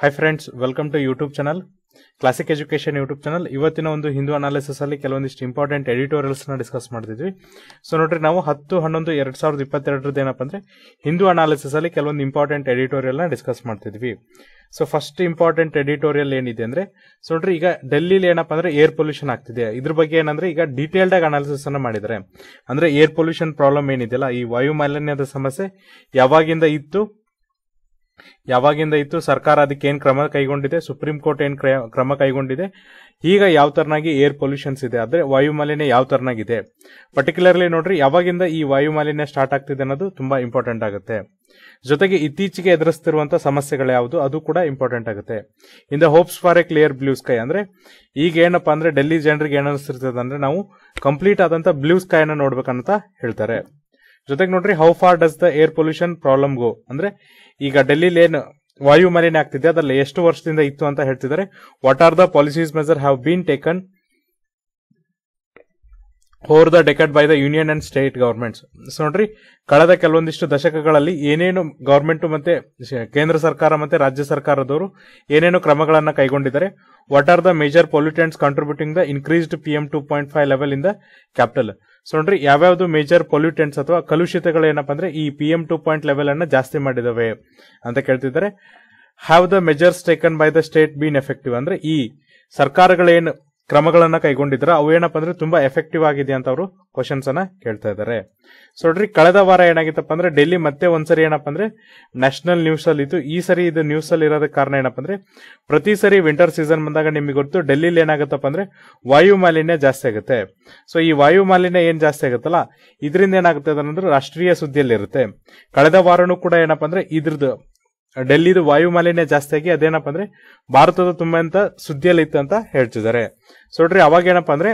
high friends welcome to YouTube channel classic education YouTube channel ಇವತ್ತಿನ ಒಂದು Hindu analysis ಅಲ್ಲಿ ಕೆಲವೊಂದಿಷ್ಟು ಇಂಪಾರ್ಟೆಂಟ್ ಎಡಿಟೋರಿಯಲ್ಸ್ ನ ಡಿಸ್ಕಸ್ ಮಾಡ್ತಿದ್ವಿ ಸೊ ನೋಡ್ರಿ ನಾವು ಹತ್ತು ಹನ್ನೊಂದು ಎರಡ್ ಸಾವಿರದ ಇಪ್ಪತ್ತೆರಡರದ್ದು ಏನಪ್ಪ ಅಂದ್ರೆ ಹಿಂದೂ ಅನಾಲಿಸಿಸ್ ಅಲ್ಲಿ ಕೆಲವೊಂದು ಇಂಪಾರ್ಟೆಂಟ್ ಎಡಿಟೋರಿಯಲ್ ನ ಡಿಸ್ಕಸ್ ಮಾಡ್ತಿದ್ವಿ ಸೊ ಫಸ್ಟ್ ಇಂಪಾರ್ಟೆಂಟ್ ಎಡಿಟೋರಿಯಲ್ ಏನಿದೆ ಅಂದ್ರೆ ಸೊ ನೋಡ್ರಿ ಈಗ ಡೆಲ್ಲಿಲಿ ಏನಪ್ಪ ಅಂದ್ರೆ ಏರ್ ಪೊಲ್ಯೂಷನ್ ಆಗ್ತಿದೆ ಇದ್ರ ಬಗ್ಗೆ ಏನಂದ್ರೆ ಈಗ ಡೀಟೇಲ್ಡ್ ಆಗಿ ಅನಾಲಿಸಿಸ್ ಅನ್ನ ಮಾಡಿದರೆ ಅಂದ್ರೆ ಏರ್ ಪೊಲ್ಯೂಷನ್ ಪ್ರಾಬ್ಲಮ್ ಏನಿದೆಯಲ್ಲ ಈ ವಾಯು ಮಾಲಿನ್ಯದ ಸಮಸ್ಯೆ ಯಾವಾಗಿಂದ ಇತ್ತು ಯಾವಾಗಿಂದ ಇತ್ತು ಸರ್ಕಾರ ಅದಕ್ಕೆ ಏನು ಕ್ರಮ ಕೈಗೊಂಡಿದೆ ಸುಪ್ರೀಂ ಕೋರ್ಟ್ ಏನು ಕ್ರಮ ಕೈಗೊಂಡಿದೆ ಈಗ ಯಾವ ತರನಾಗಿ ಏರ್ ಪೊಲ್ಯೂಷನ್ಸ್ ಇದೆ ಆದರೆ ವಾಯುಮಾಲಿನ್ಯ ಮಾಲಿನ್ಯ ಯಾವ ತರನಾಗಿದೆ ಪರ್ಟಿಕ್ಯುಲರ್ಲಿ ನೋಡ್ರಿ ಯಾವಾಗಿಂದ ಈ ವಾಯುಮಾಲಿನ್ಯ ಮಾಲಿನ್ಯ ಸ್ಟಾರ್ಟ್ ಆಗ್ತಿದೆ ಅನ್ನೋದು ತುಂಬಾ ಇಂಪಾರ್ಟೆಂಟ್ ಆಗುತ್ತೆ ಜೊತೆಗೆ ಇತ್ತೀಚೆಗೆ ಎದುರಿಸ್ತಿರುವಂಥ ಸಮಸ್ಯೆಗಳು ಯಾವುದು ಅದು ಕೂಡ ಇಂಪಾರ್ಟೆಂಟ್ ಆಗುತ್ತೆ in the hopes for a clear blue sky ಅಂದ್ರೆ ಈಗ ಏನಪ್ಪಾ ಅಂದ್ರೆ ಡೆಲ್ಲಿ ಜನರಿಗೆ ಏನಿಸ್ತಿರ್ತದೆ ಅಂದರೆ ನಾವು ಕಂಪ್ಲೀಟ್ ಆದಂತ ಬ್ಲೂ ಸ್ಕೈ ನೋಡ್ಬೇಕಂತ ಹೇಳ್ತಾರೆ ಜೊತೆಗೆ ನೋಡ್ರಿ how far does the air pollution problem go ಅಂದ್ರೆ ಈಗ ಡೆಲ್ಲಿ ಏನು ವಾಯು ಮಲಿನ ಆಗ್ತಿದೆ ಅದರಲ್ಲಿ ಎಷ್ಟು ವರ್ಷದಿಂದ ಇತ್ತು ಅಂತ ಹೇಳ್ತಿದ್ದಾರೆ what are the policies measure have been taken over the decade by the union and state governments so ನೋಡ್ರಿ ಕಳೆದ ಕೆಲವೊಂದಿಷ್ಟು ದಶಕಗಳಲ್ಲಿ ಏನೇನು ಗವರ್ಮೆಂಟ್ ಮತ್ತೆ ಕೇಂದ್ರ ಸರ್ಕಾರ ಮತ್ತೆ ರಾಜ್ಯ ಸರ್ಕಾರದವರು ಏನೇನು ಕ್ರಮಗಳನ್ನು ಕೈಗೊಂಡಿದ್ದಾರೆ what are the major pollutants contributing the increased P M two point five level in the capital so ನೋಡ್ರಿ ಯಾವ್ಯಾವ್ದು ಮೇಜರ್ ಪೊಲ್ಯೂಟೆಂಟ್ಸ್ ಅಥವಾ ಕಲುಷಿತಗಳು ಏನಪ್ಪಾ ಅಂದ್ರೆ ಈ P M two point level ಅನ್ನ ಜಾಸ್ತಿ ಮಾಡಿದವೆ ಅಂತ ಕೇಳ್ತಿದ್ದಾರೆ have the measures taken by the state been effective ಅಂದ್ರೆ ಈ ಸರ್ಕಾರಗಳೇನು ಕ್ರಮಗಳನ್ನು ಕೈಗೊಂಡಿದ್ರೆ ಅವು ಏನಪ್ಪ ಅಂದ್ರೆ ತುಂಬಾ ಎಫೆಕ್ಟಿವ್ ಆಗಿದೆ ಅಂತ ಅವರು ಕ್ವಶನ್ಸ್ ಅನ್ನ ಕೇಳ್ತಾ ಇದ್ದಾರೆ ಸೊ ನೋಡ್ರಿ ಕಳೆದ ವಾರ ಏನಾಗಿತ್ತಪ್ಪ ಅಂದ್ರೆ ಡೆಲ್ಲಿ ಮತ್ತೆ ಒಂದ್ಸರಿ ಏನಪ್ಪ ಅಂದ್ರೆ ನ್ಯಾಷನಲ್ ನ್ಯೂಸ್ ಅಲ್ಲಿ ಇತ್ತು ಈ ಸರಿ ಇದು ನ್ಯೂಸ್ ಅಲ್ಲಿ ಇರೋದಕ್ಕೆ ಕಾರಣ ಏನಪ್ಪ ಅಂದ್ರೆ ಪ್ರತಿ ಸರಿ ವಿಂಟರ್ ಸೀಸನ್ ಬಂದಾಗ ನಿಮಗೆ ಗೊತ್ತು ಡೆಲ್ಲಿ ಏನಾಗುತ್ತಪ್ಪ ಅಂದ್ರೆ ವಾಯು ಮಾಲಿನ್ಯ ಜಾಸ್ತಿ ಆಗುತ್ತೆ ಸೊ ಈ ವಾಯು ಮಾಲಿನ್ಯ ಏನ್ ಜಾಸ್ತಿ ಆಗುತ್ತಲ್ಲ ಇದರಿಂದ ಏನಾಗುತ್ತೆ ಅಂದ್ರೆ ರಾಷ್ಟ್ರೀಯ ಸುದ್ದಿಯಲ್ಲಿರುತ್ತೆ ಕಳೆದ ವಾರನೂ ಕೂಡ ಏನಪ್ಪ ಅಂದ್ರೆ ಇದ್ರದ್ದು ಡೆಲ್ಲಿದು ವಾಯು ಮಾಲಿನ್ಯ ಆಗಿ ಅದೇನಪ್ಪ ಅಂದ್ರೆ ಭಾರತದ ತುಂಬಾ ಅಂತ ಸುದ್ದಿಯಲ್ಲಿ ಇತ್ತು ಅಂತ ಹೇಳ್ತಿದ್ದಾರೆ ಸೊ ನೋಡ್ರಿ ಅವಾಗ ಏನಪ್ಪ ಅಂದ್ರೆ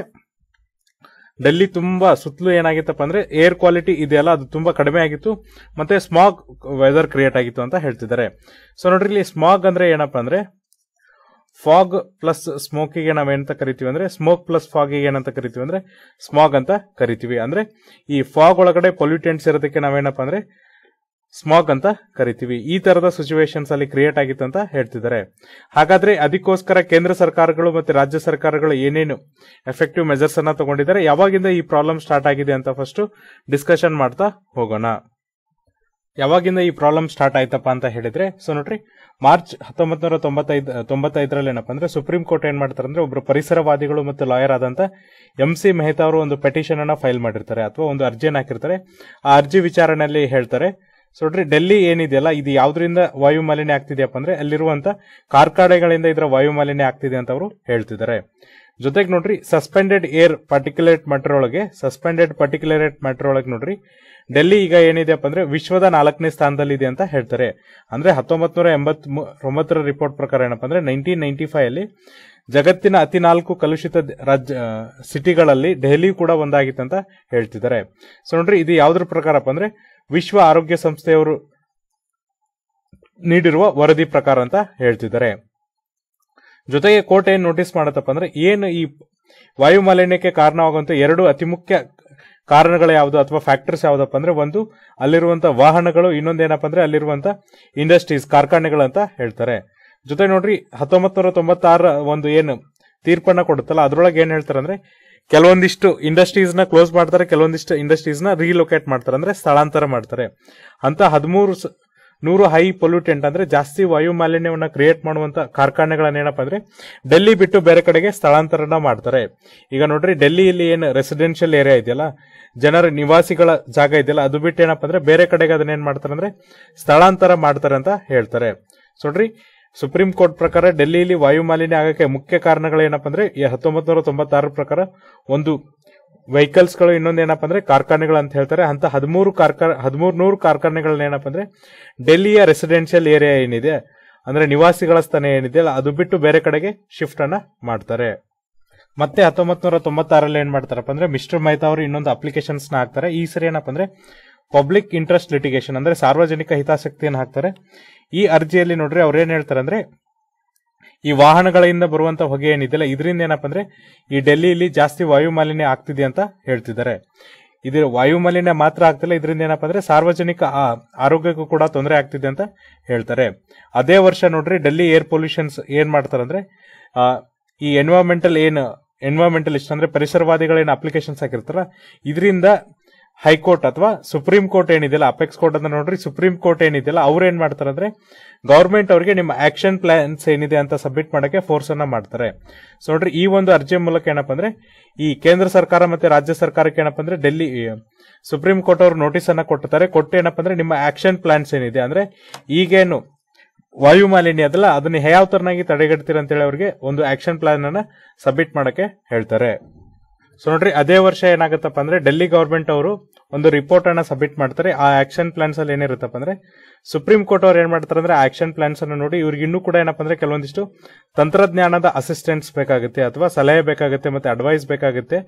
ಡೆಲ್ಲಿ ತುಂಬಾ ಸುತ್ತಲೂ ಏನಾಗಿತ್ತಪ್ಪ ಅಂದ್ರೆ ಏರ್ ಕ್ವಾಲಿಟಿ ಇದೆಯಲ್ಲ ಅದು ತುಂಬಾ ಕಡಿಮೆ ಆಗಿತ್ತು ಮತ್ತೆ ಸ್ಮಾಗ್ ವೆದರ್ ಕ್ರಿಯೇಟ್ ಆಗಿತ್ತು ಅಂತ ಹೇಳ್ತಿದ್ದಾರೆ ಸೊ ನೋಡ್ರಿ ಇಲ್ಲಿ ಸ್ಮಾಗ್ ಅಂದ್ರೆ ಏನಪ್ಪಾ ಅಂದ್ರೆ ಫಾಗ್ ಪ್ಲಸ್ ಸ್ಮೋಕಿಗೆ ನಾವ್ ಏನಂತ ಕರಿತೀವಿ ಅಂದ್ರೆ ಸ್ಮೋಕ್ ಪ್ಲಸ್ ಫಾಗಿಗೆ ಏನಂತ ಕರಿತೀವಿ ಅಂದ್ರೆ ಸ್ಮಾಗ್ ಅಂತ ಕರಿತೀವಿ ಅಂದ್ರೆ ಈ ಫಾಗ್ ಒಳಗಡೆ ಪೊಲ್ಯೂಟೆಂಟ್ಸ್ ಇರೋದಕ್ಕೆ ನಾವೇನಪ್ಪ ಅಂದ್ರೆ ಸ್ಮಾಗ್ ಅಂತ ಕರಿತೀವಿ ಈ ತರದ ಸಿಚುವೇಶನ್ಸ್ ಅಲ್ಲಿ ಕ್ರಿಯೇಟ್ ಆಗಿತ್ತು ಅಂತ ಹೇಳ್ತಿದ್ದಾರೆ ಹಾಗಾದ್ರೆ ಅದಕ್ಕೋಸ್ಕರ ಕೇಂದ್ರ ಸರ್ಕಾರಗಳು ಮತ್ತೆ ರಾಜ್ಯ ಸರ್ಕಾರಗಳು ಏನೇನು ಎಫೆಕ್ಟಿವ್ ಮೆಜರ್ಸ್ ಅನ್ನ ತಗೊಂಡಿದ್ದಾರೆ ಯಾವಾಗಿಂದ ಈ ಪ್ರಾಬ್ಲಮ್ ಸ್ಟಾರ್ಟ್ ಆಗಿದೆ ಅಂತ ಫಸ್ಟ್ ಡಿಸ್ಕಷನ್ ಮಾಡ್ತಾ ಹೋಗೋಣ ಯಾವಾಗಿಂದ ಈ ಪ್ರಾಬ್ಲಮ್ ಸ್ಟಾರ್ಟ್ ಆಯ್ತಪ್ಪ ಅಂತ ಹೇಳಿದ್ರೆ ಸೊ ನೋಡ್ರಿ ಮಾರ್ಚ್ ಹತ್ತೊಂಬತ್ ನೂರ ತೊಂಬತ್ತೈದರಲ್ಲಿ ಏನಪ್ಪ ಅಂದ್ರೆ ಸುಪ್ರೀಂ ಕೋರ್ಟ್ ಏನ್ ಮಾಡ್ತಾರೆ ಅಂದ್ರೆ ಒಬ್ರು ಪರಿಸರವಾದಿಗಳು ಮತ್ತು ಲಾಯರ್ ಆದಂತ ಎಂ ಸಿ ಮೆಹ್ತಾ ಅವರು ಒಂದು ಪೆಟಿಷನ್ ಅನ್ನ ಫೈಲ್ ಮಾಡಿರ್ತಾರೆ ಅಥವಾ ಒಂದು ಅರ್ಜಿಯನ್ನು ಹಾಕಿರ್ತಾರೆ ಆ ಅರ್ಜಿ ವಿಚಾರಣೆಯಲ್ಲಿ ಹೇಳ್ತಾರೆ ಸೊ ನೋಡ್ರಿ ಡೆಲ್ಲಿ ಏನಿದೆಯಲ್ಲ ಇದು ಯಾವ್ದ್ರಿಂದ ವಾಯು ಮಾಲಿನ್ಯ ಆಗ್ತಿದೆಯಪ್ಪ ಅಂದ್ರೆ ಅಲ್ಲಿರುವಂತ ಕಾರ್ಖಾನೆಗಳಿಂದ ಇದರ ವಾಯು ಮಾಲಿನ್ಯ ಆಗ್ತಿದೆ ಅಂತ ಅವರು ಹೇಳ್ತಿದ್ದಾರೆ ಜೊತೆಗೆ ನೋಡ್ರಿ ಸಸ್ಪೆಂಡೆಡ್ ಏರ್ ಪರ್ಟಿಕ್ಯುಲೇಟ್ ಮ್ಯಾಟರ್ ಒಳಗೆ ಸಸ್ಪೆಂಡೆಡ್ ಪರ್ಟಿಕ್ಯುಲೇಟ್ ಮ್ಯಾಟರ್ ಒಳಗೆ ನೋಡ್ರಿ ಡೆಲ್ಲಿ ಈಗ ಏನಿದೆಯಪ್ಪ ಅಂದ್ರೆ ವಿಶ್ವದ ನಾಲ್ಕನೇ ಸ್ಥಾನದಲ್ಲಿ ಇದೆ ಅಂತ ಹೇಳ್ತಾರೆ ಅಂದ್ರೆ ಹತ್ತೊಂಬತ್ ನೂರ ಎಂಬತ್ತೊಂಬತ್ತರ ರಿಪೋರ್ಟ್ ಪ್ರಕಾರ ಏನಪ್ಪ ಅಂದ್ರೆ ನೈನ್ಟೀನ್ ನೈನ್ಟಿ ಫೈವ್ ಅಲ್ಲಿ ಜಗತ್ತಿನ ಅತಿ ನಾಲ್ಕು ಕಲುಷಿತ ರಾಜ್ಯ ಸಿಟಿಗಳಲ್ಲಿ ಡೆಹಲಿ ಕೂಡ ಒಂದಾಗಿತ್ತು ಅಂತ ಹೇಳ್ತಿದ್ದಾರೆ ಸೊ ನೋಡ್ರಿ ಇದು ಯಾವ್ದ್ರ ಪ್ರಕಾರಪ್ಪ ಅಂದ್ರೆ ವಿಶ್ವ ಆರೋಗ್ಯ ಸಂಸ್ಥೆಯವರು ನೀಡಿರುವ ವರದಿ ಪ್ರಕಾರ ಅಂತ ಹೇಳ್ತಿದ್ದಾರೆ ಜೊತೆಗೆ ಕೋರ್ಟ್ ಏನ್ ನೋಟಿಸ್ ಮಾಡತ್ತಪ್ಪ ಅಂದ್ರೆ ಏನು ಈ ವಾಯುಮಾಲಿನ್ಯಕ್ಕೆ ಮಾಲಿನ್ಯಕ್ಕೆ ಕಾರಣವಾಗುವಂತ ಎರಡು ಅತಿ ಮುಖ್ಯ ಕಾರಣಗಳು ಯಾವುದು ಅಥವಾ ಫ್ಯಾಕ್ಟರ್ಸ್ ಯಾವ್ದಪ್ಪ ಅಂದ್ರೆ ಒಂದು ಅಲ್ಲಿರುವಂತ ವಾಹನಗಳು ಇನ್ನೊಂದೇನಪ್ಪ ಅಂದ್ರೆ ಅಲ್ಲಿರುವಂತ ಇಂಡಸ್ಟ್ರೀಸ್ ಕಾರ್ಖಾನೆಗಳು ಅಂತ ಹೇಳ್ತಾರೆ ಜೊತೆ ನೋಡ್ರಿ ಹತ್ತೊಂಬತ್ತು ನೂರ ತೊಂಬತ್ತಾರ ಒಂದು ಏನು ತೀರ್ಪನ್ನ ಕೊಡುತ್ತಲ್ಲ ಅದ್ರೊಳಗೆ ಏನ್ ಹೇಳ್ತಾರೆ ಅಂದ್ರೆ ಕೆಲವೊಂದಿಷ್ಟು ಇಂಡಸ್ಟ್ರೀಸ್ ನ ಕ್ಲೋಸ್ ಮಾಡ್ತಾರೆ ಕೆಲವೊಂದಿಷ್ಟು ಇಂಡಸ್ಟ್ರೀಸ್ ನ ರೀಲೊಕೇಟ್ ಮಾಡ್ತಾರೆ ಅಂದ್ರೆ ಸ್ಥಳಾಂತರ ಮಾಡ್ತಾರೆ ಅಂತ ಹದಿಮೂರು ನೂರು ಹೈ ಪೊಲ್ಯೂಟೆಂಟ್ ಅಂದ್ರೆ ಜಾಸ್ತಿ ವಾಯು ಮಾಲಿನ್ಯವನ್ನು ಕ್ರಿಯೇಟ್ ಮಾಡುವಂತ ಕಾರ್ಖಾನೆಗಳನ್ನ ಏನಪ್ಪ ಅಂದ್ರೆ ಡೆಲ್ಲಿ ಬಿಟ್ಟು ಬೇರೆ ಕಡೆಗೆ ಸ್ಥಳಾಂತರನ ಮಾಡ್ತಾರೆ ಈಗ ನೋಡ್ರಿ ಡೆಲ್ಲಿಯಲ್ಲಿ ಏನು ರೆಸಿಡೆನ್ಷಿಯಲ್ ಏರಿಯಾ ಇದೆಯಲ್ಲ ಜನರ ನಿವಾಸಿಗಳ ಜಾಗ ಇದೆಯಲ್ಲ ಅದು ಬಿಟ್ಟು ಏನಪ್ಪ ಅಂದ್ರೆ ಬೇರೆ ಕಡೆಗೆ ಅದನ್ನ ಏನ್ ಮಾಡ್ತಾರೆ ಅಂದ್ರೆ ಸ್ಥಳಾಂತರ ಮಾಡ್ತಾರೆ ಅಂತ ಹೇಳ್ತಾರೆ ನೋಡ್ರಿ ಸುಪ್ರೀಂ ಕೋರ್ಟ್ ಪ್ರಕಾರ ಡೆಲ್ಲಿಯಲ್ಲಿ ವಾಯುಮಾಲಿನ್ಯ ಮಾಲಿನ್ಯ ಆಗಕ್ಕೆ ಮುಖ್ಯ ಕಾರಣಗಳೇನಪ್ಪ ಅಂದ್ರೆ ಈ ನೂರ ಪ್ರಕಾರ ಒಂದು ವೆಹಿಕಲ್ಸ್ಗಳು ಇನ್ನೊಂದೇನಪ್ಪ ಅಂದ್ರೆ ಕಾರ್ಖಾನೆಗಳು ಅಂತ ಹೇಳ್ತಾರೆ ಅಂತ ಹದಿಮೂರು ಕಾರ್ಖಾ ಹದಿಮೂರು ನೂರು ಕಾರ್ಖಾನೆಗಳನ್ನ ಏನಪ್ಪ ಅಂದ್ರೆ ಡೆಲ್ಲಿಯ ರೆಸಿಡೆನ್ಷಿಯಲ್ ಏರಿಯಾ ಏನಿದೆ ಅಂದ್ರೆ ನಿವಾಸಿಗಳ ಸ್ಥಾನ ಏನಿದೆ ಅಲ್ಲ ಅದು ಬಿಟ್ಟು ಬೇರೆ ಕಡೆಗೆ ಶಿಫ್ಟ್ ಅನ್ನ ಮಾಡ್ತಾರೆ ಮತ್ತೆ ಹತ್ತೊಂಬತ್ ನೂರ ತೊಂಬತ್ತಾರಲ್ಲಿ ಏನ್ ಮಾಡ್ತಾರಪ್ಪ ಅಂದ್ರೆ ಮಿಸ್ಟರ್ ಮೈತಾ ಅವರು ಇನ್ನೊಂದು ಅಪ್ಲಿಕೇಶನ್ಸ್ ನ ಹಾಕ್ತಾರೆ ಈ ಸರಿ ಏನಪ್ಪ ಅಂದ್ರೆ ಪಬ್ಲಿಕ್ ಇಂಟ್ರೆಸ್ಟ್ ಲಿಟಿಗೇಷನ್ ಅಂದ್ರೆ ಸಾರ್ವಜನಿಕ ಹಿತಾಸಕ್ತಿಯನ್ನು ಹಾಕ್ತಾರೆ ಈ ಅರ್ಜಿಯಲ್ಲಿ ನೋಡ್ರಿ ಅವ್ರು ಏನ್ ಹೇಳ್ತಾರೆ ಈ ವಾಹನಗಳಿಂದ ಬರುವಂತ ಹೊಗೆ ಏನಿದೆಯಲ್ಲ ಇದರಿಂದ ಏನಪ್ಪ ಅಂದ್ರೆ ಈ ಡೆಲ್ಲಿಯಲ್ಲಿ ಜಾಸ್ತಿ ವಾಯು ಮಾಲಿನ್ಯ ಆಗ್ತಿದೆ ಅಂತ ಹೇಳ್ತಿದ್ದಾರೆ ಇದು ವಾಯು ಮಾಲಿನ್ಯ ಮಾತ್ರ ಆಗ್ತಿಲ್ಲ ಇದರಿಂದ ಏನಪ್ಪ ಅಂದ್ರೆ ಸಾರ್ವಜನಿಕ ಆರೋಗ್ಯಕ್ಕೂ ಕೂಡ ತೊಂದರೆ ಆಗ್ತಿದೆ ಅಂತ ಹೇಳ್ತಾರೆ ಅದೇ ವರ್ಷ ನೋಡ್ರಿ ಡೆಲ್ಲಿ ಏರ್ ಪೊಲ್ಯೂಷನ್ಸ್ ಏನ್ ಮಾಡ್ತಾರೆ ಈ ಎನ್ವೈರ್ಮೆಂಟಲ್ ಏನ್ ಇಷ್ಟ ಅಂದ್ರೆ ಪರಿಸರವಾದಿಗಳೇನು ಅಪ್ಲಿಕೇಶನ್ಸ್ ಹಾಕಿರ್ತಾರ ಇದರಿಂದ ಹೈಕೋರ್ಟ್ ಅಥವಾ ಸುಪ್ರೀಂ ಕೋರ್ಟ್ ಏನಿದೆಯಲ್ಲ ಅಪೆಕ್ಸ್ ಕೋರ್ಟ್ ಅಂತ ನೋಡ್ರಿ ಸುಪ್ರೀಂ ಕೋರ್ಟ್ ಏನಿದೆಯಲ್ಲ ಅವ್ರು ಏನ್ ಮಾಡ್ತಾರೆ ಅಂದ್ರೆ ಗೌರ್ಮೆಂಟ್ ಅವರಿಗೆ ನಿಮ್ಮ ಆಕ್ಷನ್ ಪ್ಲಾನ್ಸ್ ಏನಿದೆ ಅಂತ ಸಬ್ಮಿಟ್ ಮಾಡಕ್ಕೆ ಫೋರ್ಸ್ ಅನ್ನ ಮಾಡ್ತಾರೆ ಸೊ ನೋಡ್ರಿ ಈ ಒಂದು ಅರ್ಜಿಯ ಮೂಲಕ ಏನಪ್ಪ ಅಂದ್ರೆ ಈ ಕೇಂದ್ರ ಸರ್ಕಾರ ಮತ್ತೆ ರಾಜ್ಯ ಸರ್ಕಾರಕ್ಕೆ ಏನಪ್ಪ ಅಂದ್ರೆ ಡೆಲ್ಲಿ ಸುಪ್ರೀಂ ಕೋರ್ಟ್ ಅವರು ನೋಟಿಸ್ ಅನ್ನ ಕೊಟ್ಟಿದ್ದಾರೆ ಕೊಟ್ಟು ಏನಪ್ಪ ಅಂದ್ರೆ ನಿಮ್ಮ ಆಕ್ಷನ್ ಪ್ಲಾನ್ಸ್ ಏನಿದೆ ಅಂದ್ರೆ ಈಗೇನು ವಾಯು ಮಾಲಿನ್ಯ ಅದಲ್ಲ ಅದನ್ನ ಯಾವ ತರನಾಗಿ ಅಂತ ಅಂತೇಳಿ ಅವ್ರಿಗೆ ಒಂದು ಆಕ್ಷನ್ ಪ್ಲಾನ್ ಅನ್ನ ಸಬ್ಮಿಟ್ ಮಾಡಕ್ಕೆ ಹೇಳ್ತಾರೆ ಸೊ ನೋಡ್ರಿ ಅದೇ ವರ್ಷ ಏನಾಗುತ್ತಪ್ಪ ಅಂದ್ರೆ ಡೆಲ್ಲಿ ಗವರ್ಮೆಂಟ್ ಅವರು ಒಂದು ರಿಪೋರ್ಟ್ ಅನ್ನ ಸಬ್ಮಿಟ್ ಮಾಡ್ತಾರೆ ಆ ಆಕ್ಷನ್ ಪ್ಲಾನ್ಸ್ ಅಲ್ಲಿ ಏನಿರುತ್ತಪ್ಪ ಅಂದ್ರೆ ಸುಪ್ರೀಂ ಕೋರ್ಟ್ ಅವ್ರು ಏನ್ ಮಾಡ್ತಾರೆ ಅಂದ್ರೆ ಆಕ್ಷನ್ ಪ್ಲಾನ್ಸ್ ಅನ್ನು ನೋಡಿ ಇವ್ರಿಗೆ ಇನ್ನೂ ಕೂಡ ಏನಪ್ಪ ಅಂದ್ರೆ ಕೆಲವೊಂದಿಷ್ಟು ತಂತ್ರಜ್ಞಾನದ ಅಸಿಸ್ಟೆನ್ಸ್ ಬೇಕಾಗುತ್ತೆ ಅಥವಾ ಸಲಹೆ ಬೇಕಾಗುತ್ತೆ ಮತ್ತೆ ಅಡ್ವೈಸ್ ಬೇಕಾಗುತ್ತೆ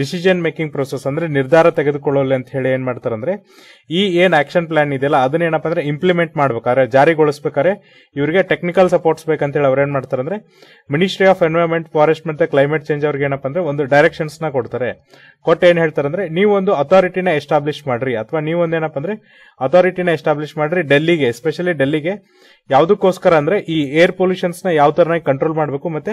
ಡಿಸಿಷನ್ ಮೇಕಿಂಗ್ ಪ್ರೊಸೆಸ್ ಅಂದ್ರೆ ನಿರ್ಧಾರ ತೆಗೆದುಕೊಳ್ಳಲಿ ಅಂತ ಹೇಳಿ ಏನ್ ಮಾಡ್ತಾರೆ ಅಂದ್ರೆ ಈ ಏನ್ ಆಕ್ಷನ್ ಪ್ಲಾನ್ ಇದೆಯಲ್ಲ ಅದನ್ನ ಏನಪ್ಪಾ ಅಂದ್ರೆ ಇಂಪ್ಲಿಮೆಂಟ್ ಮಾಡ್ಬೇಕಾದ್ರೆ ಜಾರಿಗೊಳಿಸಬೇಕಾದ್ರೆ ಇವರಿಗೆ ಟೆಕ್ನಿಕಲ್ ಸಪೋರ್ಟ್ಸ್ ಬೇಕಂತ ಹೇಳಿ ಅವ್ರು ಏನ್ ಮಾಡ್ತಾರೆ ಅಂದ್ರೆ ಮಿನಿಸ್ಟ್ರಿ ಆಫ್ ಎನ್ವೈರನ್ಮೆಂಟ್ ಫಾರೆಸ್ಟ್ ಮತ್ತೆ ಕ್ಲೈಮೇಟ್ ಚೇಂಜ್ ಅವ್ರಿಗೆ ಏನಪ್ಪ ಅಂದ್ರೆ ಒಂದು ಡೈರೆಕ್ಷನ್ಸ್ ನ ಕೊಡ್ತಾರೆ ಕೊಟ್ಟು ಏನ್ ಹೇಳ್ತಾರೆ ಅಂದ್ರೆ ನೀವು ಅಥಾರಿಟಿನ ಎಸ್ಟಾಬ್ಲಿಷ್ ಮಾಡ್ರಿ ಅಥವಾ ನೀವೊಂದೇನಪ್ಪ ಅಂದ್ರೆ ಅಥಾರಿಟಿನ ಎಸ್ಟಾಬ್ಲಿಷ್ ಮಾಡ್ರಿ ಡೆಲ್ಲಿಗೆ ಎಸ್ಪೆಷಲಿ ಡೆಲ್ಲಿಗೆ ಯಾವುದಕ್ಕೋಸ್ಕರ ಅಂದ್ರೆ ಈ ಏರ್ ಪೊಲ್ಯೂಷನ್ಸ್ ನ ಯಾವ ತರ ಕಂಟ್ರೋಲ್ ಮಾಡಬೇಕು ಮತ್ತೆ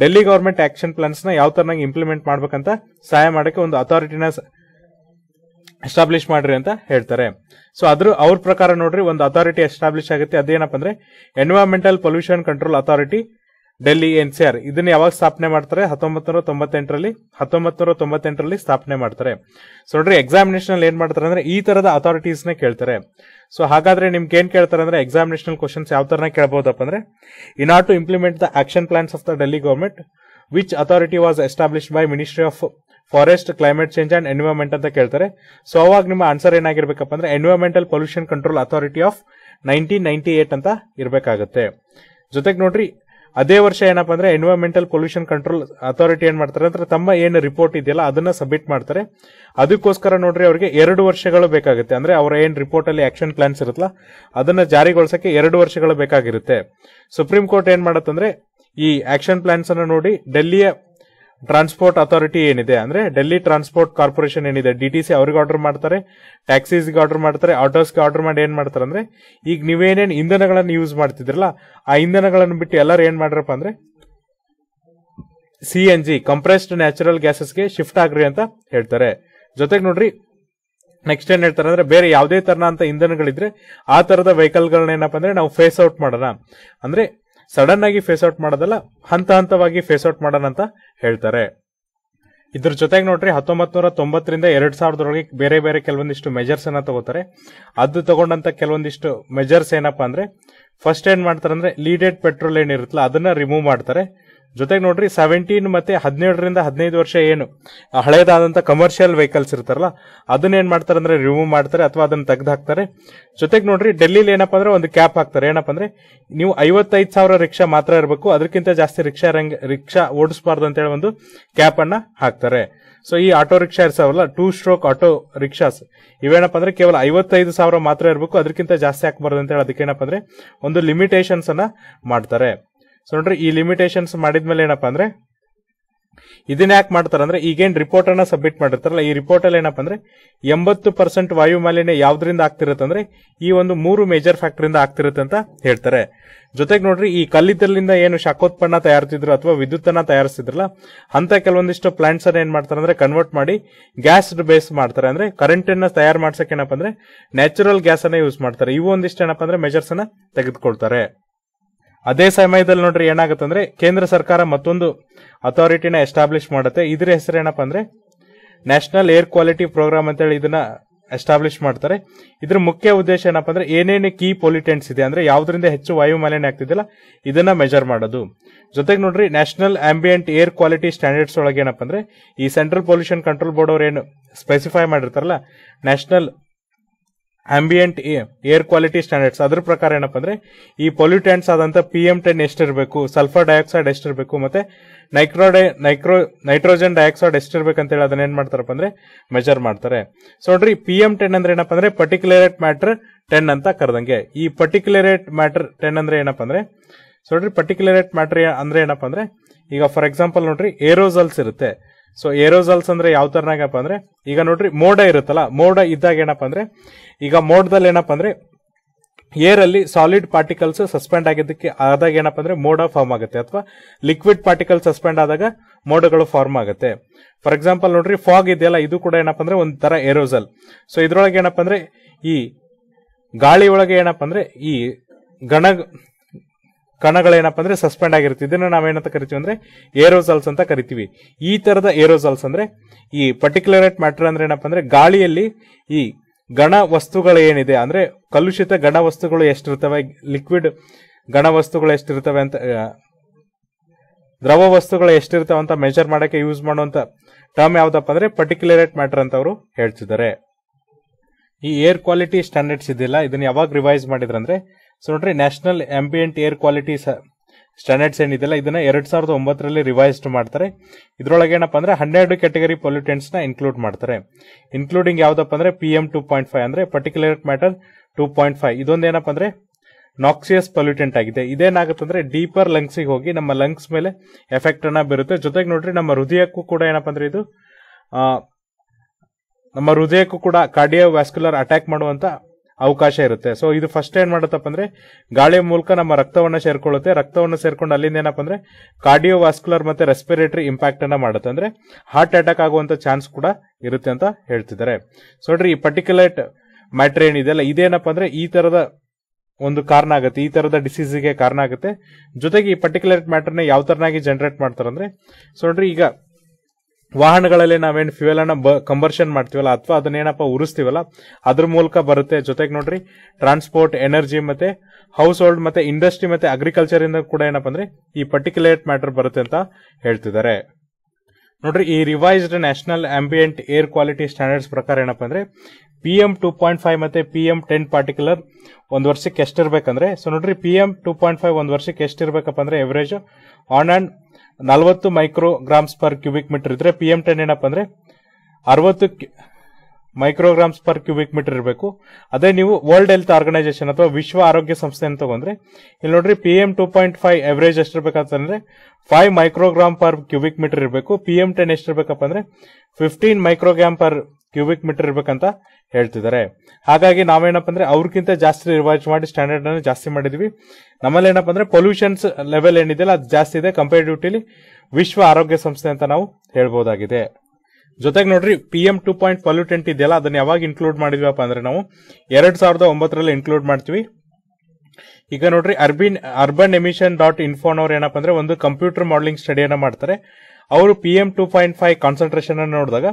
ಡೆಲ್ಲಿ ಗವರ್ಮೆಂಟ್ ಆಕ್ಷನ್ ಪ್ಲಾನ್ಸ್ ನ ಯಾವ ತರನಾಗಿ ಇಂಪ್ಲಿಮೆಂಟ್ ಮಾಡ್ಬೇಕಂತ ಸಹಾಯ ಮಾಡಕ್ಕೆ ಒಂದು ಅಥಾರಿಟಿನ ಎಸ್ಟಾಬ್ಲಿಷ್ ಮಾಡ್ರಿ ಅಂತ ಹೇಳ್ತಾರೆ ಸೊ ಅದ್ರ ಅವ್ರ ಪ್ರಕಾರ ನೋಡ್ರಿ ಒಂದು ಅಥಾರಿಟಿ ಎಸ್ಟಾಬ್ಲಿಷ್ ಆಗುತ್ತೆ ಅದೇನಪ್ಪ ಅಂದ್ರೆ environmental pollution control authority Delhi N C R ಇದನ್ನ ಯಾವಾಗ ಸ್ಥಾಪನೆ ಮಾಡ್ತಾರೆ ಹತ್ತೊಂಬತ್ತು ತೊಂಬತ್ತೆಂಟರಲ್ಲಿ ಹತ್ತೊಂಬತ್ತು ತೊಂಬತ್ತೆಂಟರಲ್ಲಿ ಸ್ಥಾಪನೆ ಮಾಡ್ತಾರೆ ಸೊ ನೋಡ್ರಿ ಎಕ್ಸಾಮಿನೇಷನ್ ಏನ್ ಮಾಡ್ತಾರೆ ಅಂದ್ರೆ ಈ ತರದ ಅಥಾರಿಟೀಸ್ ನ ಕೇಳ್ತಾರೆ ಸೊ ಹಾಗಾದ್ರೆ ನಿಮ್ಗೆ ಏನ್ ಕೇಳ್ತಾರೆ ಅಂದ್ರೆ ಎಕ್ಸಾಮಿನೇಷನ್ ಕ್ವಶನ್ಸ್ ಯಾವ ತರ ಕೇಳಬಹುದಪ್ಪ ಅಂದ್ರೆ ಇನ್ ಆರ್ to implement the action plans of the Delhi government which authority was establish by ministry of forest climate change and environment ಅಂತ ಕೇಳ್ತಾರೆ ಸೊ ಅವಾಗ ನಿಮ್ಮ ಆನ್ಸರ್ ಏನಾಗಿರ್ಬೇಕಪ್ಪ ಅಂದ್ರೆ environmental pollution control authority of nineteen ninety eight ಅಂತ ಇರಬೇಕಾಗುತ್ತೆ ಜೊತೆಗೆ ನೋಡ್ರಿ ಅದೇ ವರ್ಷ ಏನಪ್ಪಾ ಅಂದ್ರೆ ಎನ್ವೈರನ್ಮೆಂಟಲ್ ಪೊಲ್ಯೂಷನ್ ಕಂಟ್ರೋಲ್ ಅಥಾರಿಟಿ ಏನ್ ಮಾಡ್ತಾರೆ ಅಂದ್ರೆ ತಮ್ಮ ಏನು ರಿಪೋರ್ಟ್ ಇದೆಯಲ್ಲ ಅದನ್ನ ಸಬ್ಮಿಟ್ ಮಾಡ್ತಾರೆ ಅದಕ್ಕೋಸ್ಕರ ನೋಡ್ರಿ ಅವರಿಗೆ ಎರಡು ವರ್ಷಗಳು ಬೇಕಾಗುತ್ತೆ ಅಂದ್ರೆ ಅವರ ಏನ್ ರಿಪೋರ್ಟ್ ಅಲ್ಲಿ ಆಕ್ಷನ್ ಪ್ಲಾನ್ಸ್ ಇರುತ್ತಲ್ಲ ಅದನ್ನ ಜಾರಿಗೊಳಿಸಕ್ಕೆ ಎರಡು ವರ್ಷಗಳು ಬೇಕಾಗಿರುತ್ತೆ ಸುಪ್ರೀಂ ಕೋರ್ಟ್ ಏನ್ ಮಾಡತ್ತಂದ್ರೆ ಈ ಆಕ್ಷನ್ ಪ್ಲಾನ್ಸ್ ಅನ್ನು ನೋಡಿ ಡೆಲ್ಲಿಯ ಟ್ರಾನ್ಸ್ಪೋರ್ಟ್ ಅಥಾರಿಟಿ ಏನಿದೆ ಅಂದ್ರೆ ಡೆಲ್ಲಿ ಟ್ರಾನ್ಸ್ಪೋರ್ಟ್ ಕಾರ್ಪೊರೇಷನ್ ಏನಿದೆ ಡಿ ಟಿ ಸಿ ಅವ್ರಿಗೆ ಆರ್ಡರ್ ಮಾಡ್ತಾರೆ ಟ್ಯಾಕ್ಸೀಸ್ ಆರ್ಡರ್ ಮಾಡ್ತಾರೆ ಆಟೋಸ್ಗೆ ಆರ್ಡರ್ ಮಾಡಿ ಏನ್ ಮಾಡ್ತಾರೆ ಅಂದ್ರೆ ಈಗ ನೀವೇನೇನು ಇಂಧನಗಳನ್ನು ಯೂಸ್ ಮಾಡ್ತಿದ್ರಲ್ಲ ಆ ಇಂಧನಗಳನ್ನು ಬಿಟ್ಟು ಎಲ್ಲರೂ ಏನ್ ಮಾಡ್ರಪ್ಪ ಅಂದ್ರೆ C N G compressed natural ಗ್ಯಾಸಸ್ಗೆ ಶಿಫ್ಟ್ ಆಗ್ರಿ ಅಂತ ಹೇಳ್ತಾರೆ ಜೊತೆಗೆ ನೋಡ್ರಿ ನೆಕ್ಸ್ಟ್ ಏನ್ ಹೇಳ್ತಾರೆ ಅಂದ್ರೆ ಬೇರೆ ಯಾವುದೇ ತರನ ಅಂತ ಇಂಧನಗಳಿದ್ರೆ ಆ ತರದ ವೆಹಿಕಲ್ಗಳನ್ನ ಏನಪ್ಪ ಅಂದ್ರೆ ನಾವು ಫೇಸ್ ಔಟ್ ಮಾಡೋಣ ಅಂದ್ರೆ ಸಡನ್ ಆಗಿ ಫೇಸ್ ಔಟ್ ಮಾಡೋದಲ್ಲ ಹಂತ ಹಂತವಾಗಿ ಫೇಸ್ ಔಟ್ ಮಾಡೋಣ ಅಂತ ಹೇಳ್ತಾರೆ ಇದ್ರ ಜೊತೆಗೆ ನೋಡ್ರಿ ಹತ್ತೊಂಬತ್ ನೂರ ತೊಂಬತ್ತರಿಂದ ಎರಡ್ ಸಾವಿರದೊಳಗೆ ಬೇರೆ ಬೇರೆ ಕೆಲವೊಂದಿಷ್ಟು ಮೆಜರ್ಸ್ ಅನ್ನ ತಗೋತಾರೆ ಅದು ತಗೊಂಡಂತ ಕೆಲವೊಂದಿಷ್ಟು ಮೆಜರ್ಸ್ ಏನಪ್ಪಾ ಅಂದ್ರೆ ಫಸ್ಟ್ ಏನ್ ಮಾಡ್ತಾರೆ ಅಂದ್ರೆ ಲೀಡೆಡ್ ಪೆಟ್ರೋಲ್ ಏನಿರುತ್ತಲ್ಲ ಅದನ್ನ ರಿಮೂವ್ ಮಾಡ್ತಾರೆ ಜೊತೆಗೆ ನೋಡ್ರಿ ಸೆವೆಂಟೀನ್ ಮತ್ತೆ ಹದಿನೇಳರಿಂದ ಹದಿನೈದು ವರ್ಷ ಏನು ಹಳೇದಾದಂಥ ಕಮರ್ಷಿಯಲ್ ವೆಹಿಕಲ್ಸ್ ಇರ್ತಾರಲ್ಲ ಅದನ್ನ ಏನು ಮಾಡ್ತಾರೆ ಅಂದರೆ ರಿಮೂವ್ ಮಾಡ್ತಾರೆ ಅಥವಾ ಅದನ್ನು ತೆಗೆದು ಹಾಕ್ತಾರೆ ಜೊತೆಗೆ ನೋಡ್ರಿ ಡೆಲ್ಲಿಲಿ ಏನಪ್ಪ ಅಂದ್ರೆ ಒಂದು ಕ್ಯಾಪ್ ಹಾಕ್ತಾರೆ ಏನಪ್ಪ ಅಂದರೆ ನೀವು ಐವತ್ತೈದು ಸಾವಿರ ರಿಕ್ಷಾ ಮಾತ್ರ ಇರಬೇಕು ಅದಕ್ಕಿಂತ ಜಾಸ್ತಿ ರಿಕ್ಷಾ ರಂಗ ರಿಕ್ಷಾ ಓಡಿಸ್ಬಾರ್ದು ಅಂತೇಳಿ ಒಂದು ಕ್ಯಾಪ್ ಅನ್ನ ಹಾಕ್ತಾರೆ ಸೊ ಈ ಆಟೋ ರಿಕ್ಷಾ ಇರ್ಸಾವಲ್ಲ ಟೂ ಸ್ಟ್ರೋಕ್ ಆಟೋ ರಿಕ್ಷಾಸ್ ಇವೇನಪ್ಪ ಅಂದ್ರೆ ಕೇವಲ ಐವತ್ತೈದು ಸಾವಿರ ಮಾತ್ರ ಇರಬೇಕು ಅದಕ್ಕಿಂತ ಜಾಸ್ತಿ ಹಾಕ್ಬಾರ್ದು ಅಂತ ಹೇಳಿ ಅದಕ್ಕೇನಪ್ಪ ಅಂದರೆ ಒಂದು ಲಿಮಿಟೇಷನ್ಸ್ ಮಾಡ್ತಾರೆ ಸೊ ನೋಡ್ರಿ ಈ ಲಿಮಿಟೇಷನ್ಸ್ ಮಾಡಿದ್ಮೇಲೆ ಏನಪ್ಪಾ ಅಂದ್ರೆ ಇದನ್ನ ಯಾಕೆ ಮಾಡ್ತಾರ ಅಂದ್ರೆ ಈಗೇನ್ ರಿಪೋರ್ಟ್ ಅನ್ನ ಸಬ್ಮಿಟ್ ಮಾಡಿರ್ತಾರಲ್ಲ ಈ ರಿಪೋರ್ಟ್ ಅಲ್ಲಿ ಏನಪ್ಪಾ ಅಂದ್ರೆ ಎಂಬತ್ತು ಪರ್ಸೆಂಟ್ ವಾಯು ಮಾಲಿನ್ಯ ಯಾವ್ದ್ರಿಂದ ಆಗ್ತಿರತ್ತಂದ್ರೆ ಈ ಒಂದು ಮೂರು ಮೇಜರ್ ಫ್ಯಾಕ್ಟರಿಯಿಂದ ಆಗ್ತಿರುತ್ತೆ ಅಂತ ಹೇಳ್ತಾರೆ ಜೊತೆಗೆ ನೋಡ್ರಿ ಈ ಕಲ್ಲಿದ್ದಲ್ಲಿಂದ ಏನು ಶಾಖೋತ್ಪನ್ನ ತಯಾರಿಸಿದ್ರು ಅಥವಾ ವಿದ್ಯುತ್ ಅನ್ನ ತಯಾರಿಸಿದ್ರಲ್ಲ ಅಂತ ಕೆಲವೊಂದಿಷ್ಟು ಪ್ಲಾಂಟ್ಸ್ ಅನ್ನ ಏನ್ ಮಾಡ್ತಾರೆ ಅಂದ್ರೆ ಕನ್ವರ್ಟ್ ಮಾಡಿ ಗ್ಯಾಸ್ ಬೇಸ್ ಮಾಡ್ತಾರೆ ಅಂದ್ರೆ ಕರೆಂಟ್ ಅನ್ನ ತಯಾರು ಮಾಡ್ಸಕ್ಕೆ ಏನಪ್ಪ ಅಂದ್ರೆ ನ್ಯಾಚುರಲ್ ಗ್ಯಾಸ್ ಅನ್ನ ಯೂಸ್ ಮಾಡ್ತಾರೆ ಇವು ಒಂದಿಷ್ಟು ಏನಪ್ಪಾ ಅಂದ್ರೆ ಮೆಜರ್ಸ್ ಅನ್ನ ತೆಗೆದುಕೊಳ್ತಾರೆ ಅದೇ ಸಮಯದಲ್ಲಿ ನೋಡ್ರಿ ಅಂದ್ರೆ ಕೇಂದ್ರ ಸರ್ಕಾರ ಮತ್ತೊಂದು ಅಥಾರಿಟಿನ ಎಸ್ಟಾಬ್ಲಿಷ್ ಮಾಡುತ್ತೆ ಇದರ ಏನಪ್ಪ ಅಂದ್ರೆ ನ್ಯಾಷನಲ್ ಏರ್ ಕ್ವಾಲಿಟಿ ಪ್ರೋಗ್ರಾಮ್ ಅಂತೇಳಿ ಇದನ್ನ ಎಸ್ಟಾಬ್ಲಿಷ್ ಮಾಡ್ತಾರೆ ಇದ್ರ ಮುಖ್ಯ ಉದ್ದೇಶ ಏನಪ್ಪ ಅಂದ್ರೆ ಏನೇನು ಕೀ ಪೊಲ್ಯೂಟೆಂಟ್ಸ್ ಇದೆ ಅಂದ್ರೆ ಯಾವ್ದ್ರಿಂದ ಹೆಚ್ಚು ವಾಯು ಮಾಲಿನ್ಯ ಆಗ್ತಿದಿಲ್ಲ ಇದನ್ನ ಮೆಜರ್ ಮಾಡೋದು ಜೊತೆಗೆ ನೋಡ್ರಿ national ambient air quality standards ಒಳಗೆ ಏನಪ್ಪ ಅಂದ್ರೆ ಈ ಸೆಂಟ್ರಲ್ ಪೊಲ್ಯೂಷನ್ ಕಂಟ್ರೋಲ್ ಬೋರ್ಡ್ ಅವರು ಏನು ಸ್ಪೆಸಿಫೈ ಮಾಡಿರ್ತಾರಲ್ಲ national ambient air quality standards ಅದ್ರ ಪ್ರಕಾರ ಏನಪ್ಪ ಅಂದ್ರೆ ಈ ಪೊಲ್ಯೂಟೆಂಟ್ಸ್ ಆದಂತ ಪಿ ಎಂ ಟೆನ್ ಎಷ್ಟಿರಬೇಕು ಸಲ್ಫರ್ ಡೈಆಕ್ಸೈಡ್ ಎಷ್ಟಿರಬೇಕು ಮತ್ತೆ ನೈಕ್ರೋಡೈ ನೈಕ್ರೋ ನೈಟ್ರೋಜನ್ ಡೈಆಕ್ಸೈಡ್ ಅಂತ ಹೇಳಿ ಅದನ್ನ ಏನ್ ಮಾಡ್ತಾರಪ್ಪ ಅಂದ್ರೆ ಮೆಜರ್ ಮಾಡ್ತಾರೆ ಸೊ ನೋಡ್ರಿ ಪಿ ಎಂ ಟೆನ್ ಅಂದ್ರೆ ಏನಪ್ಪ ಅಂದ್ರೆ ಪರ್ಟಿಕ್ಯುಲರೇಟ್ ಮ್ಯಾಟರ್ ಟೆನ್ ಅಂತ ಕರೆದಂಗೆ ಈ ಪರ್ಟಿಕ್ಯುಲರೇಟ್ ಮ್ಯಾಟರ್ ಟೆನ್ ಅಂದ್ರೆ ಏನಪ್ಪ ಅಂದ್ರೆ ಸೊ ನೋಡ್ರಿ ಪರ್ಟಿಕ್ಯುಲರೇಟ್ ಮ್ಯಾಟರ್ ಅಂದ್ರೆ ಏನಪ್ಪ ಅಂದ್ರೆ ಈಗ ಫಾರ್ ಎಕ್ಸಾಂಪಲ್ ನೋಡ್ರಿ ಏರೋಸಲ್ಸ್ ಇರುತ್ತೆ ಸೊ ಏರೋಸಲ್ಸ್ ಅಂದ್ರೆ ಯಾವ ತರನಾಗಪ್ಪ ಅಂದ್ರೆ ಈಗ ನೋಡ್ರಿ ಮೋಡ ಇರುತ್ತಲ್ಲ ಮೋಡ ಇದ್ದಾಗ ಏನಪ್ಪ ಅಂದ್ರೆ ಈಗ ಮೋಡದಲ್ಲಿ ಏನಪ್ಪ ಅಂದ್ರೆ ಏರ್ ಅಲ್ಲಿ ಸಾಲಿಡ್ ಪಾರ್ಟಿಕಲ್ಸ್ ಸಸ್ಪೆಂಡ್ ಆಗಿದ್ದಕ್ಕೆ ಆದಾಗ ಏನಪ್ಪ ಅಂದ್ರೆ ಮೋಡ ಫಾರ್ಮ್ ಆಗುತ್ತೆ ಅಥವಾ ಲಿಕ್ವಿಡ್ ಪಾರ್ಟಿಕಲ್ ಸಸ್ಪೆಂಡ್ ಆದಾಗ ಮೋಡಗಳು ಫಾರ್ಮ್ ಆಗುತ್ತೆ ಫಾರ್ ಎಕ್ಸಾಂಪಲ್ ನೋಡ್ರಿ ಫಾಗ್ ಇದೆಯಲ್ಲ ಇದು ಕೂಡ ಏನಪ್ಪ ಅಂದ್ರೆ ಒಂದ್ ತರ ಏರೋಸಲ್ ಸೊ ಇದ್ರೊಳಗೆ ಏನಪ್ಪ ಅಂದ್ರೆ ಈ ಗಾಳಿ ಒಳಗೆ ಏನಪ್ಪ ಅಂದ್ರೆ ಈ ಗಣ ಕಣಗಳೇನಪ್ಪ ಅಂದ್ರೆ ಸಸ್ಪೆಂಡ್ ಆಗಿರುತ್ತೆ ಇದನ್ನ ನಾವೇನಂತ ಕರಿತೀವಿ ಅಂದ್ರೆ ಏರೋಸಲ್ಸ್ ಅಂತ ಕರಿತೀವಿ ಈ ತರದ ಏರೋಸಲ್ಸ್ ಅಂದ್ರೆ ಈ ಪರ್ಟಿಕ್ಯುಲರೇಟ್ ಮ್ಯಾಟರ್ ಅಂದ್ರೆ ಏನಪ್ಪ ಅಂದ್ರೆ ಗಾಳಿಯಲ್ಲಿ ಈ ಗಣ ವಸ್ತುಗಳು ಏನಿದೆ ಅಂದ್ರೆ ಕಲುಷಿತ ಗಣ ವಸ್ತುಗಳು ಎಷ್ಟಿರ್ತವೆ ಲಿಕ್ವಿಡ್ ಗಣ ವಸ್ತುಗಳು ಎಷ್ಟಿರ್ತವೆ ಅಂತ ದ್ರವ ವಸ್ತುಗಳು ಎಷ್ಟಿರ್ತವೆ ಅಂತ ಮೆಜರ್ ಮಾಡೋಕ್ಕೆ ಯೂಸ್ ಮಾಡುವಂತ ಟರ್ಮ್ ಯಾವ್ದಪ್ಪ ಅಂದ್ರೆ ಪರ್ಟಿಕ್ಯುಲರೇಟ್ ಮ್ಯಾಟರ್ ಅಂತ ಅವರು ಹೇಳ್ತಿದ್ದಾರೆ ಈ ಏರ್ ಕ್ವಾಲಿಟಿ ಸ್ಟ್ಯಾಂಡರ್ಡ್ಸ್ ಇದಿಲ್ಲ ಇದನ್ನ ಯಾವಾಗ ರಿವೈಸ್ ಮಾಡಿದ್ರಂದ್ರೆ ಸೊ ನೋಡ್ರಿ national ambient air quality standards ಏನಿದೆಲ್ಲ ಇದನ್ನ ಎರಡ್ ಸಾವಿರದ ಒಂಬತ್ತರಲ್ಲಿ ರಿವೈಸ್ಡ್ ಮಾಡ್ತಾರೆ ಇದರೊಳಗೆ ಏನಪ್ಪ ಅಂದ್ರೆ ಹನ್ನೆರಡು ಕ್ಯಾಟಗರಿ ಪೊಲ್ಯೂಟೆಂಟ್ಸ್ ನ ಇನ್ಕ್ಲೂಡ್ ಮಾಡ್ತಾರೆ ಇನ್ಕ್ಲೂಡಿಂಗ್ ಯಾವ್ದಪ್ಪ ಅಂದ್ರೆ P M two point five ಅಂದ್ರೆ particular matter two point five ಇದೊಂದೇನಪ್ಪ ಅಂದ್ರೆ ನಾಕ್ಸಿಯಸ್ ಪೊಲ್ಯೂಟೆಂಟ್ ಆಗಿದೆ ಇದೇನಾಗುತ್ತೆ ಅಂದ್ರೆ ಡೀಪರ್ ಗೆ ಹೋಗಿ ನಮ್ಮ ಲಂಗ್ಸ್ ಮೇಲೆ ಎಫೆಕ್ಟ್ ಅನ್ನ ಬೀರುತ್ತೆ ಜೊತೆಗೆ ನೋಡ್ರಿ ನಮ್ಮ ಹೃದಯಕ್ಕೂ ಕೂಡ ಏನಪ್ಪ ಅಂದ್ರೆ ಇದು ನಮ್ಮ ಹೃದಯಕ್ಕೂ ಕೂಡ ಕಾರ್ಡಿಯೋ ವ್ಯಾಸ್ಕ್ಯುಲರ್ ಅಟ್ಯಾಕ್ ಮಾಡುವಂತ ಅವಕಾಶ ಇರುತ್ತೆ ಸೊ ಇದು ಫಸ್ಟ್ ಏನ್ ಮಾಡುತ್ತಪ್ಪ ಅಂದ್ರೆ ಗಾಳಿಯ ಮೂಲಕ ನಮ್ಮ ರಕ್ತವನ್ನ ಸೇರ್ಕೊಳ್ಳುತ್ತೆ ರಕ್ತವನ್ನ ಸೇರ್ಕೊಂಡು ಅಲ್ಲಿಂದ ಏನಪ್ಪ ಅಂದ್ರೆ ಕಾರ್ಡಿಯೋ ವಾಸ್ಕ್ಯುಲರ್ ಮತ್ತೆ ರೆಸ್ಪಿರೇಟರಿ ಇಂಪ್ಯಾಕ್ಟ್ ಅನ್ನ ಮಾಡುತ್ತೆ ಅಂದ್ರೆ ಹಾರ್ಟ್ ಅಟ್ಯಾಕ್ ಆಗುವಂತ ಚಾನ್ಸ್ ಕೂಡ ಇರುತ್ತೆ ಅಂತ ಹೇಳ್ತಿದ್ದಾರೆ ಸೊ ನೋಡ್ರಿ ಈ ಪರ್ಟಿಕ್ಯುಲೇಟ್ ಮ್ಯಾಟ್ರ್ ಏನಿದೆಯಲ್ಲ ಇದೇನಪ್ಪ ಅಂದ್ರೆ ಈ ತರದ ಒಂದು ಕಾರಣ ಆಗುತ್ತೆ ಈ ತರದ ಗೆ ಕಾರಣ ಆಗುತ್ತೆ ಜೊತೆಗೆ ಈ ಪರ್ಟಿಕ್ಯುಲರ್ ಮ್ಯಾಟರ್ನ ಯಾವ ತರನಾಗಿ ಜನರೇಟ್ ಮಾಡ್ತಾರಂದ್ರೆ ಸೊ ನೋಡ್ರಿ ಈಗ ವಾಹನಗಳಲ್ಲಿ ನಾವೇನು ಫ್ಯೂಯಲ್ ಅನ್ನ ಕಂಬರ್ಷನ್ ಮಾಡ್ತೀವಲ್ಲ ಅಥವಾ ಅದನ್ನೇನಪ್ಪ ಉರಿಸ್ತೀವಲ್ಲ ಅದ್ರ ಮೂಲಕ ಬರುತ್ತೆ ಜೊತೆಗೆ ನೋಡ್ರಿ ಟ್ರಾನ್ಸ್ಪೋರ್ಟ್ ಎನರ್ಜಿ ಮತ್ತೆ ಹೌಸ್ ಹೋಲ್ಡ್ ಮತ್ತೆ ಇಂಡಸ್ಟ್ರಿ ಮತ್ತೆ ಅಗ್ರಿಕಲ್ಚರ್ ಇಂದ ಕೂಡ ಏನಪ್ಪ ಅಂದ್ರೆ ಈ ಪರ್ಟಿಕ್ಯುಲೇಟ್ ಮ್ಯಾಟರ್ ಬರುತ್ತೆ ಅಂತ ಹೇಳ್ತಿದ್ದಾರೆ ನೋಡ್ರಿ ಈ revised national ambient air quality standards ಪ್ರಕಾರ ಏನಪ್ಪ ಅಂದ್ರೆ P M two point five ಮತ್ತೆ ಪಿ ಎಂ ಟೆನ್ ಪಾರ್ಟಿಕ್ಯುಲರ್ ಒಂದು ವರ್ಷಕ್ಕೆ ಎಷ್ಟಿರ್ಬೇಕಂದ್ರೆ ಸೊ ನೋಡ್ರಿ P M two point five ಒಂದು ವರ್ಷಕ್ಕೆ ಎಷ್ಟಿರ್ಬೇಕಪ್ಪ ಅಂದ್ರೆ ಎವರೇಜ್ ಆನ್ ಅಂಡ್ ನಲವತ್ತು ಮೈಕ್ರೋಗ್ರಾಮ್ಸ್ ಪರ್ ಕ್ಯೂಬಿಕ್ ಮೀಟರ್ ಇದ್ರೆ ಪಿ ಎಂ ಟೆನ್ ಏನಪ್ಪ ಅಂದ್ರೆ ಅರವತ್ತು ಮೈಕ್ರೋಗ್ರಾಮ್ಸ್ ಪರ್ ಕ್ಯೂಬಿಕ್ ಮೀಟರ್ ಇರಬೇಕು ಅದೇ ನೀವು ವರ್ಲ್ಡ್ ಹೆಲ್ತ್ ಆರ್ಗನೈಸೇಷನ್ ಅಥವಾ ವಿಶ್ವ ಆರೋಗ್ಯ ಸಂಸ್ಥೆಯನ್ನು ತಗೊಂಡ್ರೆ ಇಲ್ಲಿ ನೋಡ್ರಿ P M two point five average ಎಷ್ಟಿರ್ಬೇಕಂತಂದ್ರೆ five microgram per cubic metre ಇರಬೇಕು ಪಿ ಎಂ ಟೆನ್ ಎಷ್ಟಿರ್ಬೇಕಪ್ಪ ಅಂದ್ರೆ fifteen microgram per cubic metre ಇರಬೇಕಂತ ಹೇಳ್ತಿದ್ದಾರೆ ಹಾಗಾಗಿ ನಾವೇನಪ್ಪ ಅಂದ್ರೆ ಅವ್ರಿಗಿಂತ ಜಾಸ್ತಿ ರಿವೈಸ್ ಮಾಡಿ ಸ್ಟ್ಯಾಂಡರ್ಡ್ ಅನ್ನು ಜಾಸ್ತಿ ಮಾಡಿದ್ವಿ ನಮ್ಮಲ್ಲಿ ಏನಪ್ಪ ಅಂದ್ರೆ ಪೊಲ್ಯೂಷನ್ಸ್ ಲೆವೆಲ್ ಏನಿದೆಯಲ್ಲ ಅದು ಜಾಸ್ತಿ ಇದೆ ಕಂಪೇರಿಟಿವ್ಲಿ ವಿಶ್ವ ಆರೋಗ್ಯ ಸಂಸ್ಥೆ ಅಂತ ನಾವು ಹೇಳ್ಬೋದಾಗಿದೆ ಜೊತೆಗೆ ನೋಡ್ರಿ P M two point pollutant ಇದೆಯಲ್ಲ ಅದನ್ನ ಯಾವಾಗ ಇನ್ಕ್ಲೂಡ್ ಮಾಡಿದ್ವಪ್ಪ ಅಂದ್ರೆ ನಾವು ಎರಡ್ ಸಾವಿರದ ಒಂಬತ್ತರಲ್ಲಿ ಇನ್ಕ್ಲೂಡ್ ಮಾಡ್ತೀವಿ ಈಗ ನೋಡ್ರಿ urban urban emission dot info ಅವ್ರು ಏನಪ್ಪ ಅಂದ್ರೆ ಒಂದು ಕಂಪ್ಯೂಟರ್ ಮಾಡಲಿಂಗ್ ಸ್ಟಡಿಯನ್ನು ಮಾಡ್ತಾರೆ ಅವರು P M two point five concentration ಅನ್ನು ನೋಡಿದಾಗ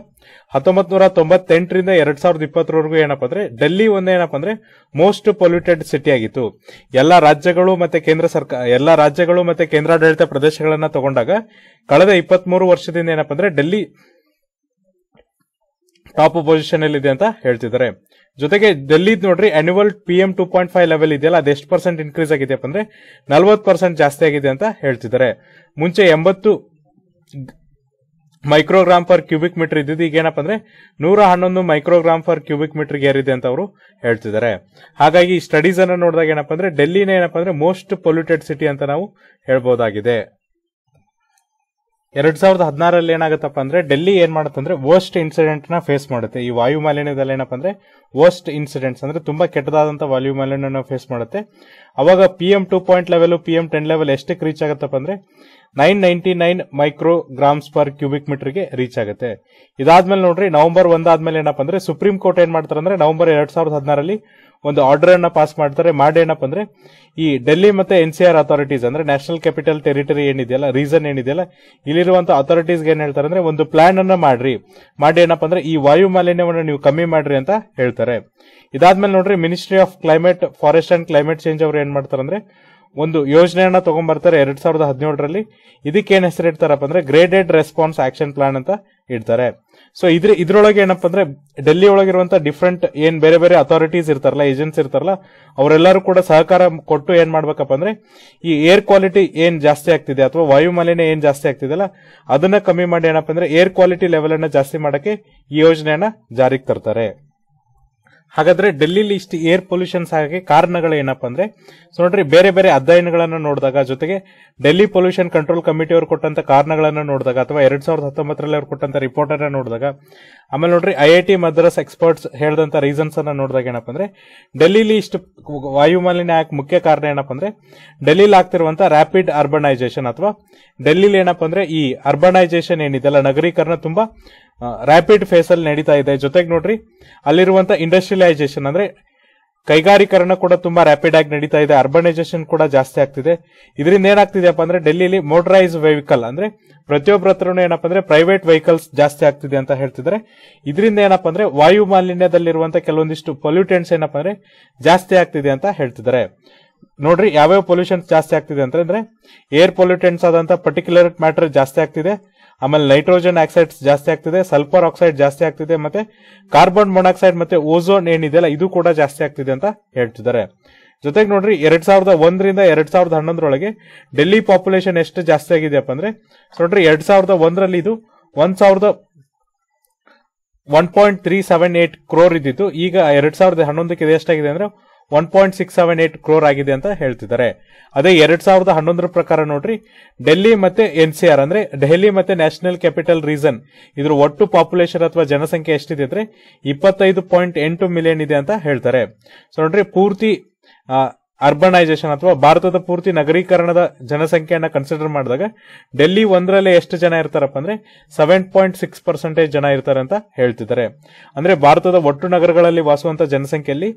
ಹತ್ತೊಂಬತ್ ನೂರ ತೊಂಬತ್ತೆಂಟರಿಂದ ಎರಡ್ ಸಾವಿರದ ಇಪ್ಪತ್ತರವರೆಗೂ ಏನಪ್ಪ ಅಂದ್ರೆ ಡೆಲ್ಲಿ ಒಂದೇ ಏನಪ್ಪ ಅಂದ್ರೆ ಮೋಸ್ಟ್ ಪೊಲ್ಯೂಟೆಡ್ ಸಿಟಿ ಆಗಿತ್ತು ಎಲ್ಲಾ ರಾಜ್ಯಗಳು ಮತ್ತೆ ಕೇಂದ್ರ ಸರ್ಕಾರ ಎಲ್ಲಾ ರಾಜ್ಯಗಳು ಮತ್ತೆ ಕೇಂದ್ರಾಡಳಿತ ಪ್ರದೇಶಗಳನ್ನ ತಗೊಂಡಾಗ ಕಳೆದ ಇಪ್ಪತ್ತ್ ವರ್ಷದಿಂದ ಏನಪ್ಪ ಅಂದ್ರೆ ಡೆಲ್ಲಿ ಟಾಪ್ ಪೊಸಿಷನ್ ಅಲ್ಲಿ ಇದೆ ಅಂತ ಹೇಳ್ತಿದ್ದಾರೆ ಜೊತೆಗೆ ಡೆಲ್ಲಿ ನೋಡ್ರಿ annual P M two point five level ಇದೆಯಲ್ಲ ಅದು ಎಷ್ಟು ಪರ್ಸೆಂಟ್ ಇನ್ಕ್ರೀಸ್ ಆಗಿದೆ ಅಂದ್ರೆ ನಲ್ವತ್ತು ಪರ್ಸೆಂಟ್ ಜಾಸ್ತಿ ಆಗಿದೆ ಅಂತ ಹೇಳ್ತಿದ್ದಾರೆ ಮುಂಚೆ ಎಂಬತ್ತು ಮೈಕ್ರೋಗ್ರಾಮ್ ಪರ್ ಕ್ಯೂಬಿಕ್ ಮೀಟರ್ ಇದ್ದಿದ್ದು ಈಗ ಏನಪ್ಪ ಅಂದ್ರೆ ನೂರ ಹನ್ನೊಂದು ಮೈಕ್ರೋಗ್ರಾಮ್ ಪರ್ ಕ್ಯೂಬಿಕ್ ಮೀಟರ್ಗೆ ಏರಿದೆ ಅಂತ ಅವರು ಹೇಳ್ತಿದ್ದಾರೆ ಹಾಗಾಗಿ ಸ್ಟಡೀಸ್ ಅನ್ನ ನೋಡಿದಾಗ ಏನಪ್ಪ ಅಂದ್ರೆ ಡೆಲ್ಲಿನ ಏನಪ್ಪ ಅಂದ್ರೆ ಮೋಸ್ಟ್ ಪೊಲ್ಯೂಟೆಡ್ ಸಿಟಿ ಅಂತ ನಾವು ಹೇಳ್ಬೋದಾಗಿದೆ ಎರಡ್ ಸಾವಿರದ ಹದಿನಾರಲ್ಲಿ ಏನಾಗುತ್ತಪ್ಪ ಅಂದ್ರೆ ಡೆಲ್ಲಿ ಏನ್ ಅಂದ್ರೆ ವರ್ಸ್ಟ್ ಇನ್ಸಿಡೆಂಟ್ ನ ಫೇಸ್ ಮಾಡುತ್ತೆ ಈ ವಾಯು ಮಾಲಿನ್ಯದಲ್ಲಿ ಏನಪ್ಪ ಅಂದ್ರೆ ವರ್ಸ್ಟ್ ಇನ್ಸಿಡೆಂಟ್ಸ್ ಅಂದ್ರೆ ತುಂಬಾ ಕೆಟ್ಟದಾದಂತಹ ವಾಯು ಮಾಲಿನ್ಯನ ಫೇಸ್ ಮಾಡುತ್ತೆ ಅವಾಗ P M two point level P M ten level ಎಷ್ಟಕ್ಕೆ ರೀಚ್ ಆಗುತ್ತಪ್ಪ ಅಂದ್ರೆ nine ninety nine micrograms per cubic ಮೀಟರ್ಗೆ ರೀಚ್ ಆಗುತ್ತೆ ಇದಾದ್ಮೇಲೆ ನೋಡ್ರಿ ನವೆಂಬರ್ ಒಂದಾದ್ಮೇಲೆ ಏನಪ್ಪ ಅಂದ್ರೆ ಸುಪ್ರೀಂ ಕೋರ್ಟ್ ಏನ್ ಮಾಡ್ತಾರೆ ಅಂದ್ರೆ ನವೆಂಬರ್ ಎರಡ್ ಸಾವಿರದ ಹದಿನಾರಲ್ಲಿ ಒಂದು ಆರ್ಡರ್ ಅನ್ನ ಪಾಸ್ ಮಾಡ್ತಾರೆ ಮಾಡಿ ಏನಪ್ಪ ಅಂದ್ರೆ ಈ ಡೆಲ್ಲಿ ಮತ್ತೆ ಎನ್ ಅಥಾರಿಟೀಸ್ ಅಂದ್ರೆ ನ್ಯಾಷನಲ್ ಕ್ಯಾಪಿಟಲ್ ಟೆರಿಟರಿ ಏನಿದೆಯಲ್ಲ ರೀಸನ್ ಏನಿದೆಯಲ್ಲ ಇಲ್ಲಿರುವಂತ ಅಥಾರಿಟೀಸ್ಗೆ ಏನ್ ಹೇಳ್ತಾರೆ ಅಂದ್ರೆ ಒಂದು ಪ್ಲಾನ್ ಅನ್ನ ಮಾಡ್ರಿ ಮಾಡಿ ಏನಪ್ಪ ಅಂದ್ರೆ ಈ ವಾಯು ಮಾಲಿನ್ಯವನ್ನು ನೀವು ಕಮ್ಮಿ ಮಾಡ್ರಿ ಅಂತ ಹೇಳ್ತಾರೆ ಇದಾದ್ಮೇಲೆ ನೋಡ್ರಿ ministry of climate forest and climate change ಅವರು ಏನ್ ಮಾಡ್ತಾರೆ ಅಂದ್ರೆ ಒಂದು ಯೋಜನೆಯನ್ನ ತಗೊಂಡ್ಬರ್ತಾರೆ ಎರಡ್ ಸಾವಿರದ ಹದಿನೇಳರಲ್ಲಿ ಇದಕ್ಕೆ ಏನ್ ಹೆಸರು ಇಡ್ತಾರಪ್ಪ ಅಂದ್ರೆ ಗ್ರೇಡೆಡ್ ರೆಸ್ಪಾನ್ಸ್ ಆಕ್ಷನ್ ಪ್ಲಾನ್ ಅಂತ ಇಡ್ತಾರೆ ಸೊ ಇದ್ರ ಇದ್ರೊಳಗೆ ಏನಪ್ಪ ಅಂದ್ರೆ ಡೆಲ್ಲಿ ಒಳಗಿರುವಂತ ಡಿಫ್ರೆಂಟ್ ಏನ್ ಬೇರೆ ಬೇರೆ ಅಥಾರಿಟೀಸ್ ಇರ್ತಾರಲ್ಲ ಏಜೆನ್ಸಿ ಇರ್ತಾರಲ್ಲ ಅವರೆಲ್ಲರೂ ಕೂಡ ಸಹಕಾರ ಕೊಟ್ಟು ಏನ್ ಮಾಡ್ಬೇಕಪ್ಪ ಅಂದ್ರೆ ಈ ಏರ್ ಕ್ವಾಲಿಟಿ ಏನ್ ಜಾಸ್ತಿ ಆಗ್ತಿದೆ ಅಥವಾ ವಾಯುಮಾಲಿನ್ಯ ಏನ್ ಜಾಸ್ತಿ ಆಗ್ತಿದೆಲ್ಲ ಅದನ್ನ ಕಮ್ಮಿ ಮಾಡಿ ಏನಪ್ಪ ಅಂದ್ರೆ ಏರ್ ಕ್ವಾಲಿಟಿ ಲೆವೆಲ್ ಅನ್ನ ಜಾಸ್ತಿ ಮಾಡಕ್ಕೆ ಈ ಯೋಜನೆಯನ್ನ ಜಾರಿಗೆ ತರ್ತಾರೆ ಹಾಗಾದ್ರೆ ಡೆಲ್ಲಿಲಿ ಇಷ್ಟು ಏರ್ ಪೊಲ್ಯೂಷನ್ಸ್ ಆಗಕ್ಕೆ ಕಾರಣಗಳು ಏನಪ್ಪ ಅಂದ್ರೆ ಸೊ ನೋಡ್ರಿ ಬೇರೆ ಬೇರೆ ಅಧ್ಯಯನಗಳನ್ನು ನೋಡಿದಾಗ ಜೊತೆಗೆ ಡೆಲ್ಲಿ ಪೊಲ್ಯೂಷನ್ ಕಂಟ್ರೋಲ್ ಕಮಿಟಿ ಅವರು ಕೊಟ್ಟಂತ ಕಾರಣಗಳನ್ನು ನೋಡಿದಾಗ ಅಥವಾ ಎರಡ್ ಸಾವಿರದ ಹತ್ತೊಂಬತ್ತರಲ್ಲಿ ಅವ್ರು ಕೊಟ್ಟಂತ ರಿಪೋರ್ಟ್ ಅನ್ನ ನೋಡಿದಾಗ ಆಮೇಲೆ ನೋಡ್ರಿ I I T Madras experts ಹೇಳಿದಂತ ರೀಸನ್ಸ್ ಅನ್ನ ನೋಡಿದಾಗ ಏನಪ್ಪ ಅಂದ್ರೆ ಡೆಲ್ಲಿಲಿ ಇಷ್ಟು ವಾಯುಮಾಲಿನ್ಯ ಮಾಲಿನ್ಯ ಮುಖ್ಯ ಕಾರಣ ಏನಪ್ಪ ಅಂದ್ರೆ ಡೆಲ್ಲಿಲಿ ಆಗ್ತಿರುವಂತ ರ್ಯಾಪಿಡ್ ಅರ್ಬನೈಸೇಷನ್ ಅಥವಾ ಡೆಲ್ಲಿಲಿ ಏನಪ್ಪ ಅಂದ್ರೆ ಈ ಅರ್ಬನೈಸೇಷನ್ ಏನಿದೆ ನಗರೀಕರಣ ತುಂಬಾ ರ್ಯಾಪಿಡ್ ಫೇಸ್ ಅಲ್ಲಿ ನಡೀತಾ ಇದೆ ಜೊತೆಗೆ ನೋಡ್ರಿ ಅಲ್ಲಿರುವಂತ ಇಂಡಸ್ಟ್ರಿಯಲೈಸೇಷನ್ ಅಂದ್ರೆ ಕೈಗಾರಿಕರಣ ಕೂಡ ತುಂಬಾ ರ್ಯಾಪಿಡ್ ಆಗಿ ನಡೀತಾ ಇದೆ ಅರ್ಬನೈಸೇಷನ್ ಕೂಡ ಜಾಸ್ತಿ ಆಗ್ತಿದೆ ಇದರಿಂದ ಏನಾಗ್ತಿದೆಯಪ್ಪ ಅಂದ್ರೆ ಡೆಲ್ಲಿಲಿ ಮೋಟರೈಸ್ ವೆಹಿಕಲ್ ಅಂದ್ರೆ ಪ್ರತಿಯೊಬ್ಬರ ಹತ್ರನೂ ಅಂದ್ರೆ ಪ್ರೈವೇಟ್ ವೆಹಿಕಲ್ಸ್ ಜಾಸ್ತಿ ಆಗ್ತಿದೆ ಅಂತ ಹೇಳ್ತಿದ್ರೆ ಇದರಿಂದ ಏನಪ್ಪ ಅಂದ್ರೆ ವಾಯು ಮಾಲಿನ್ಯದಲ್ಲಿರುವಂತ ಕೆಲವೊಂದಿಷ್ಟು ಪೊಲ್ಯೂಟೆಂಟ್ಸ್ ಏನಪ್ಪ ಅಂದ್ರೆ ಜಾಸ್ತಿ ಆಗ್ತಿದೆ ಅಂತ ಹೇಳ್ತಿದ್ದಾರೆ ನೋಡ್ರಿ ಯಾವ್ಯಾವ ಪೊಲ್ಯೂಷನ್ಸ್ ಜಾಸ್ತಿ ಆಗ್ತಿದೆ ಅಂದ್ರೆ ಏರ್ ಪೊಲ್ಯೂಟೆಂಟ್ಸ್ ಆದಂತ ಪರ್ಟಿಕ್ಯುಲರ್ ಮ್ಯಾಟರ್ ಜಾಸ್ತಿ ಆಗ್ತಿದೆ ಆಮೇಲೆ ನೈಟ್ರೋಜನ್ ಆಕ್ಸೈಡ್ಸ್ ಜಾಸ್ತಿ ಆಗ್ತಿದೆ ಸಲ್ಫರ್ ಆಕ್ಸೈಡ್ ಜಾಸ್ತಿ ಆಗ್ತಿದೆ ಮತ್ತೆ ಕಾರ್ಬನ್ ಮೊನಾಕ್ಸೈಡ್ ಮತ್ತೆ ಓಝೋನ್ ಏನಿದೆಯಲ್ಲ ಇದು ಕೂಡ ಜಾಸ್ತಿ ಆಗ್ತಿದೆ ಅಂತ ಹೇಳ್ತಿದ್ದಾರೆ ಜೊತೆಗೆ ನೋಡ್ರಿ ಎರಡ್ ಸಾವಿರದ ಒಂದರಿಂದ ಎರಡ್ ಸಾವಿರದ ಹನ್ನೊಂದರೊಳಗೆ ಡೆಲ್ಲಿ ಪಾಪ್ಯುಲೇಷನ್ ಎಷ್ಟು ಜಾಸ್ತಿ ಅಪ್ಪ ಅಂದ್ರೆ ನೋಡ್ರಿ ಎರಡ್ ಸಾವಿರದ ಒಂದರಲ್ಲಿ ಇದು ಒಂದ್ ಸಾವಿರದ one point three seven eight crore ಇದ್ದಿತ್ತು ಈಗ ಎರಡ್ ಸಾವಿರದ ಹನ್ನೊಂದಕ್ಕೆ ಎಷ್ಟಾಗಿದೆ ಅಂದ್ರೆ one point six seven eight crore ಆಗಿದೆ ಅಂತ ಹೇಳ್ತಿದ್ದಾರೆ ಅದೇ ಎರಡ್ ಸಾವಿರದ ಹನ್ನೊಂದರ ಪ್ರಕಾರ ನೋಡ್ರಿ ಡೆಲ್ಲಿ ಮತ್ತೆ ಎನ್ ಸಿ ಆರ್ ಅಂದ್ರೆ ಡೆಹಲಿ ಮತ್ತೆ ನ್ಯಾಷನಲ್ ಕ್ಯಾಪಿಟಲ್ ರೀಸನ್ ಇದ್ರ ಒಟ್ಟು ಪಾಪ್ಯುಲೇಷನ್ ಅಥವಾ ಜನಸಂಖ್ಯೆ ಎಷ್ಟಿದೆ ಅಂದ್ರೆ ಇಪ್ಪತ್ತೈದು ಪಾಯಿಂಟ್ ಎಂಟು ಮಿಲಿಯನ್ ಇದೆ ಅಂತ ಹೇಳ್ತಾರೆ ಸೊ ನೋಡ್ರಿ ಪೂರ್ತಿ ಅರ್ಬನೈಸೇಷನ್ ಅಥವಾ ಭಾರತದ ಪೂರ್ತಿ ನಗರೀಕರಣದ ಜನಸಂಖ್ಯೆಯನ್ನ ಕನ್ಸಿಡರ್ ಮಾಡಿದಾಗ ಡೆಲ್ಲಿ ಒಂದರಲ್ಲೇ ಎಷ್ಟು ಜನ ಇರ್ತಾರಪ್ಪ ಅಂದ್ರೆ ಸೆವೆನ್ ಪಾಯಿಂಟ್ ಸಿಕ್ಸ್ ಪರ್ಸೆಂಟೇಜ್ ಜನ ಇರ್ತಾರೆ ಅಂತ ಹೇಳ್ತಿದ್ದಾರೆ ಅಂದ್ರೆ ಭಾರತದ ಒಟ್ಟು ನಗರಗಳಲ್ಲಿ ವಾಸುವಂತ ಜನಸಂಖ್ಯೆಯಲ್ಲಿ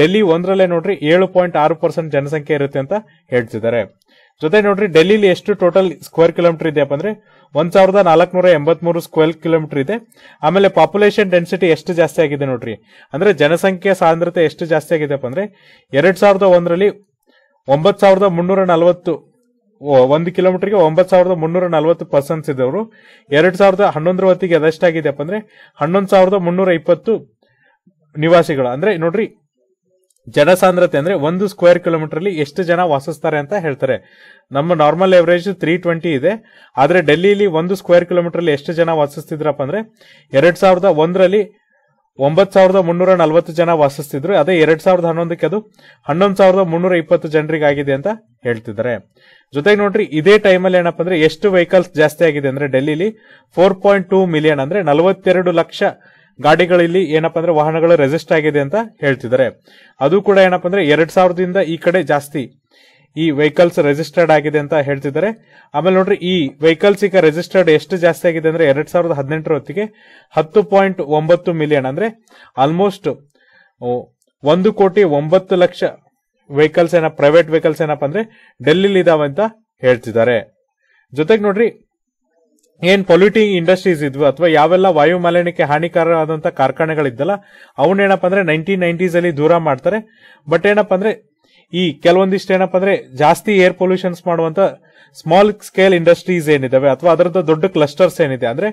ಡೆಲ್ಲಿ ಒಂದರಲ್ಲೇ ನೋಡ್ರಿ ಏಳು ಪಾಯಿಂಟ್ ಆರು ಪರ್ಸೆಂಟ್ ಜನಸಂಖ್ಯೆ ಇರುತ್ತೆ ಅಂತ ಹೇಳ್ತಿದ್ದಾರೆ ಜೊತೆ ನೋಡ್ರಿ ಡೆಲ್ಲಿಲಿ ಎಷ್ಟು ಟೋಟಲ್ ಸ್ಕ್ವೇರ್ ಕಿಲೋಮೀಟರ್ ಇದೆಯಪ್ಪ ಅಂದ್ರೆ ಒಂದ್ ಸಾವಿರದ ನಾಲ್ಕುನೂರ ಎಂಬತ್ಮೂರು ಸ್ಕ್ವೇರ್ ಕಿಲೋಮೀಟರ್ ಇದೆ ಆಮೇಲೆ ಪಾಪ್ಯುಲೇಷನ್ ಡೆನ್ಸಿಟಿ ಎಷ್ಟು ಜಾಸ್ತಿ ಆಗಿದೆ ನೋಡ್ರಿ ಅಂದ್ರೆ ಜನಸಂಖ್ಯೆ ಸಾಂದ್ರತೆ ಎಷ್ಟು ಜಾಸ್ತಿ ಆಗಿದೆ ಅಂದ್ರೆ ಎರಡ್ ಸಾವಿರದ ಒಂದರಲ್ಲಿ ಒಂಬತ್ತು ಸಾವಿರದ ಮುನ್ನೂರ ನಲವತ್ತು ಒಂದು ಕಿಲೋಮೀಟರ್ಗೆ ಒಂಬತ್ ಸಾವಿರದ ಮುನ್ನೂರ ನಲವತ್ತು ಪರ್ಸೆಂಟ್ಸ್ ಇದ್ದವರು ಎರಡ್ ಸಾವಿರದ ಹನ್ನೊಂದರ ಹೊತ್ತಿಗೆ ಅದಷ್ಟಾಗಿದೆಪ್ಪ ಅಂದ್ರೆ ಹನ್ನೊಂದು ಸಾವಿರದ ಮುನ್ನೂರ ಇಪ್ಪತ್ತು ನಿವಾಸಿಗಳು ಅಂದ್ರೆ ನೋಡ್ರಿ ಜನಸಾಂದ್ರತೆ ಅಂದ್ರೆ ಒಂದು ಸ್ಕ್ವೇರ್ ಕಿಲೋಮೀಟರ್ ಅಲ್ಲಿ ಎಷ್ಟು ಜನ ವಾಸಿಸ್ತಾರೆ ಅಂತ ಹೇಳ್ತಾರೆ ನಮ್ಮ ನಾರ್ಮಲ್ ಎವರೇಜ್ ತ್ರೀ ಟ್ವೆಂಟಿ ಇದೆ ಆದ್ರೆ ಡೆಲ್ಲಿಲಿ ಒಂದು ಸ್ಕ್ವೇರ್ ಕಿಲೋಮೀಟರ್ ಅಲ್ಲಿ ಎಷ್ಟು ಜನ ವಾಸಿಸ್ತಿದ್ರಪ್ಪ ಅಂದ್ರೆ ಎರಡ್ ಸಾವಿರದ ಒಂದರಲ್ಲಿ ಒಂಬತ್ತು ಸಾವಿರದ ಮುನ್ನೂರ ನಲ್ವತ್ತು ಜನ ವಾಸಿಸ್ತಿದ್ರು ಅದೇ ಎರಡ್ ಸಾವಿರದ ಹನ್ನೊಂದಕ್ಕೆ ಅದು ಹನ್ನೊಂದು ಸಾವಿರದ ಮುನ್ನೂರ ಇಪ್ಪತ್ತು ಜನರಿಗಾಗಿದೆ ಅಂತ ಹೇಳ್ತಿದ್ದಾರೆ ಜೊತೆಗೆ ನೋಡ್ರಿ ಇದೇ ಟೈಮಲ್ಲಿ ಏನಪ್ಪ ಅಂದ್ರೆ ಎಷ್ಟು ವೆಹಿಕಲ್ಸ್ ಜಾಸ್ತಿ ಆಗಿದೆ ಅಂದ್ರೆ ಡೆಲ್ಲಿಲಿ ಫೋರ್ ಪಾಯಿಂಟ್ ಟೂ ಮಿಲಿಯನ್ ಅಂದ್ರೆ ನಲವತ್ತೆರಡು ಲಕ್ಷ ಗಾಡಿಗಳಲ್ಲಿ ಏನಪ್ಪ ಅಂದ್ರೆ ವಾಹನಗಳು ರೆಜಿಸ್ಟರ್ ಆಗಿದೆ ಅಂತ ಹೇಳ್ತಿದ್ದಾರೆ ಅದು ಕೂಡ ಏನಪ್ಪ ಅಂದ್ರೆ ಎರಡ್ ಸಾವಿರದಿಂದ ಈ ಕಡೆ ಜಾಸ್ತಿ ಈ ವೆಹಿಕಲ್ಸ್ ರೆಜಿಸ್ಟರ್ಡ್ ಆಗಿದೆ ಅಂತ ಹೇಳ್ತಿದ್ದಾರೆ ಆಮೇಲೆ ನೋಡ್ರಿ ಈ ವೆಹಿಕಲ್ಸ್ ಈಗ ರೆಜಿಸ್ಟರ್ಡ್ ಎಷ್ಟು ಜಾಸ್ತಿ ಆಗಿದೆ ಅಂದ್ರೆ ಎರಡ್ ಸಾವಿರದ ಹದಿನೆಂಟರ ಹೊತ್ತಿಗೆ ಹತ್ತು ಪಾಯಿಂಟ್ ಒಂಬತ್ತು ಮಿಲಿಯನ್ ಅಂದ್ರೆ ಆಲ್ಮೋಸ್ಟ್ ಒಂದು ಕೋಟಿ ಒಂಬತ್ತು ಲಕ್ಷ ವೆಹಿಕಲ್ಸ್ ಏನಪ್ಪ ಪ್ರೈವೇಟ್ ವೆಹಿಕಲ್ಸ್ ಏನಪ್ಪ ಅಂದ್ರೆ ಡೆಲ್ಲಿಲಿ ಇದಾವೆ ಅಂತ ಹೇಳ್ತಿದ್ದಾರೆ ಜೊತೆಗೆ ನೋಡ್ರಿ ಏನ್ ಪೊಲ್ಯೂಟಿಂಗ್ ಇಂಡಸ್ಟ್ರೀಸ್ ಇದ್ವು ಅಥವಾ ಯಾವೆಲ್ಲ ವಾಯು ಮಾಲಿನ್ಯಕ್ಕೆ ಹಾನಿಕಾರವಾದಂತಹ ಕಾರ್ಖಾನೆಗಳಿದ್ದಲ್ಲ ಏನಪ್ಪ ಅಂದ್ರೆ ನೈನ್ಟೀನ್ ನೈನ್ಟೀಸ್ ಅಲ್ಲಿ ದೂರ ಮಾಡ್ತಾರೆ ಬಟ್ ಏನಪ್ಪ ಅಂದ್ರೆ ಈ ಕೆಲವೊಂದಿಷ್ಟು ಏನಪ್ಪ ಅಂದ್ರೆ ಜಾಸ್ತಿ ಏರ್ ಪೊಲ್ಯೂಷನ್ಸ್ ಮಾಡುವಂತ ಸ್ಮಾಲ್ ಸ್ಕೇಲ್ ಇಂಡಸ್ಟ್ರೀಸ್ ಏನಿದಾವೆ ಅಥವಾ ಅದರದ ದೊಡ್ಡ ಕ್ಲಸ್ಟರ್ಸ್ ಏನಿದೆ ಅಂದ್ರೆ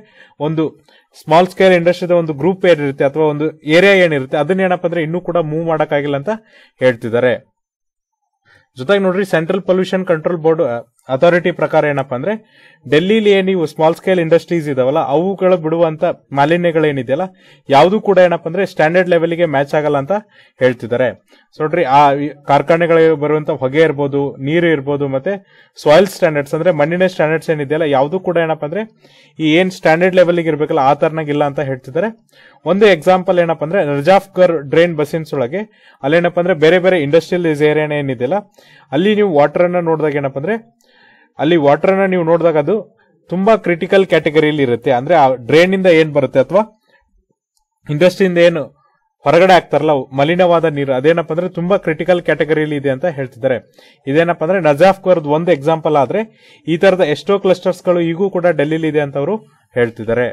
ಒಂದು ಸ್ಮಾಲ್ ಸ್ಕೇಲ್ ಇಂಡಸ್ಟ್ರಿದ ಒಂದು ಗ್ರೂಪ್ ಏನಿರುತ್ತೆ ಅಥವಾ ಒಂದು ಏರಿಯಾ ಏನಿರುತ್ತೆ ಅದನ್ನ ಏನಪ್ಪ ಅಂದ್ರೆ ಇನ್ನೂ ಕೂಡ ಮೂವ್ ಮಾಡಕ್ಕಾಗಿಲ್ಲ ಅಂತ ಹೇಳ್ತಿದ್ದಾರೆ ಜೊತೆಗೆ ನೋಡ್ರಿ central pollution control board authority ಪ್ರಕಾರ ಏನಪ್ಪ ಅಂದ್ರೆ ಡೆಲ್ಲಿಲಿ ಏನು ಸ್ಮಾಲ್ ಸ್ಕೇಲ್ ಇಂಡಸ್ಟ್ರೀಸ್ ಇದಾವಲ್ಲ ಅವುಗಳು ಬಿಡುವಂತ ಮಾಲಿನ್ಯಗಳೇನಿದೆಯಲ್ಲ ಯಾವುದು ಕೂಡ ಏನಪ್ಪ ಅಂದ್ರೆ ಸ್ಟ್ಯಾಂಡರ್ಡ್ ಲೆವೆಲ್ಗೆ ಮ್ಯಾಚ್ ಆಗಲ್ಲ ಅಂತ ಹೇಳ್ತಿದ್ದಾರೆ ಸೊ ನೋಡ್ರಿ ಆ ಕಾರ್ಖಾನೆಗಳಿಗೆ ಬರುವಂತ ಹೊಗೆ ಇರ್ಬೋದು ನೀರು ಇರ್ಬೋದು ಮತ್ತೆ ಸಾಯಿಲ್ ಸ್ಟ್ಯಾಂಡರ್ಡ್ಸ್ ಅಂದ್ರೆ ಮಣ್ಣಿನ ಸ್ಟ್ಯಾಂಡರ್ಡ್ಸ್ ಏನಿದೆಯಲ್ಲ ಯಾವುದು ಕೂಡ ಏನಪ್ಪ ಅಂದ್ರೆ ಈ ಏನ್ ಸ್ಟ್ಯಾಂಡರ್ಡ್ ಲೆವೆಲ್ಗೆ ಇರಬೇಕಲ್ಲ ಆ ತರನಾಗಿಲ್ಲ ಅಂತ ಹೇಳ್ತಿದ್ದಾರೆ ಒಂದು ಎಕ್ಸಾಂಪಲ್ ಏನಪ್ಪ ಅಂದ್ರೆ ರಜಾಫ್ಗರ್ ಡ್ರೈನ್ ಬಸ್ಸಿನ್ಸ್ ಒಳಗೆ ಅಲ್ಲೇನಪ್ಪ ಅಂದ್ರೆ ಬೇರೆ ಬೇರೆ ಇಂಡಸ್ಟ್ರಿಯಲ್ ಏರಿಯಾನ ಏನಿದೆಯಲ್ಲ ಅಲ್ಲಿ ನೀವು ವಾಟರ್ ಅನ್ನ ನೋಡಿದಾಗ ಏನಪ್ಪ ಅಂದ್ರೆ ಅಲ್ಲಿ ವಾಟರ್ನ ನೀವು ನೋಡಿದಾಗ ಅದು ತುಂಬಾ ಕ್ರಿಟಿಕಲ್ ಕ್ಯಾಟಗರಿಯಲ್ಲಿ ಇರುತ್ತೆ ಅಂದ್ರೆ ಆ ಡ್ರೈನ್ ಇಂದ ಏನ್ ಬರುತ್ತೆ ಅಥವಾ ಇಂಡಸ್ಟ್ರಿಯಿಂದ ಏನು ಹೊರಗಡೆ ಆಗ್ತಾರಲ್ಲ ಮಲಿನವಾದ ನೀರು ಅದೇನಪ್ಪ ಅಂದ್ರೆ ತುಂಬಾ ಕ್ರಿಟಿಕಲ್ ಕ್ಯಾಟಗರಿಯಲ್ಲಿ ಇದೆ ಅಂತ ಹೇಳ್ತಿದ್ದಾರೆ ಇದೇನಪ್ಪ ಅಂದ್ರೆ ನಜಾಫ್ಕರ್ದ್ ಒಂದು ಎಕ್ಸಾಂಪಲ್ ಆದ್ರೆ ಈ ತರದ ಎಷ್ಟೋ ಕ್ಲಸ್ಟರ್ಸ್ ಗಳು ಈಗೂ ಕೂಡ ಡೆಲ್ಲಿಲಿ ಇದೆ ಅಂತ ಅವರು ಹೇಳ್ತಿದ್ದಾರೆ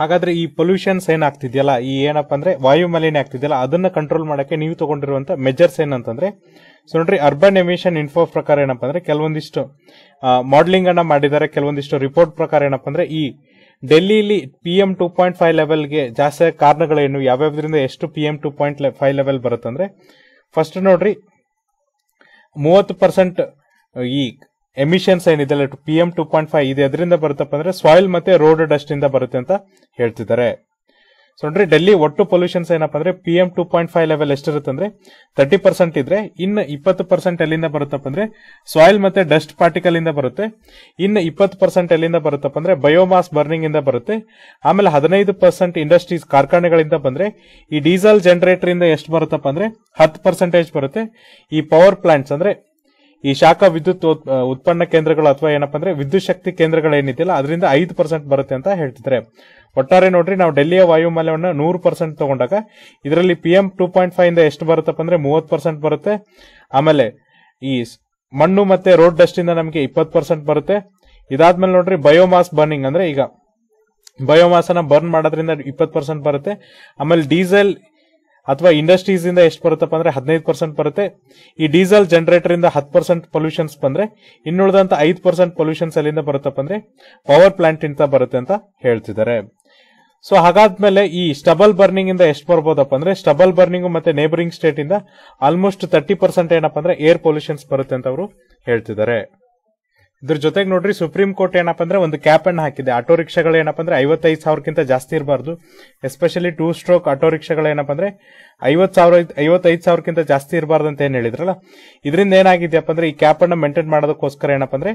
ಹಾಗಾದ್ರೆ ಈ ಪೊಲ್ಯೂಷನ್ಸ್ ಏನಾಗ್ತಿದೆಯಲ್ಲ ಈ ಏನಪ್ಪ ಅಂದ್ರೆ ವಾಯು ಮಾಲಿನ್ಯ ಆಗ್ತಿದೆಯಲ್ಲ ಅದನ್ನ ಕಂಟ್ರೋಲ್ ಮಾಡಕ್ಕೆ ನೀವು ತಗೊಂಡಿರುವಂತ ಮೆಜರ್ಸ್ ಏನಂತಂದ್ರೆ ಸೊ ನೋಡ್ರಿ ಅರ್ಬನ್ ಎಮಿಷನ್ ಇನ್ಫೋ ಪ್ರಕಾರ ಏನಪ್ಪ ಅಂದ್ರೆ ಕೆಲವೊಂದಿಷ್ಟು ಮಾಡಲಿಂಗ್ ಅನ್ನ ಮಾಡಿದ್ದಾರೆ ಕೆಲವೊಂದಿಷ್ಟು ರಿಪೋರ್ಟ್ ಪ್ರಕಾರ ಏನಪ್ಪ ಅಂದ್ರೆ ಈ ಡೆಲ್ಲಿಲಿ P M two point five ಲೆವೆಲ್ಗೆ ಜಾಸ್ತಿ ಕಾರಣಗಳೇನು ಯಾವ್ಯಾವ್ದ್ರಿಂದ ಎಷ್ಟು P M two point five level ಬರುತ್ತೆ ಅಂದ್ರೆ ಫಸ್ಟ್ ನೋಡ್ರಿ ಮೂವತ್ತು ಪರ್ಸೆಂಟ್ ಈ ಎಮಿಷನ್ಸ್ ಏನಿದೆ P M two point five ಇದೆ ಅದರಿಂದ ಬರುತ್ತಪ್ಪ ಅಂದ್ರೆ ಸಾಯಿಲ್ ಮತ್ತೆ ರೋಡ್ ಡಸ್ಟ್ ಇಂದ ಬರುತ್ತೆ ಅಂತ ಹೇಳ್ತಿದ್ದಾರೆ ಸೊ ಡೆಲ್ಲಿ ಒಟ್ಟು ಪೊಲ್ಯೂಷನ್ಸ್ ಏನಪ್ಪ ಅಂದ್ರೆ P M two point five level ಎಷ್ಟಿರುತ್ತೆ ಅಂದ್ರೆ ತರ್ಟಿ ಪರ್ಸೆಂಟ್ ಇದ್ರೆ ಇನ್ನು ಇಪ್ಪತ್ತು ಪರ್ಸೆಂಟ್ ಎಲ್ಲಿಂದ ಬರುತ್ತಪ್ಪ ಅಂದ್ರೆ ಸಾಯಿಲ್ ಮತ್ತೆ ಡಸ್ಟ್ ಪಾರ್ಟಿಕಲ್ ಇಂದ ಬರುತ್ತೆ ಇನ್ನು ಇಪ್ಪತ್ತು ಪರ್ಸೆಂಟ್ ಎಲ್ಲಿಂದ ಬರುತ್ತಪ್ಪ ಅಂದ್ರೆ ಬಯೋಮಾಸ್ ಬರ್ನಿಂಗ್ ಇಂದ ಬರುತ್ತೆ ಆಮೇಲೆ ಹದಿನೈದು ಪರ್ಸೆಂಟ್ ಇಂಡಸ್ಟ್ರೀಸ್ ಕಾರ್ಖಾನೆಗಳಿಂದ ಬಂದ್ರೆ ಈ ಡೀಸೆಲ್ ಜನರೇಟರ್ ಇಂದ ಎಷ್ಟು ಬರುತ್ತಪ್ಪ ಅಂದ್ರೆ ಹತ್ತು ಪರ್ಸೆಂಟೇಜ್ ಬರುತ್ತೆ ಈ ಪವರ್ ಪ್ಲಾಂಟ್ಸ್ ಅಂದ್ರೆ ಈ ಶಾಖ ವಿದ್ಯುತ್ ಉತ್ಪನ್ನ ಕೇಂದ್ರಗಳು ಅಥವಾ ಏನಪ್ಪ ಅಂದ್ರೆ ವಿದ್ಯುತ್ ಶಕ್ತಿ ಕೇಂದ್ರಗಳು ಏನಿದೆಯಲ್ಲ ಅದರಿಂದ ಐದು ಪರ್ಸೆಂಟ್ ಬರುತ್ತೆ ಅಂತ ಹೇಳ್ತಿದ್ರೆ ಒಟ್ಟಾರೆ ನೋಡ್ರಿ ನಾವು ಡೆಲ್ಲಿಯ ವಾಯುಮಾಲಯವನ್ನು ನೂರು ಪರ್ಸೆಂಟ್ ತಗೊಂಡಾಗ ಇದರಲ್ಲಿ P M two point five ಇಂದ ಎಷ್ಟು ಬರುತ್ತಪ್ಪ ಅಂದ್ರೆ ಮೂವತ್ ಪರ್ಸೆಂಟ್ ಬರುತ್ತೆ ಆಮೇಲೆ ಈ ಮಣ್ಣು ಮತ್ತೆ ರೋಡ್ ಡಸ್ಟ್ ಇಂದ ನಮಗೆ ಇಪ್ಪತ್ತು ಪರ್ಸೆಂಟ್ ಬರುತ್ತೆ ಇದಾದ್ಮೇಲೆ ನೋಡ್ರಿ ಬಯೋಮಾಸ್ ಬರ್ನಿಂಗ್ ಅಂದ್ರೆ ಈಗ ಬಯೋಮಾಸ್ ಅನ್ನ ಬರ್ನ್ ಮಾಡೋದ್ರಿಂದ ಇಪ್ಪತ್ತು ಪರ್ಸೆಂಟ್ ಬರುತ್ತೆ ಆಮೇಲೆ ಡೀಸೆಲ್ ಅಥವಾ ಇಂಡಸ್ಟ್ರೀಸ್ ಇಂದ ಎಷ್ಟು ಬರುತ್ತಪ್ಪ ಅಂದ್ರೆ ಹದಿನೈದು ಪರ್ಸೆಂಟ್ ಬರುತ್ತೆ ಈ ಡೀಸೆಲ್ ಜನರೇಟರ್ ಇಂದ ಹತ್ತು ಪರ್ಸೆಂಟ್ ಪೊಲ್ಯೂಷನ್ಸ್ ಬಂದ್ರೆ ಇನ್ನುಳಿದಂತ ಐದು ಪರ್ಸೆಂಟ್ ಪೊಲ್ಯೂಷನ್ಸ್ ಅಲ್ಲಿಂದ ಬರುತ್ತಪ್ಪ ಅಂದ್ರೆ ಪವರ್ ಪ್ಲಾಂಟ್ ಇಂದ ಬರುತ್ತೆ ಅಂತ ಹೇಳ್ತಿದ್ದಾರೆ ಸೊ ಹಾಗಾದ್ಮೇಲೆ ಈ ಸ್ಟಬಲ್ ಬರ್ನಿಂಗ್ ಇಂದ ಎಷ್ಟು ಬರ್ಬೋದಪ್ಪ ಅಂದ್ರೆ ಸ್ಟಬಲ್ ಬರ್ನಿಂಗ್ ಮತ್ತೆ ನೇಬರಿಂಗ್ ಸ್ಟೇಟ್ ಇಂದ ಆಲ್ಮೋಸ್ಟ್ ತರ್ಟಿ ಪರ್ಸೆಂಟ್ ಏನಪ್ಪ ಅಂದ್ರೆ ಏರ್ ಪೊಲ್ಯೂಷನ್ಸ್ ಬರುತ್ತೆ ಅಂತ ಅವರು ಹೇಳ್ತಿದ್ದಾರೆ ಇದ್ರ ಜೊತೆಗೆ ನೋಡ್ರಿ ಸುಪ್ರೀಂ ಕೋರ್ಟ್ ಏನಪ್ಪ ಅಂದ್ರೆ ಒಂದು ಕ್ಯಾಪ್ ಅನ್ನು ಹಾಕಿದೆ ಆಟೋ ರಿಕ್ಷಾಗಳು ಏನಪ್ಪ ಅಂದ್ರೆ ಐವತ್ತೈದು ಸಾವಿರಕ್ಕಿಂತ ಜಾಸ್ತಿ ಇರಬಾರ್ದು ಎಸ್ಪೆಷಲಿ ಟೂ ಸ್ಟ್ರೋಕ್ ಆಟೋ ರಿಕ್ಷಾಗಳು ಏನಪ್ಪ ಅಂದ್ರೆ ಐವತ್ತು ಸಾವಿರ ಐವತ್ತೈದು ಸಾವಿರಕ್ಕಿಂತ ಜಾಸ್ತಿ ಇರಬಾರ್ದು ಅಂತ ಏನು ಹೇಳಿದ್ರಲ್ಲ ಇದರಿಂದ ಏನಾಗಿದೆಯಪ್ಪ ಅಂದ್ರೆ ಈ ಕ್ಯಾಪ್ ಅನ್ನು ಮೇಂಟೈನ್ ಮಾಡೋದಕ್ಕೋಸ್ಕರ ಏನಪ್ಪ ಅಂದ್ರೆ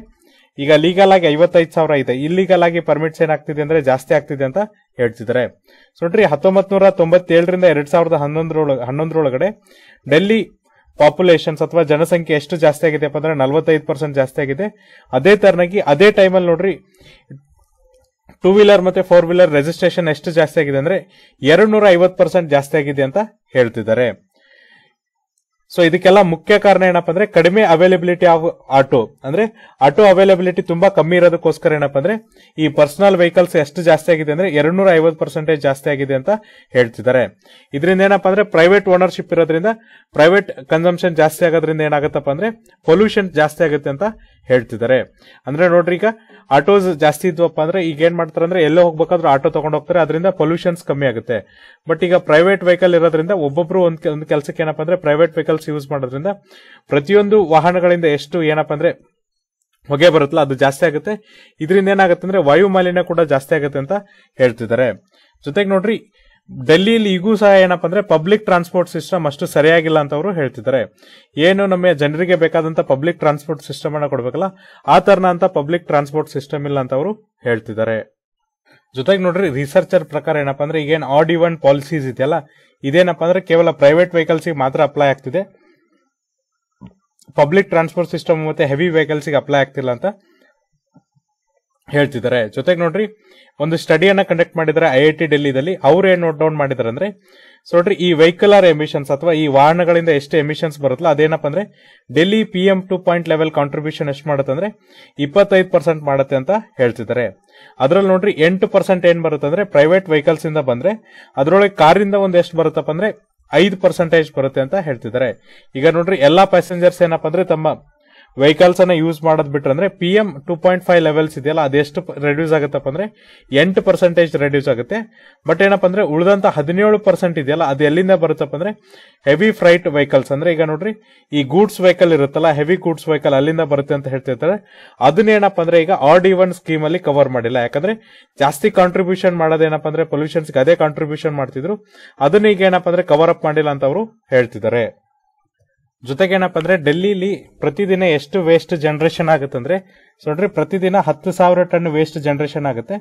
ಈಗ ಲೀಗಲ್ ಆಗಿ ಐವತ್ತೈದು ಸಾವಿರ ಇದೆ ಇಲ್ಲಿಗಲ್ ಆಗಿ ಪರ್ಮಿಟ್ಸ್ ಏನಾಗ್ತಿದೆ ಅಂದ್ರೆ ಜಾಸ್ತಿ ಆಗ್ತಿದೆ ಅಂತ ಹೇಳ್ತಿದ್ದಾರೆ ನೋಡ್ರಿ ಹತ್ತೊಂಬತ್ ನೂರ ತೊಂಬತ್ತೇಳರಿಂದ ಎರಡ್ ಸಾವಿರದ ಹನ್ನೊಂದರೊಳಗೆ ಹನ್ನೊಂದರೊಳಗಡೆ ಡೆಲ್ಲಿ ಪಾಪ್ಯುಲೇಷನ್ಸ್ ಅಥವಾ ಜನಸಂಖ್ಯೆ ಎಷ್ಟು ಜಾಸ್ತಿ ಆಗಿದೆ ಅಂದ್ರೆ ನಲ್ವತ್ತೈದು ಪರ್ಸೆಂಟ್ ಜಾಸ್ತಿ ಆಗಿದೆ ಅದೇ ತರನಾಗಿ ಅದೇ ಟೈಮಲ್ಲಿ ನೋಡ್ರಿ ಟೂ ವೀಲರ್ ಮತ್ತೆ ಫೋರ್ ವೀಲರ್ ರೆಜಿಸ್ಟ್ರೇಷನ್ ಎಷ್ಟು ಜಾಸ್ತಿ ಆಗಿದೆ ಅಂದ್ರೆ ಎರಡ್ ನೂರ ಐವತ್ತು ಪರ್ಸೆಂಟ್ ಜಾಸ್ತಿ ಆಗಿದೆ ಅಂತ ಹೇಳ್ತಿದ್ದಾರೆ ಸೊ ಇದಕ್ಕೆಲ್ಲ ಮುಖ್ಯ ಕಾರಣ ಏನಪ್ಪ ಅಂದ್ರೆ ಕಡಿಮೆ ಅವೈಲೇಬಿಲಿಟಿ ಆಫ್ ಆಟೋ ಅಂದ್ರೆ ಆಟೋ ಅವೈಲಬಿಲಿಟಿ ತುಂಬಾ ಕಮ್ಮಿ ಇರೋದಕ್ಕೋಸ್ಕರ ಏನಪ್ಪಾ ಅಂದ್ರೆ ಈ ಪರ್ಸನಲ್ ವೆಹಿಕಲ್ಸ್ ಎಷ್ಟು ಜಾಸ್ತಿ ಆಗಿದೆ ಅಂದ್ರೆ ಎರಡ್ನೂರ ಐವತ್ತು ಪರ್ಸೆಂಟೇಜ್ ಜಾಸ್ತಿ ಆಗಿದೆ ಅಂತ ಹೇಳ್ತಿದ್ದಾರೆ ಇದರಿಂದ ಏನಪ್ಪಾ ಅಂದ್ರೆ ಪ್ರೈವೇಟ್ ಓನರ್ಶಿಪ್ ಇರೋದ್ರಿಂದ ಪ್ರೈವೇಟ್ ಕನ್ಸಂಪ್ಷನ್ ಜಾಸ್ತಿ ಆಗೋದ್ರಿಂದ ಏನಾಗುತ್ತಪ್ಪ ಅಂದ್ರೆ ಪೊಲ್ಯೂಷನ್ ಜಾಸ್ತಿ ಆಗುತ್ತೆ ಅಂತ ಹೇಳ್ತಿದ್ದಾರೆ ಅಂದ್ರೆ ನೋಡ್ರಿ ಈಗ ಆಟೋಸ್ ಜಾಸ್ತಿ ಇದ್ವಪ್ಪ ಅಂದ್ರೆ ಈಗ ಏನ್ ಮಾಡ್ತಾರೆ ಅಂದ್ರೆ ಎಲ್ಲೋ ಹೋಗ್ಬೇಕಾದ್ರೂ ಆಟೋ ತಗೊಂಡು ಹೋಗ್ತಾರೆ ಅದರಿಂದ ಪೊಲ್ಯೂಷನ್ಸ್ ಕಮ್ಮಿ ಆಗುತ್ತೆ ಬಟ್ ಈಗ ಪ್ರೈವೇಟ್ ವೆಹಿಕಲ್ ಇರೋದ್ರಿಂದ ಒಬ್ಬೊಬ್ರು ಒಂದ್ ಒಂದ್ ಕೆಲಸಕ್ಕೆ ಏನಪ್ಪಾ ಅಂದ್ರೆ ಪ್ರೈವೇಟ್ ವೆಹಿಕಲ್ಸ್ ಯೂಸ್ ಮಾಡೋದ್ರಿಂದ ಪ್ರತಿಯೊಂದು ವಾಹನಗಳಿಂದ ಎಷ್ಟು ಏನಪ್ಪಾ ಅಂದ್ರೆ ಹೊಗೆ ಬರುತ್ತಲ್ಲ ಅದು ಜಾಸ್ತಿ ಆಗುತ್ತೆ ಇದರಿಂದ ಏನಾಗುತ್ತೆ ಅಂದ್ರೆ ವಾಯು ಮಾಲಿನ್ಯ ಕೂಡ ಜಾಸ್ತಿ ಆಗುತ್ತೆ ಅಂತ ಹೇಳ್ತಿದ್ದಾರೆ ಜೊತೆಗೆ ನೋಡ್ರಿ ಡೆಲ್ಲಿಯಲ್ಲಿ ಈಗೂ ಸಹ ಏನಪ್ಪ ಅಂದ್ರೆ ಪಬ್ಲಿಕ್ ಟ್ರಾನ್ಸ್ಪೋರ್ಟ್ ಸಿಸ್ಟಮ್ ಅಷ್ಟು ಸರಿಯಾಗಿಲ್ಲ ಅಂತ ಅವರು ಹೇಳ್ತಿದ್ದಾರೆ ಏನು ನಮ್ಮ ಜನರಿಗೆ ಬೇಕಾದಂತ ಪಬ್ಲಿಕ್ ಟ್ರಾನ್ಸ್ಪೋರ್ಟ್ ಸಿಸ್ಟಮ್ ಅನ್ನ ಕೊಡ್ಬೇಕಲ್ಲ ಆ ಅಂತ ಪಬ್ಲಿಕ್ ಟ್ರಾನ್ಸ್ಪೋರ್ಟ್ ಸಿಸ್ಟಮ್ ಇಲ್ಲ ಅಂತ ಅವರು ಹೇಳ್ತಿದ್ದಾರೆ ಜೊತೆಗೆ ನೋಡ್ರಿ ರಿಸರ್ಚರ್ ಪ್ರಕಾರ ಏನಪ್ಪಾ ಅಂದ್ರೆ ಏನು ಆಡ್ ಇವನ್ ಪಾಲಿಸೀಸ್ ಇದೆಯಲ್ಲ ಇದೇನಪ್ಪ ಅಂದ್ರೆ ಕೇವಲ ಪ್ರೈವೇಟ್ ವೆಹಿಕಲ್ಸ್ ಮಾತ್ರ ಅಪ್ಲೈ ಆಗ್ತಿದೆ ಪಬ್ಲಿಕ್ ಟ್ರಾನ್ಸ್ಪೋರ್ಟ್ ಸಿಸ್ಟಮ್ ಮತ್ತೆ ಹೆವಿ ವೆಹಿಕಲ್ಸ್ ಅಪ್ಲೈ ಆಗ್ತಿಲ್ಲ ಅಂತ ಹೇಳ್ತಿದ್ದಾರೆ ಜೊತೆಗೆ ನೋಡ್ರಿ ಒಂದು ಸ್ಟಡಿಯನ್ನ ಕಂಡಕ್ಟ್ ಮಾಡಿದ್ದಾರೆ ಐ ಐ ಟಿ ಡೆಲ್ಲಿದಲ್ಲಿ ಅವ್ರು ಏನ್ ನೋಟ್ ಡೌನ್ ಮಾಡಿದ್ದಾರೆ ಅಂದ್ರೆ ಸೊ ನೋಡ್ರಿ ಈ ವೆಹಿಕಲ್ ಆರ್ ಎಮಿಷನ್ಸ್ ಅಥವಾ ಈ ವಾಹನಗಳಿಂದ ಎಷ್ಟು ಎಮಿಷನ್ಸ್ ಬರುತ್ತಲ್ಲ ಅದೇನಪ್ಪ ಅಂದ್ರೆ Delhi P M two point level contribution ಎಷ್ಟು ಮಾಡುತ್ತೆ ಅಂದ್ರೆ ಇಪ್ಪತ್ತೈದು ಪರ್ಸೆಂಟ್ ಮಾಡುತ್ತೆ ಅಂತ ಹೇಳ್ತಿದ್ದಾರೆ ಅದರಲ್ಲಿ ನೋಡ್ರಿ ಎಂಟು ಪರ್ಸೆಂಟ್ ಏನ್ ಬರುತ್ತೆ ಅಂದ್ರೆ ಪ್ರೈವೇಟ್ ವೆಹಿಕಲ್ಸ್ ಇಂದ ಬಂದ್ರೆ ಅದರೊಳಗೆ ಕಾರಿಂದ ಒಂದು ಎಷ್ಟು ಬರುತ್ತಪ್ಪ ಅಂದ್ರೆ ಐದು ಪರ್ಸೆಂಟೇಜ್ ಬರುತ್ತೆ ಅಂತ ಹೇಳ್ತಿದ್ದಾರೆ ಈಗ ನೋಡ್ರಿ ಎಲ್ಲಾ ಪ್ಯಾಸೆಂಜರ್ಸ್ ಏನಪ್ಪ ಅಂದ್ರೆ ತಮ್ಮ ವೆಹಿಕಲ್ಸ್ ಅನ್ನ ಯೂಸ್ ಮಾಡೋದ್ ಬಿಟ್ರೆ ಅಂದ್ರೆ P M two point five levels ಇದೆಯಲ್ಲ ಅದೆಷ್ಟು ರೆಡ್ಯೂಸ್ ಆಗುತ್ತಪ್ಪ ಅಂದ್ರೆ ಎಂಟು ಪರ್ಸೆಂಟೇಜ್ ರೆಡ್ಯೂಸ್ ಆಗುತ್ತೆ ಬಟ್ ಏನಪ್ಪ ಅಂದ್ರೆ ಉಳಿದಂತ ಹದಿನೇಳು ಪರ್ಸೆಂಟ್ ಇದೆಯಲ್ಲ ಅದು ಎಲ್ಲಿಂದ ಬರುತ್ತಪ್ಪ ಅಂದ್ರೆ ಹೆವಿ ಫ್ರೈಟ್ ವೆಹಿಕಲ್ಸ್ ಅಂದ್ರೆ ಈಗ ನೋಡ್ರಿ ಈ ಗೂಡ್ಸ್ ವೆಹಿಕಲ್ ಇರುತ್ತಲ್ಲ ಹೆವಿ ಗೂಡ್ಸ್ ವೆಹಿಕಲ್ ಅಲ್ಲಿಂದ ಬರುತ್ತೆ ಅಂತ ಹೇಳ್ತಿರ್ತಾರೆ ಅದನ್ನೇನಪ್ಪ ಅಂದ್ರೆ ಈಗ ಆಡ್ ಒನ್ ಸ್ಕೀಮ್ ಅಲ್ಲಿ ಕವರ್ ಮಾಡಿಲ್ಲ ಯಾಕಂದ್ರೆ ಜಾಸ್ತಿ ಕಾಂಟ್ರಿಬ್ಯೂಷನ್ ಮಾಡೋದೇನಪ್ಪ ಅಂದ್ರೆ ಪೊಲ್ಯೂಷನ್ಸ್ ಅದೇ ಕಾಂಟ್ರಿಬ್ಯೂಷನ್ ಮಾಡ್ತಿದ್ರು ಅದನ್ನ ಈಗ ಏನಪ್ಪ ಅಂದ್ರೆ ಕವರ್ ಅಪ್ ಮಾಡಿಲ್ಲ ಅಂತ ಅವರು ಹೇಳ್ತಿದ್ದಾರೆ ಜೊತೆಗೆ ಏನಪ್ಪ ಅಂದ್ರೆ ಡೆಲ್ಲಿಲಿ ಪ್ರತಿದಿನ ಎಷ್ಟು ವೇಸ್ಟ್ ಜನರೇಷನ್ ಆಗುತ್ತೆ ಅಂದ್ರೆ ನೋಡ್ರಿ ಪ್ರತಿದಿನ ಹತ್ತು ಸಾವಿರ ಟನ್ ವೇಸ್ಟ್ ಜನರೇಷನ್ ಆಗುತ್ತೆ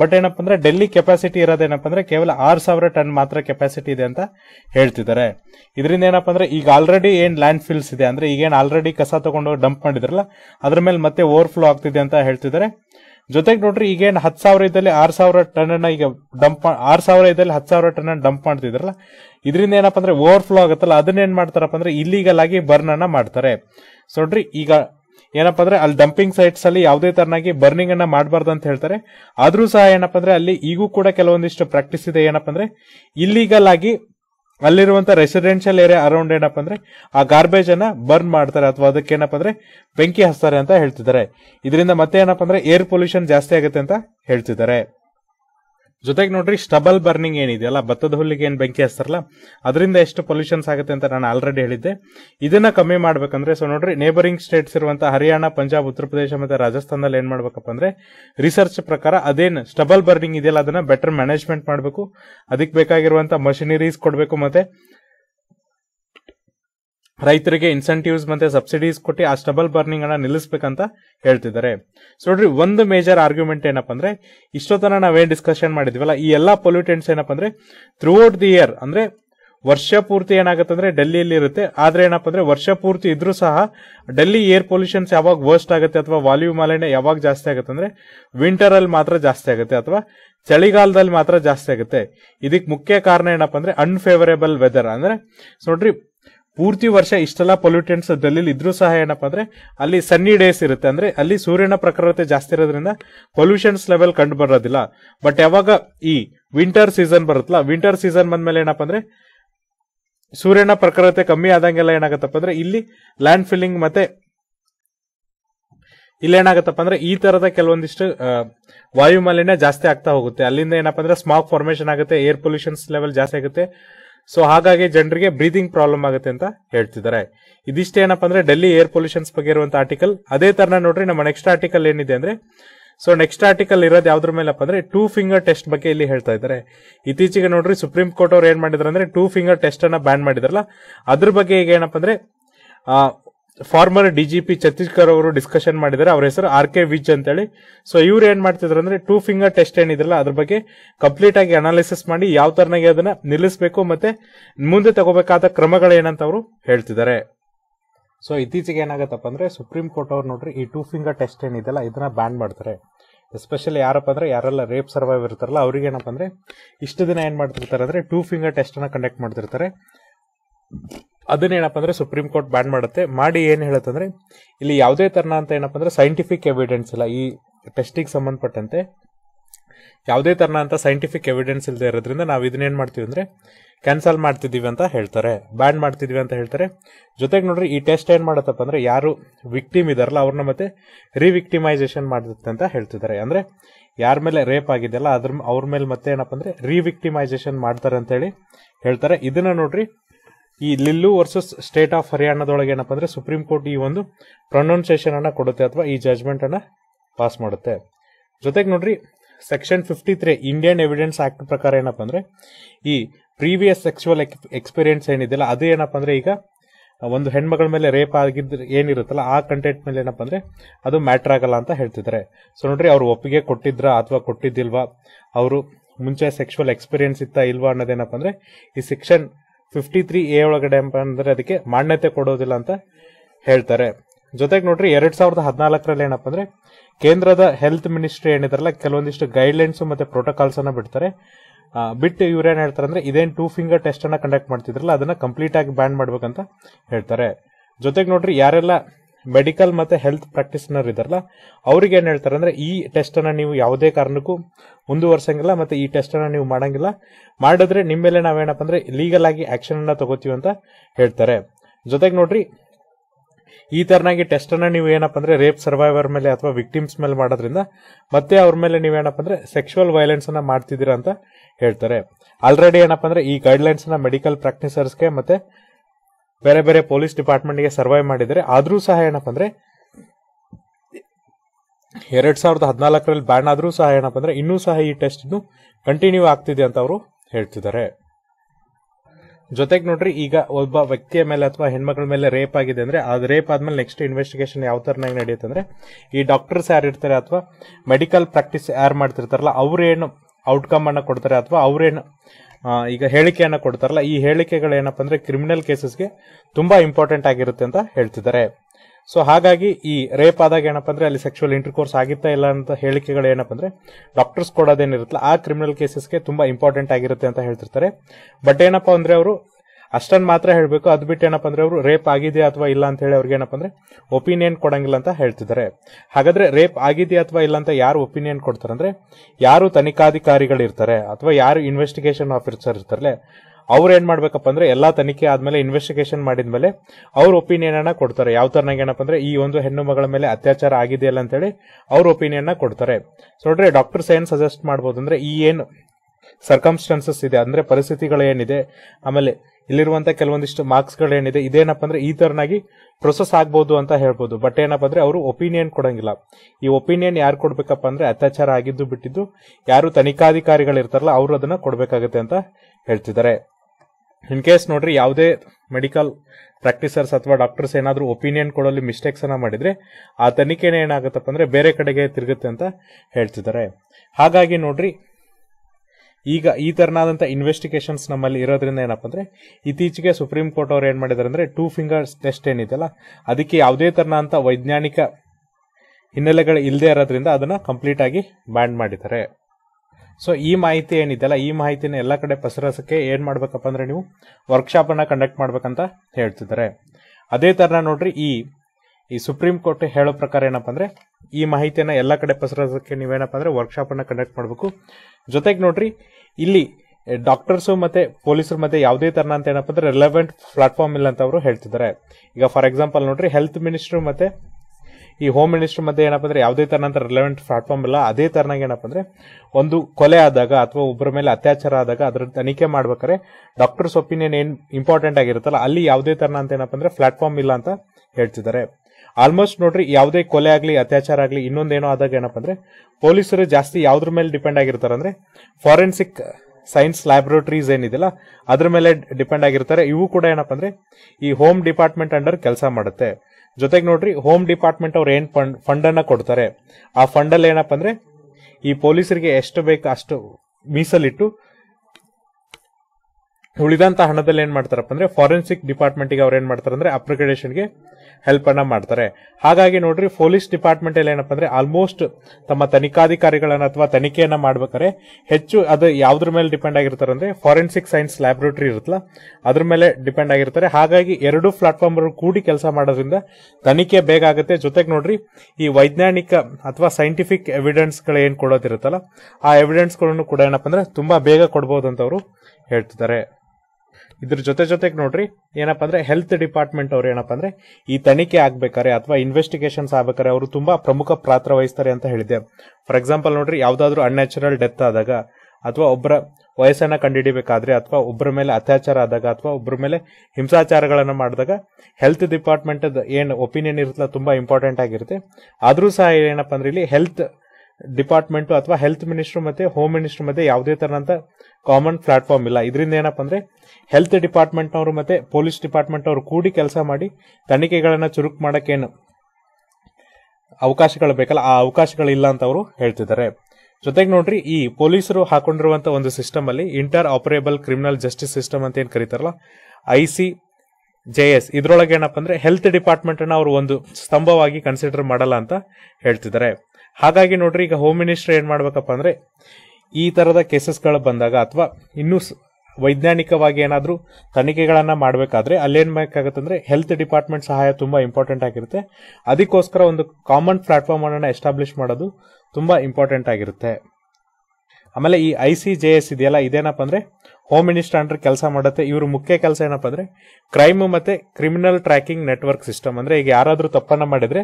ಬಟ್ ಏನಪ್ಪ ಅಂದ್ರೆ ಡೆಲ್ಲಿ ಕೆಪಾಸಿಟಿ ಇರೋದೇನಪ್ಪ ಅಂದ್ರೆ ಕೇವಲ ಆರು ಸಾವಿರ ಟನ್ ಮಾತ್ರ ಕೆಪಾಸಿಟಿ ಇದೆ ಅಂತ ಹೇಳ್ತಿದ್ದಾರೆ ಇದರಿಂದ ಏನಪ್ಪ ಅಂದ್ರೆ ಈಗ ಆಲ್ರೆಡಿ ಏನ್ ಲ್ಯಾಂಡ್ ಫಿಲ್ಸ್ ಇದೆ ಅಂದ್ರೆ ಈಗೇನು ಆಲ್ರೆಡಿ ಕಸ ತಗೊಂಡು ಡಂಪ್ ಮಾಡಿದ್ರಲ್ಲ ಅದ್ರ ಮೇಲೆ ಮತ್ತೆ ಓವರ್ ಫ್ಲೋ ಆಗ್ತಿದೆ ಅಂತ ಹೇಳ್ತಿದ್ದಾರೆ ಜೊತೆಗೆ ನೋಡ್ರಿ ಈಗೇನು ಹತ್ತು ಸಾವಿರ ಇದ್ದಲ್ಲಿ ಆರು ಸಾವಿರ ಟನ್ ಅನ್ನ ಈಗ ಡಂಪ್ ಆರು ಸಾವಿರ ಇದ್ದಲ್ಲಿ ಹತ್ತು ಸಾವಿರ ಟನ್ ಡಂಪ್ ಮಾಡ್ತಿದ್ರಲ್ಲ ಇದರಿಂದ ಏನಪ್ಪ ಅಂದ್ರೆ ಓವರ್ ಫ್ಲೋ ಆಗುತ್ತಲ್ಲ ಅದನ್ನ ಏನ್ ಮಾಡ್ತಾರಪ್ಪ ಅಂದ್ರೆ ಇಲ್ಲಿಗಲ್ ಆಗಿ ಬರ್ನ್ ಅನ್ನ ಮಾಡ್ತಾರೆ ಸೊ ನೋಡ್ರಿ ಈಗ ಏನಪ್ಪ ಅಂದ್ರೆ ಅಲ್ಲಿ ಡಂಪಿಂಗ್ ಸೈಟ್ಸ್ ಅಲ್ಲಿ ಯಾವುದೇ ತರನಾಗಿ ಬರ್ನಿಂಗ್ ಅನ್ನ ಮಾಡಬಾರ್ದು ಅಂತ ಹೇಳ್ತಾರೆ ಆದ್ರೂ ಸಹ ಏನಪ್ಪ ಅಂದ್ರೆ ಅಲ್ಲಿ ಈಗೂ ಕೂಡ ಕೆಲವೊಂದಿಷ್ಟು ಪ್ರಾಕ್ಟೀಸ್ ಇದೆ ಏನಪ್ಪ ಅಂದ್ರೆ ಇಲ್ಲಿಗಲ್ ಆಗಿ ಅಲ್ಲಿರುವಂತ ರೆಸಿಡೆನ್ಷಿಯಲ್ ಏರಿಯಾ ಅರೌಂಡ್ ಏನಪ್ಪ ಅಂದ್ರೆ ಆ ಗಾರ್ಬೇಜ್ ಅನ್ನ ಬರ್ನ್ ಮಾಡ್ತಾರೆ ಅಥವಾ ಅದಕ್ಕೆ ಏನಪ್ಪ ಅಂದ್ರೆ ಬೆಂಕಿ ಹಸ್ತಾರೆ ಅಂತ ಹೇಳ್ತಿದ್ದಾರೆ ಇದರಿಂದ ಮತ್ತೆ ಏನಪ್ಪ ಅಂದ್ರೆ ಏರ್ ಪೊಲ್ಯೂಷನ್ ಜಾಸ್ತಿ ಆಗುತ್ತೆ ಅಂತ ಹೇಳ್ತಿದ್ದಾರೆ ಜೊತೆಗೆ ನೋಡ್ರಿ ಸ್ಟಬಲ್ ಬರ್ನಿಂಗ್ ಏನಿದೆಯಲ್ಲ ಭತ್ತದ ಹುಲ್ಲಿಗೆ ಏನು ಬೆಂಕಿ ಹಚ್ತಾರಲ್ಲ ಅದರಿಂದ ಎಷ್ಟು ಪೊಲ್ಯೂಷನ್ಸ್ ಆಗುತ್ತೆ ಅಂತ ನಾನು ಆಲ್ರೆಡಿ ಹೇಳಿದ್ದೆ ಇದನ್ನ ಕಮ್ಮಿ ಮಾಡ್ಬೇಕಂದ್ರೆ ಸೊ ನೋಡ್ರಿ ನೇಬರಿಂಗ್ ಸ್ಟೇಟ್ಸ್ ಇರುವಂತಹ ಹರಿಯಾಣ ಪಂಜಾಬ್ ಉತ್ತರ ಪ್ರದೇಶ ಮತ್ತೆ ರಾಜಸ್ಥಾನದಲ್ಲಿ ಏನ್ ಮಾಡ್ಬೇಕಪ್ಪ ಅಂದ್ರೆ ರಿಸರ್ಚ್ ಪ್ರಕಾರ ಅದೇನು ಸ್ಟಬಲ್ ಬರ್ನಿಂಗ್ ಇದೆಯಲ್ಲ ಅದನ್ನ ಬೆಟರ್ ಮ್ಯಾನೇಜ್ಮೆಂಟ್ ಮಾಡಬೇಕು ಅದಕ್ಕೆ ಬೇಕಾಗಿರುವಂತಹ ಮಷಿನರೀಸ್ ಕೊಡಬೇಕು ಮತ್ತೆ ರೈತರಿಗೆ ಇನ್ಸೆಂಟಿವ್ಸ್ ಮತ್ತೆ ಸಬ್ಸಿಡೀಸ್ ಕೊಟ್ಟು ಆ ಸ್ಟಬಲ್ ಬರ್ನಿಂಗ್ ಅನ್ನ ನಿಲ್ಲಿಸ್ಬೇಕಂತ ಹೇಳ್ತಿದ್ದಾರೆ ಸೊ ನೋಡ್ರಿ ಒಂದು ಮೇಜರ್ ಆರ್ಗ್ಯುಮೆಂಟ್ ಏನಪ್ಪ ಅಂದ್ರೆ ಇಷ್ಟೊತ್ತನ ನಾವೇನ್ ಡಿಸ್ಕಷನ್ ಮಾಡಿದ್ವಲ್ಲ ಈ ಎಲ್ಲಾ ಪೊಲ್ಯೂಟೆಂಟ್ಸ್ ಏನಪ್ಪ ಅಂದ್ರೆ ಥ್ರೂಔಟ್ ದಿ ಇಯರ್ ಅಂದ್ರೆ ವರ್ಷ ಪೂರ್ತಿ ಏನಾಗುತ್ತೆ ಅಂದ್ರೆ ಡೆಲ್ಲಿಯಲ್ಲಿ ಇರುತ್ತೆ ಆದ್ರೆ ಏನಪ್ಪಾ ಅಂದ್ರೆ ವರ್ಷ ಪೂರ್ತಿ ಇದ್ರೂ ಸಹ ಡೆಲ್ಲಿ ಏರ್ ಪೊಲ್ಯೂಷನ್ಸ್ ಯಾವಾಗ ವರ್ಸ್ಟ್ ಆಗುತ್ತೆ ಅಥವಾ ವಾಲ್ಯೂ ಮಾಲಿನ್ಯ ಯಾವಾಗ ಜಾಸ್ತಿ ಆಗುತ್ತೆ ಅಂದ್ರೆ ವಿಂಟರ್ ಅಲ್ಲಿ ಮಾತ್ರ ಜಾಸ್ತಿ ಆಗುತ್ತೆ ಅಥವಾ ಚಳಿಗಾಲದಲ್ಲಿ ಮಾತ್ರ ಜಾಸ್ತಿ ಆಗುತ್ತೆ ಇದಕ್ಕೆ ಮುಖ್ಯ ಕಾರಣ ಏನಪ್ಪಾ ಅಂದ್ರೆ ಅನ್ಫೇವರೇಬಲ್ ವೆದರ್ ಅಂದ್ರೆ ನೋಡ್ರಿ ಪೂರ್ತಿ ವರ್ಷ ಇಷ್ಟೆಲ್ಲ ಪೊಲ್ಯೂಟೆಂಟ್ಸ್ ಡೆಲ್ಲಿ ಇದ್ರೂ ಸಹ ಏನಪ್ಪ ಅಂದ್ರೆ ಅಲ್ಲಿ ಸನ್ನಿ ಡೇಸ್ ಇರುತ್ತೆ ಅಂದ್ರೆ ಅಲ್ಲಿ ಸೂರ್ಯನ ಪ್ರಖರತೆ ಜಾಸ್ತಿ ಇರೋದ್ರಿಂದ ಪೊಲ್ಯೂಷನ್ಸ್ ಲೆವೆಲ್ ಕಂಡು ಬರೋದಿಲ್ಲ ಬಟ್ ಯಾವಾಗ ಈ ವಿಂಟರ್ ಸೀಸನ್ ಬರುತ್ತಲ್ಲ ವಿಂಟರ್ ಸೀಸನ್ ಬಂದ್ಮೇಲೆ ಏನಪ್ಪ ಅಂದ್ರೆ ಸೂರ್ಯನ ಪ್ರಖರತೆ ಕಮ್ಮಿ ಆದಂಗೆಲ್ಲ ಏನಾಗತ್ತಪ್ಪ ಅಂದ್ರೆ ಇಲ್ಲಿ ಲ್ಯಾಂಡ್ ಫಿಲ್ಲಿಂಗ್ ಮತ್ತೆ ಏನಾಗತ್ತಪ್ಪ ಅಂದ್ರೆ ಈ ತರದ ಕೆಲವೊಂದಿಷ್ಟು ವಾಯು ಮಾಲಿನ್ಯ ಜಾಸ್ತಿ ಆಗ್ತಾ ಹೋಗುತ್ತೆ ಅಲ್ಲಿಂದ ಏನಪ್ಪ ಅಂದ್ರೆ ಸ್ಮಾಕ್ ಫಾರ್ಮೇಶನ್ ಆಗುತ್ತೆ ಏರ್ ಪೊಲ್ಯೂಷನ್ಸ್ ಲೆವೆಲ್ ಜಾಸ್ತಿ ಆಗುತ್ತೆ ಸೊ ಹಾಗಾಗಿ ಜನರಿಗೆ ಬ್ರೀದಿಂಗ್ ಪ್ರಾಬ್ಲಮ್ ಆಗುತ್ತೆ ಅಂತ ಹೇಳ್ತಿದ್ದಾರೆ ಇದಿಷ್ಟೇ ಏನಪ್ಪ ಅಂದ್ರೆ ಡೆಲ್ಲಿ ಏರ್ ಪೊಲ್ಯೂಷನ್ಸ್ ಬಗ್ಗೆ ಇರುವಂತ ಆರ್ಟಿಕಲ್ ಅದೇ ತರನ ನೋಡ್ರಿ ನಮ್ಮ ನೆಕ್ಸ್ಟ್ ಆರ್ಟಿಕಲ್ ಏನಿದೆ ಅಂದ್ರೆ ಸೊ ನೆಕ್ಸ್ಟ್ ಆರ್ಟಿಕಲ್ ಇರೋದು ಯಾವ್ದ್ರ ಮೇಲಪ್ಪ ಅಂದ್ರೆ ಟೂ ಫಿಂಗರ್ ಟೆಸ್ಟ್ ಬಗ್ಗೆ ಇಲ್ಲಿ ಹೇಳ್ತಾ ಇದ್ದಾರೆ ಇತ್ತೀಚೆಗೆ ನೋಡ್ರಿ ಸುಪ್ರೀಂ ಕೋರ್ಟ್ ಅವ್ರು ಏನ್ ಮಾಡಿದ್ರು ಅಂದ್ರೆ ಟೂ ಫಿಂಗರ್ ಟೆಸ್ಟ್ ಅನ್ನ ಬ್ಯಾನ್ ಮಾಡಿದ್ರಲ್ಲ ಅದ್ರ ಬಗ್ಗೆ ಈಗ ಏನಪ್ಪ ಅಂದ್ರೆ ಫಾರ್ಮರ್ ಡಿಜಿಪಿ ಛತ್ತೀಸ್ಗರ್ ಅವರು ಡಿಸ್ಕಷನ್ ಮಾಡಿದ್ದಾರೆ ಅವ್ರ ಹೆಸರು ಆರ್ ಕೆ ವಿಜ್ ಅಂತೇಳಿ ಸೊ ಇವ್ರು ಏನ್ ಮಾಡ್ತಿದ್ರು ಅಂದ್ರೆ ಟೂ ಫಿಂಗರ್ ಟೆಸ್ಟ್ ಏನಿದ್ರಲ್ಲ ಅದ್ರ ಬಗ್ಗೆ ಕಂಪ್ಲೀಟ್ ಆಗಿ ಅನಾಲಿಸಿಸ್ ಮಾಡಿ ಯಾವ ತರನಾಗಿ ಅದನ್ನ ನಿಲ್ಲಿಸಬೇಕು ಮತ್ತೆ ಮುಂದೆ ತಗೋಬೇಕಾದ ಕ್ರಮಗಳೇನಂತ ಅವರು ಹೇಳ್ತಿದ್ದಾರೆ ಸೊ ಇತ್ತೀಚೆಗೆ ಏನಾಗತ್ತಪ್ಪ ಅಂದ್ರೆ ಸುಪ್ರೀಂ ಕೋರ್ಟ್ ಅವ್ರು ನೋಡ್ರಿ ಈ ಟೂ ಫಿಂಗರ್ ಟೆಸ್ಟ್ ಏನಿದೆಲ್ಲ ಇದನ್ನ ಬ್ಯಾನ್ ಮಾಡ್ತಾರೆ ಎಸ್ಪೆಷಲಿ ಯಾರಪ್ಪ ಅಂದ್ರೆ ಯಾರೆಲ್ಲ ರೇಪ್ ಸರ್ವೈವ್ ಇರ್ತಾರಲ್ಲ ಅವ್ರಿಗೆ ಏನಪ್ಪ ಅಂದ್ರೆ ಇಷ್ಟು ದಿನ ಏನು ಮಾಡ್ತಿರ್ತಾರೆ ಅಂದ್ರೆ ಟೂ ಫಿಂಗರ್ ಟೆಸ್ಟ್ ಅನ್ನ ಕಂಡಕ್ಟ್ ಮಾಡ್ತಿರ್ತಾರೆ ಏನಪ್ಪ ಅಂದ್ರೆ ಸುಪ್ರೀಂ ಕೋರ್ಟ್ ಬ್ಯಾನ್ ಮಾಡುತ್ತೆ ಮಾಡಿ ಏನು ಹೇಳುತ್ತಂದ್ರೆ ಇಲ್ಲಿ ಯಾವುದೇ ತರನ ಅಂತ ಏನಪ್ಪ ಅಂದ್ರೆ ಸೈಂಟಿಫಿಕ್ ಎವಿಡೆನ್ಸ್ ಇಲ್ಲ ಈ ಟೆಸ್ಟಿಗೆ ಸಂಬಂಧಪಟ್ಟಂತೆ ಯಾವುದೇ ತರನ ಅಂತ ಸೈಂಟಿಫಿಕ್ ಎವಿಡೆನ್ಸ್ ಇಲ್ಲದೆ ಇರೋದ್ರಿಂದ ನಾವು ಇದನ್ನೇನು ಮಾಡ್ತೀವಿ ಅಂದ್ರೆ ಕ್ಯಾನ್ಸಲ್ ಮಾಡ್ತಿದ್ದೀವಿ ಅಂತ ಹೇಳ್ತಾರೆ ಬ್ಯಾನ್ ಮಾಡ್ತಿದ್ದೀವಿ ಅಂತ ಹೇಳ್ತಾರೆ ಜೊತೆಗೆ ನೋಡ್ರಿ ಈ ಟೆಸ್ಟ್ ಏನ್ ಮಾಡತ್ತಪ್ಪ ಅಂದ್ರೆ ಯಾರು ವಿಕ್ಟಿಮ್ ಇದಾರಲ್ಲ ಅವ್ರನ್ನ ಮತ್ತೆ ರಿವಿಕ್ಟಿಮೈಸೇಷನ್ ಮಾಡುತ್ತೆ ಅಂತ ಹೇಳ್ತಿದ್ದಾರೆ ಅಂದ್ರೆ ಯಾರ ಮೇಲೆ ರೇಪ್ ಆಗಿದೆಯಲ್ಲ ಅದ್ರ ಅವ್ರ ಮೇಲೆ ಮತ್ತೆ ಏನಪ್ಪ ಅಂದ್ರೆ ರಿವಿಕ್ಟಿಮೈಸೇಷನ್ ಮಾಡ್ತಾರೆ ಹೇಳಿ ಹೇಳ್ತಾರೆ ಇದನ್ನ ನೋಡ್ರಿ ಈ ಲಿಲ್ಲು ವರ್ಸಸ್ ಸ್ಟೇಟ್ ಆಫ್ ಹರಿಯಾಣದೊಳಗೆ ಏನಪ್ಪ ಅಂದರೆ ಸುಪ್ರೀಂ ಕೋರ್ಟ್ ಈ ಒಂದು ಪ್ರೊನೌನ್ಸಿಯೇಷನ್ ಅನ್ನು ಕೊಡುತ್ತೆ ಅಥವಾ ಈ ಜಜ್ಮೆಂಟನ್ನು ಪಾಸ್ ಮಾಡುತ್ತೆ ಜೊತೆಗೆ ನೋಡ್ರಿ section fifty three Indian evidence act ಪ್ರಕಾರ ಏನಪ್ಪ ಅಂದರೆ ಈ ಪ್ರೀವಿಯಸ್ ಸೆಕ್ಸುವಲ್ ಎಕ್ಸ್ಪೀರಿಯನ್ಸ್ ಏನಿದೆಯಲ್ಲ ಅದು ಏನಪ್ಪ ಅಂದರೆ ಈಗ ಒಂದು ಹೆಣ್ಮಗಳ ಮೇಲೆ ರೇಪ್ ಆಗಿದ್ರೆ ಏನಿರುತ್ತಲ್ಲ ಆ ಕಂಟೆಂಟ್ ಮೇಲೆ ಏನಪ್ಪ ಅಂದರೆ ಅದು ಮ್ಯಾಟರ್ ಆಗಲ್ಲ ಅಂತ ಹೇಳ್ತಿದ್ದಾರೆ ಸೊ ನೋಡ್ರಿ ಅವ್ರು ಒಪ್ಪಿಗೆ ಕೊಟ್ಟಿದ್ರ ಅಥವಾ ಕೊಟ್ಟಿದ್ದಿಲ್ವಾ ಅವರು ಮುಂಚೆ ಸೆಕ್ಷುವಲ್ ಎಕ್ಸ್ಪೀರಿಯನ್ಸ್ ಇತ್ತಾ ಇಲ್ವಾ ಅನ್ನೋದೇನಪ್ಪ ಅಂದರೆ ಈ ಸೆಕ್ಷನ್ ಫಿಫ್ಟಿ ತ್ರೀ ಎ ಒಳಗಡೆ ಅಂದ್ರೆ ಅದಕ್ಕೆ ಮಾನ್ಯತೆ ಕೊಡೋದಿಲ್ಲ ಅಂತ ಹೇಳ್ತಾರೆ ಜೊತೆಗೆ ನೋಡ್ರಿ ಎರಡ್ ಸಾವಿರದ ಹದಿನಾಲ್ಕರಲ್ಲಿ ಏನಪ್ಪ ಅಂದ್ರೆ ಕೇಂದ್ರದ ಹೆಲ್ತ್ ಮಿನಿಸ್ಟ್ರಿ ಏನಿದಾರಲ್ಲ ಕೆಲವೊಂದಿಷ್ಟು ಗೈಡ್ಲೈನ್ಸ್ ಮತ್ತೆ ಪ್ರೋಟೋಕಾಲ್ಸ್ ಅನ್ನ ಬಿಡ್ತಾರೆ ಬಿಟ್ಟು ಇವ್ರೇನ್ ಹೇಳ್ತಾರೆ ಅಂದ್ರೆ ಇದೇನು ಟೂ ಫಿಂಗರ್ ಟೆಸ್ಟ್ ಅನ್ನ ಕಂಡಕ್ಟ್ ಮಾಡ್ತಿದ್ರಲ್ಲ ಅದನ್ನ ಕಂಪ್ಲೀಟ್ ಆಗಿ ಬ್ಯಾನ್ ಮಾಡ್ಬೇಕಂತ ಹೇಳ್ತಾರೆ ಜೊತೆಗೆ ನೋಡ್ರಿ ಯಾರೆಲ್ಲ ಮೆಡಿಕಲ್ ಮತ್ತೆ ಹೆಲ್ತ್ ಪ್ರಾಕ್ಟೀಸ್ನರ್ ಇದಾರಲ್ಲ ಅವ್ರಿಗೆ ಏನು ಹೇಳ್ತಾರೆ ಅಂದ್ರೆ ಈ ಟೆಸ್ಟ್ ಅನ್ನ ನೀವು ಯಾವುದೇ ಕಾರಣಕ್ಕೂ ಮುಂದುವರ್ಸಂಗಿಲ್ಲ ಮತ್ತೆ ಈ ಟೆಸ್ಟ್ ಅನ್ನ ನೀವು ಮಾಡಂಗಿಲ್ಲ ಮಾಡಿದ್ರೆ ನಿಮ್ಮ ಮೇಲೆ ನಾವೇನಪ್ಪ ಅಂದ್ರೆ ಲೀಗಲ್ ಆಗಿ ಆಕ್ಷನ್ ಅನ್ನ ತಗೋತೀವಿ ಅಂತ ಹೇಳ್ತಾರೆ ಜೊತೆಗೆ ನೋಡ್ರಿ ಈ ತರನಾಗಿ ಟೆಸ್ಟ್ ಅನ್ನ ನೀವು ಏನಪ್ಪ ಅಂದ್ರೆ ರೇಪ್ ಸರ್ವೈವರ್ ಮೇಲೆ ಅಥವಾ ವಿಕ್ಟಿಮ್ಸ್ ಮೇಲೆ ಮಾಡೋದ್ರಿಂದ ಮತ್ತೆ ಅವ್ರ ಮೇಲೆ ಅಂದ್ರೆ ಅಂದರೆ ವೈಲೆನ್ಸ್ ಅನ್ನ ಮಾಡ್ತಿದ್ದೀರಾ ಅಂತ ಹೇಳ್ತಾರೆ ಆಲ್ರೆಡಿ ಏನಪ್ಪ ಅಂದ್ರೆ ಈ ನ ಮೆಡಿಕಲ್ ಪ್ರಾಕ್ಟೀಸರ್ಸ್ಗೆ ಮತ್ತೆ ಬೇರೆ ಬೇರೆ ಪೊಲೀಸ್ ಗೆ ಸರ್ವೈವ್ ಮಾಡಿದರೆ ಆದರೂ ಸಹ ಏನಪ್ಪ ಅಂದರೆ ಎರಡು ಸಾವಿರದ ಹದಿನಾಲ್ಕರಲ್ಲಿ ಬ್ಯಾನ್ ಆದರೂ ಸಹ ಏನಪ್ಪ ಇನ್ನೂ ಸಹ ಈ ಟೆಸ್ಟ್ ಕಂಟಿನ್ಯೂ ಆಗ್ತಿದೆ ಅಂತ ಅವರು ಹೇಳ್ತಿದ್ದಾರೆ ಜೊತೆಗೆ ನೋಡ್ರಿ ಈಗ ಒಬ್ಬ ವ್ಯಕ್ತಿಯ ಮೇಲೆ ಅಥವಾ ಹೆಣ್ಮಕ್ಳ ಮೇಲೆ ರೇಪ್ ಆಗಿದೆ ಅಂದ್ರೆ ಆ ರೇಪ್ ಆದ್ಮೇಲೆ ನೆಕ್ಸ್ಟ್ ಇನ್ವೆಸ್ಟಿಗೇಷನ್ ಯಾವ ಥರನಾಗಿ ನಡೆಯುತ್ತೆ ಅಂದ್ರೆ ಈ ಡಾಕ್ಟರ್ಸ್ ಯಾರು ಇರ್ತಾರೆ ಅಥವಾ ಮೆಡಿಕಲ್ ಪ್ರಾಕ್ಟೀಸ್ ಯಾರು ಮಾಡ್ತಿರ್ತಾರಲ್ಲ ಅವ್ರೇನು ಔಟ್ಕಮ್ ಅನ್ನ ಕೊಡ್ತಾರೆ ಅಥವಾ ಅವ್ರೇನು ಈಗ ಹೇಳಿಕೆಯನ್ನು ಕೊಡ್ತಾರಲ್ಲ ಈ ಹೇಳಿಕೆಗಳು ಏನಪ್ಪ ಅಂದರೆ ಕ್ರಿಮಿನಲ್ ಕೇಸಸ್ಗೆ ತುಂಬ ಇಂಪಾರ್ಟೆಂಟ್ ಆಗಿರುತ್ತೆ ಅಂತ ಹೇಳ್ತಿದ್ದಾರೆ ಸೊ ಹಾಗಾಗಿ ಈ ರೇಪ್ ಆದಾಗ ಏನಪ್ಪ ಅಂದರೆ ಅಲ್ಲಿ ಸೆಕ್ಷುವಲ್ ಇಂಟರ್ಕೋರ್ಸ್ ಆಗಿತ್ತಾ ಇಲ್ಲ ಅಂತ ಹೇಳಿಕೆಗಳು ಏನಪ್ಪ ಅಂದರೆ ಡಾಕ್ಟರ್ಸ್ ಕೊಡೋದೇನಿರುತ್ತಲ್ಲ ಆ ಕ್ರಿಮಿನಲ್ ಕೇಸಸ್ಗೆ ತುಂಬ ಇಂಪಾರ್ಟೆಂಟ್ ಆಗಿರುತ್ತೆ ಅಂತ ಹೇಳ್ತಿರ್ತಾರೆ ಬಟ್ ಏನಪ್ಪ ಅಂದರೆ ಅವರು ಅಷ್ಟನ್ ಮಾತ್ರ ಹೇಳಬೇಕು ಅದು ಬಿಟ್ಟು ಏನಪ್ಪ ಅಂದರೆ ಅವರು ರೇಪ್ ಆಗಿದೆ ಅಥವಾ ಇಲ್ಲ ಅಂತ ಹೇಳಿ ಅವ್ರಿಗೆ ಏನಪ್ಪ ಅಂದರೆ ಒಪಿನಿಯನ್ ಕೊಡಂಗಿಲ್ಲ ಅಂತ ಹೇಳ್ತಿದ್ದಾರೆ ಹಾಗಾದರೆ ರೇಪ್ ಆಗಿದೆ ಅಥವಾ ಇಲ್ಲ ಅಂತ ಯಾರು ಒಪಿನಿಯನ್ ಕೊಡ್ತಾರೆ ಅಂದರೆ ಯಾರು ಇರ್ತಾರೆ ಅಥವಾ ಯಾರು ಇನ್ವೆಸ್ಟಿಗೇಷನ್ ಆಫೀಸರ್ ಇರ್ತಾರಲ್ಲ ಅವ್ರು ಏನು ಮಾಡ್ಬೇಕಪ್ಪ ಅಂದ್ರೆ ಎಲ್ಲ ತನಿಖೆ ಆದಮೇಲೆ ಇನ್ವೆಸ್ಟಿಗೇಷನ್ ಮಾಡಿದ ಮೇಲೆ ಅವ್ರ ಒಪಿನಿಯನ್ನ ಕೊಡ್ತಾರೆ ಯಾವ ಥರನಾಗ ಏನಪ್ಪ ಅಂದರೆ ಈ ಒಂದು ಹೆಣ್ಣು ಮಗಳ ಮೇಲೆ ಅತ್ಯಾಚಾರ ಆಗಿದೆಯಲ್ಲ ಅಂತೇಳಿ ಅವ್ರ ಒಪಿನಿಯನ್ನ ಕೊಡ್ತಾರೆ ಸೊ ನೋಡ್ರಿ ಡಾಕ್ಟರ್ಸ್ ಏನು ಸಜೆಸ್ಟ್ ಮಾಡ್ಬೋದು ಅಂದರೆ ಈ ಏನು ಸರ್ಕಮ್ಸ್ಟಾನ್ಸಸ್ ಇದೆ ಅಂದರೆ ಪರಿಸ್ಥಿತಿಗಳು ಏನಿದೆ ಆಮೇಲೆ ಇಲ್ಲಿರುವಂತಹ ಕೆಲವೊಂದಿಷ್ಟು ಮಾರ್ಕ್ಸ್ ಗಳು ಏನಿದೆ ಇದೇನಪ್ಪ ಅಂದ್ರೆ ಈ ತರನಾಗಿ ಪ್ರೊಸೆಸ್ ಆಗ್ಬಹುದು ಅಂತ ಹೇಳ್ಬೋದು ಬಟ್ ಏನಪ್ಪ ಅಂದ್ರೆ ಅವರು ಒಪಿನಿಯನ್ ಕೊಡಂಗಿಲ್ಲ ಈ ಒಪಿನಿಯನ್ ಯಾರು ಕೊಡ್ಬೇಕಪ್ಪ ಅಂದ್ರೆ ಅತ್ಯಾಚಾರ ಆಗಿದ್ದು ಬಿಟ್ಟಿದ್ದು ಯಾರು ತನಿಖಾಧಿಕಾರಿಗಳು ಇರ್ತಾರಲ್ಲ ಅವರು ಅದನ್ನ ಕೊಡ್ಬೇಕಾಗತ್ತೆ ಅಂತ ಹೇಳ್ತಿದ್ದಾರೆ ಇನ್ ಕೇಸ್ ನೋಡ್ರಿ ಯಾವುದೇ ಮೆಡಿಕಲ್ ಪ್ರಾಕ್ಟೀಸರ್ಸ್ ಅಥವಾ ಡಾಕ್ಟರ್ಸ್ ಏನಾದರೂ ಒಪಿನಿಯನ್ ಕೊಡೋಲ್ಲಿ ಮಿಸ್ಟೇಕ್ಸ್ ಅನ್ನ ಮಾಡಿದ್ರೆ ಆ ತನಿಖೆನೇ ಏನಾಗುತ್ತಪ್ಪ ಅಂದ್ರೆ ಬೇರೆ ಕಡೆಗೆ ತಿರುಗುತ್ತೆ ಅಂತ ಹೇಳ್ತಿದ್ದಾರೆ ಹಾಗಾಗಿ ನೋಡ್ರಿ ಈಗ ಈ ತರನಾದಂತಹ ಇನ್ವೆಸ್ಟಿಗೇಷನ್ಸ್ ನಮ್ಮಲ್ಲಿ ಇರೋದ್ರಿಂದ ಏನಪ್ಪ ಅಂದ್ರೆ ಇತ್ತೀಚೆಗೆ ಸುಪ್ರೀಂ ಕೋರ್ಟ್ ಅವ್ರು ಏನು ಮಾಡಿದಾರೆ ಅಂದ್ರೆ ಟೂ ಫಿಂಗರ್ಸ್ ಟೆಸ್ಟ್ ಏನಿದೆಯಲ್ಲ ಅದಕ್ಕೆ ಯಾವುದೇ ತರನಾದಂಥ ವೈಜ್ಞಾನಿಕ ಹಿನ್ನೆಲೆಗಳು ಇಲ್ಲದೆ ಇರೋದ್ರಿಂದ ಅದನ್ನ ಕಂಪ್ಲೀಟ್ ಆಗಿ ಬ್ಯಾನ್ ಮಾಡಿದ್ದಾರೆ ಸೊ ಈ ಮಾಹಿತಿ ಏನಿದೆಯಲ್ಲ ಈ ಮಾಹಿತಿನ ಎಲ್ಲ ಕಡೆ ಪಸರಸಕ್ಕೆ ಏನು ಮಾಡ್ಬೇಕಪ್ಪ ಅಂದ್ರೆ ನೀವು ಅನ್ನ ಕಂಡಕ್ಟ್ ಮಾಡ್ಬೇಕಂತ ಹೇಳ್ತಿದ್ದಾರೆ ಅದೇ ಥರನ ನೋಡ್ರಿ ಈ ಈ ಸುಪ್ರೀಂ ಕೋರ್ಟ್ ಹೇಳೋ ಪ್ರಕಾರ ಏನಪ್ಪ ಅಂದ್ರೆ ಈ ಮಾಹಿತಿಯನ್ನ ಎಲ್ಲ ಕಡೆ ಪಸರಸಕ್ಕೆ ನೀವೇನಪ್ಪ ವರ್ಕ್ಶಾಪ್ ಅನ್ನ ಕಂಡಕ್ಟ್ ಮಾಡಬೇಕು ಜೊತೆಗೆ ನೋಡ್ರಿ ಇಲ್ಲಿ ಡಾಕ್ಟರ್ಸ್ ಮತ್ತೆ ಪೊಲೀಸರು ಮತ್ತೆ ಯಾವುದೇ ತರ ಅಂತ ಏನಪ್ಪ ಅಂದ್ರೆ ರಿಲೆವೆಂಟ್ ಪ್ಲಾಟ್ಫಾರ್ಮ್ ಇಲ್ಲ ಅಂತ ಅವರು ಹೇಳ್ತಿದ್ದಾರೆ ಈಗ ಫಾರ್ ಎಕ್ಸಾಂಪಲ್ ನೋಡ್ರಿ ಹೆಲ್ತ್ ಮಿನಿಸ್ಟರ್ ಮತ್ತೆ ಈ ಹೋಮ್ ಮಿನಿಸ್ಟರ್ ಮತ್ತೆ ಏನಪ್ಪ ಅಂದ್ರೆ ಯಾವುದೇ ಅಂತ ರಿಲೆವೆಂಟ್ ಪ್ಲಾಟ್ಫಾರ್ಮ್ ಇಲ್ಲ ಅದೇ ತರನಾಗ ಏನಪ್ಪ ಅಂದ್ರೆ ಒಂದು ಕೊಲೆ ಆದಾಗ ಅಥವಾ ಒಬ್ಬರ ಮೇಲೆ ಅತ್ಯಾಚಾರ ಆದಾಗ ಅದರ ತನಿಖೆ ಮಾಡ್ಬೇಕಾರೆ ಡಾಕ್ಟರ್ಸ್ ಒಪಿನಿಯನ್ ಏನ್ ಇಂಪಾರ್ಟೆಂಟ್ ಆಗಿರುತ್ತಲ್ಲ ಅಲ್ಲಿ ಯಾವುದೇ ತರನ ಅಂತ ಏನಪ್ಪ ಅಂದ್ರೆ ಪ್ಲಾಟ್ಫಾರ್ಮ್ ಇಲ್ಲ ಅಂತ ಹೇಳ್ತಿದ್ದಾರೆ ಆಲ್ಮೋಸ್ಟ್ ನೋಡ್ರಿ ಯಾವುದೇ ಕೊಲೆ ಆಗಲಿ ಅತ್ಯಾಚಾರ ಆಗಲಿ ಇನ್ನೊಂದೇನೋ ಆದಾಗ ಏನಪ್ಪ ಅಂದ್ರೆ ಪೊಲೀಸರು ಜಾಸ್ತಿ ಯಾವ್ದ್ರ ಮೇಲೆ ಡಿಪೆಂಡ್ ಆಗಿರ್ತಾರಂದ್ರೆ ಫಾರೆನ್ಸಿಕ್ ಸೈನ್ಸ್ ಲ್ಯಾಬೊರೇಟರೀಸ್ ಏನಿದೆಯಲ್ಲ ಅದ್ರ ಮೇಲೆ ಡಿಪೆಂಡ್ ಆಗಿರ್ತಾರೆ ಇವು ಕೂಡ ಏನಪ್ಪ ಅಂದ್ರೆ ಈ ಹೋಮ್ ಡಿಪಾರ್ಟ್ಮೆಂಟ್ ಅಂಡರ್ ಕೆಲಸ ಮಾಡುತ್ತೆ ಜೊತೆಗೆ ನೋಡ್ರಿ ಹೋಮ್ ಡಿಪಾರ್ಟ್ಮೆಂಟ್ ಅವ್ರು ಏನ್ ಫಂಡ್ ಫಂಡನ್ನು ಕೊಡ್ತಾರೆ ಆ ಫಂಡಲ್ಲಿ ಏನಪ್ಪ ಅಂದ್ರೆ ಈ ಪೊಲೀಸರಿಗೆ ಎಷ್ಟು ಬೇಕು ಅಷ್ಟು ಮೀಸಲಿಟ್ಟು ಉಳಿದಂತ ಹಣದಲ್ಲಿ ಏನ್ ಮಾಡ್ತಾರಪ್ಪ ಅಂದ್ರೆ ಫಾರೆನ್ಸಿಕ್ ಡಿಪಾರ್ಟ್ಮೆಂಟ್ಗೆ ಅವ್ರು ಏನ್ ಮಾಡ್ತಾರೆ ಅಂದ್ರೆ ಹೆಲ್ಪ್ ಅನ್ನ ಮಾಡ್ತಾರೆ ಹಾಗಾಗಿ ನೋಡ್ರಿ ಪೊಲೀಸ್ ಡಿಪಾರ್ಟ್ಮೆಂಟ್ ಅಲ್ಲಿ ಏನಪ್ಪಾ ಅಂದ್ರೆ ಆಲ್ಮೋಸ್ಟ್ ತಮ್ಮ ತನಿಖಾಧಿಕಾರಿಗಳನ್ನ ಅಥವಾ ತನಿಖೆಯನ್ನ ಮಾಡ್ಬೇಕಾದ್ರೆ ಹೆಚ್ಚು ಅದು ಯಾವ್ದ್ರ ಮೇಲೆ ಡಿಪೆಂಡ್ ಆಗಿರ್ತಾರೆ ಅಂದ್ರೆ ಫಾರೆನ್ಸಿಕ್ ಸೈನ್ಸ್ ಲ್ಯಾಬೊರೇಟರಿ ಇರುತ್ತಲ್ಲ ಅದ್ರ ಮೇಲೆ ಡಿಪೆಂಡ್ ಆಗಿರ್ತಾರೆ ಹಾಗಾಗಿ ಎರಡು ಪ್ಲಾಟ್ಫಾರ್ಮ್ ಕೂಡಿ ಕೆಲಸ ಮಾಡೋದ್ರಿಂದ ತನಿಖೆ ಬೇಗ ಆಗುತ್ತೆ ಜೊತೆಗೆ ನೋಡ್ರಿ ಈ ವೈಜ್ಞಾನಿಕ ಅಥವಾ ಸೈಂಟಿಫಿಕ್ ಎವಿಡೆನ್ಸ್ ಗಳು ಏನ್ ಕೊಡೋದಿರುತ್ತಲ್ಲ ಆ ಎವಿಡೆನ್ಸ್ ಗಳನ್ನು ಕೂಡ ಏನಪ್ಪ ಅಂದ್ರೆ ತುಂಬಾ ಬೇಗ ಕೊಡಬಹುದು ಅಂತ ಅವರು ಹೇಳ್ತಿದ್ದಾರೆ ಇದ್ರ ಜೊತೆ ಜೊತೆಗೆ ನೋಡ್ರಿ ಏನಪ್ಪ ಅಂದ್ರೆ ಹೆಲ್ತ್ ಡಿಪಾರ್ಟ್ಮೆಂಟ್ ಅವರು ಏನಪ್ಪ ಅಂದ್ರೆ ಈ ತನಿಖೆ ಆಗ್ಬೇಕಾರೆ ಅಥವಾ ಇನ್ವೆಸ್ಟಿಗೇಷನ್ಸ್ ಆಗ್ಬೇಕಾರೆ ಅವರು ತುಂಬಾ ಪ್ರಮುಖ ಪಾತ್ರ ವಹಿಸ್ತಾರೆ ಅಂತ ಹೇಳಿದೆ ಫಾರ್ ಎಕ್ಸಾಂಪಲ್ ನೋಡ್ರಿ ಯಾವ್ದಾದ್ರು ಅನ್ಯಾಚುರಲ್ ಡೆತ್ ಆದಾಗ ಅಥವಾ ಒಬ್ಬರ ವಯಸ್ಸನ್ನ ಕಂಡುಹಿಡಿಬೇಕಾದ್ರೆ ಅಥವಾ ಒಬ್ಬರ ಮೇಲೆ ಅತ್ಯಾಚಾರ ಆದಾಗ ಅಥವಾ ಒಬ್ಬರ ಮೇಲೆ ಹಿಂಸಾಚಾರಗಳನ್ನು ಮಾಡಿದಾಗ ಹೆಲ್ತ್ ಡಿಪಾರ್ಟ್ಮೆಂಟ್ ಏನು ಒಪಿನಿಯನ್ ಇರುತ್ತಲ್ಲ ತುಂಬಾ ಇಂಪಾರ್ಟೆಂಟ್ ಆಗಿರುತ್ತೆ ಆದರೂ ಸಹ ಏನಪ್ಪ ಅಂದ್ರೆ ಇಲ್ಲಿ ಹೆಲ್ತ್ ಡಿಪಾರ್ಟ್ಮೆಂಟು ಅಥವಾ ಹೆಲ್ತ್ ಮಿನಿಸ್ಟರ್ ಮತ್ತೆ ಹೋಮ್ ಮಿನಿಸ್ಟರ್ ಮಧ್ಯೆ ಯಾವುದೇ ತರಹ ಕಾಮನ್ ಪ್ಲಾಟ್ಫಾರ್ಮ್ ಇಲ್ಲ ಇದರಿಂದ ಏನಪ್ಪ ಅಂದ್ರೆ ಹೆಲ್ತ್ ಡಿಪಾರ್ಟ್ಮೆಂಟ್ನವರು ಮತ್ತೆ ಪೊಲೀಸ್ ಅವರು ಕೂಡಿ ಕೆಲಸ ಮಾಡಿ ತನಿಖೆಗಳನ್ನು ಚುರುಕು ಮಾಡೋಕ್ಕೇನು ಅವಕಾಶಗಳು ಬೇಕಲ್ಲ ಆ ಅವಕಾಶಗಳು ಇಲ್ಲ ಅಂತ ಅವರು ಹೇಳ್ತಿದ್ದಾರೆ ಜೊತೆಗೆ ನೋಡ್ರಿ ಈ ಪೊಲೀಸರು ಹಾಕೊಂಡಿರುವಂತ ಒಂದು ಸಿಸ್ಟಮ್ ಅಲ್ಲಿ interoperable criminal justice system ಅಂತ ಏನು ಕರೀತಾರಲ್ಲ ಐ ಸಿ ಜೆ ಎಸ್ ಇದ್ರೊಳಗೆ ಏನಪ್ಪ ಅಂದ್ರೆ ಹೆಲ್ತ್ ಡಿಪಾರ್ಟ್ಮೆಂಟ್ ಅನ್ನ ಅವರು ಒಂದು ಸ್ತಂಭವಾಗಿ ಕನ್ಸಿಡರ್ ಮಾಡಲ್ಲ ಅಂತ ಹೇಳ್ತಿದ್ದಾರೆ ಹಾಗಾಗಿ ನೋಡ್ರಿ ಈಗ ಹೋಮ್ ಮಿನಿಸ್ಟರ್ ಏನ್ ಮಾಡ್ಬೇಕಪ್ಪ ಅಂದ್ರೆ ಈ ಥರದ ಕೇಸಸ್ಗಳು ಬಂದಾಗ ಅಥವಾ ಇನ್ನೂ ವೈಜ್ಞಾನಿಕವಾಗಿ ಏನಾದರೂ ತನಿಖೆಗಳನ್ನು ಮಾಡಬೇಕಾದ್ರೆ ಅಲ್ಲೇನು ಬೇಕಾಗುತ್ತಂದರೆ ಹೆಲ್ತ್ ಡಿಪಾರ್ಟ್ಮೆಂಟ್ ಸಹಾಯ ತುಂಬ ಇಂಪಾರ್ಟೆಂಟ್ ಆಗಿರುತ್ತೆ ಅದಕ್ಕೋಸ್ಕರ ಒಂದು ಕಾಮನ್ ಪ್ಲಾಟ್ಫಾರ್ಮನ್ನು ಎಸ್ಟಾಬ್ಲಿಷ್ ಮಾಡೋದು ತುಂಬ ಇಂಪಾರ್ಟೆಂಟ್ ಆಗಿರುತ್ತೆ ಆಮೇಲೆ ಈ ಐ ಸಿ ಜೆ ಎಸ್ ಇದೆಯಲ್ಲ ಇದೇನಪ್ಪ ಅಂದರೆ ಹೋಮ್ ಮಿನಿಸ್ಟರ್ ಅಂಡ್ರೆ ಕೆಲಸ ಮಾಡುತ್ತೆ ಇವರು ಮುಖ್ಯ ಕೆಲಸ ಏನಪ್ಪ ಅಂದರೆ ಕ್ರೈಮ್ ಮತ್ತು ಕ್ರಿಮಿನಲ್ ಟ್ರ್ಯಾಕಿಂಗ್ ನೆಟ್ವರ್ಕ್ ಸಿಸ್ಟಮ್ ಅಂದರೆ ಈಗ ಯಾರಾದರೂ ತಪ್ಪನ್ನು ಮಾಡಿದರೆ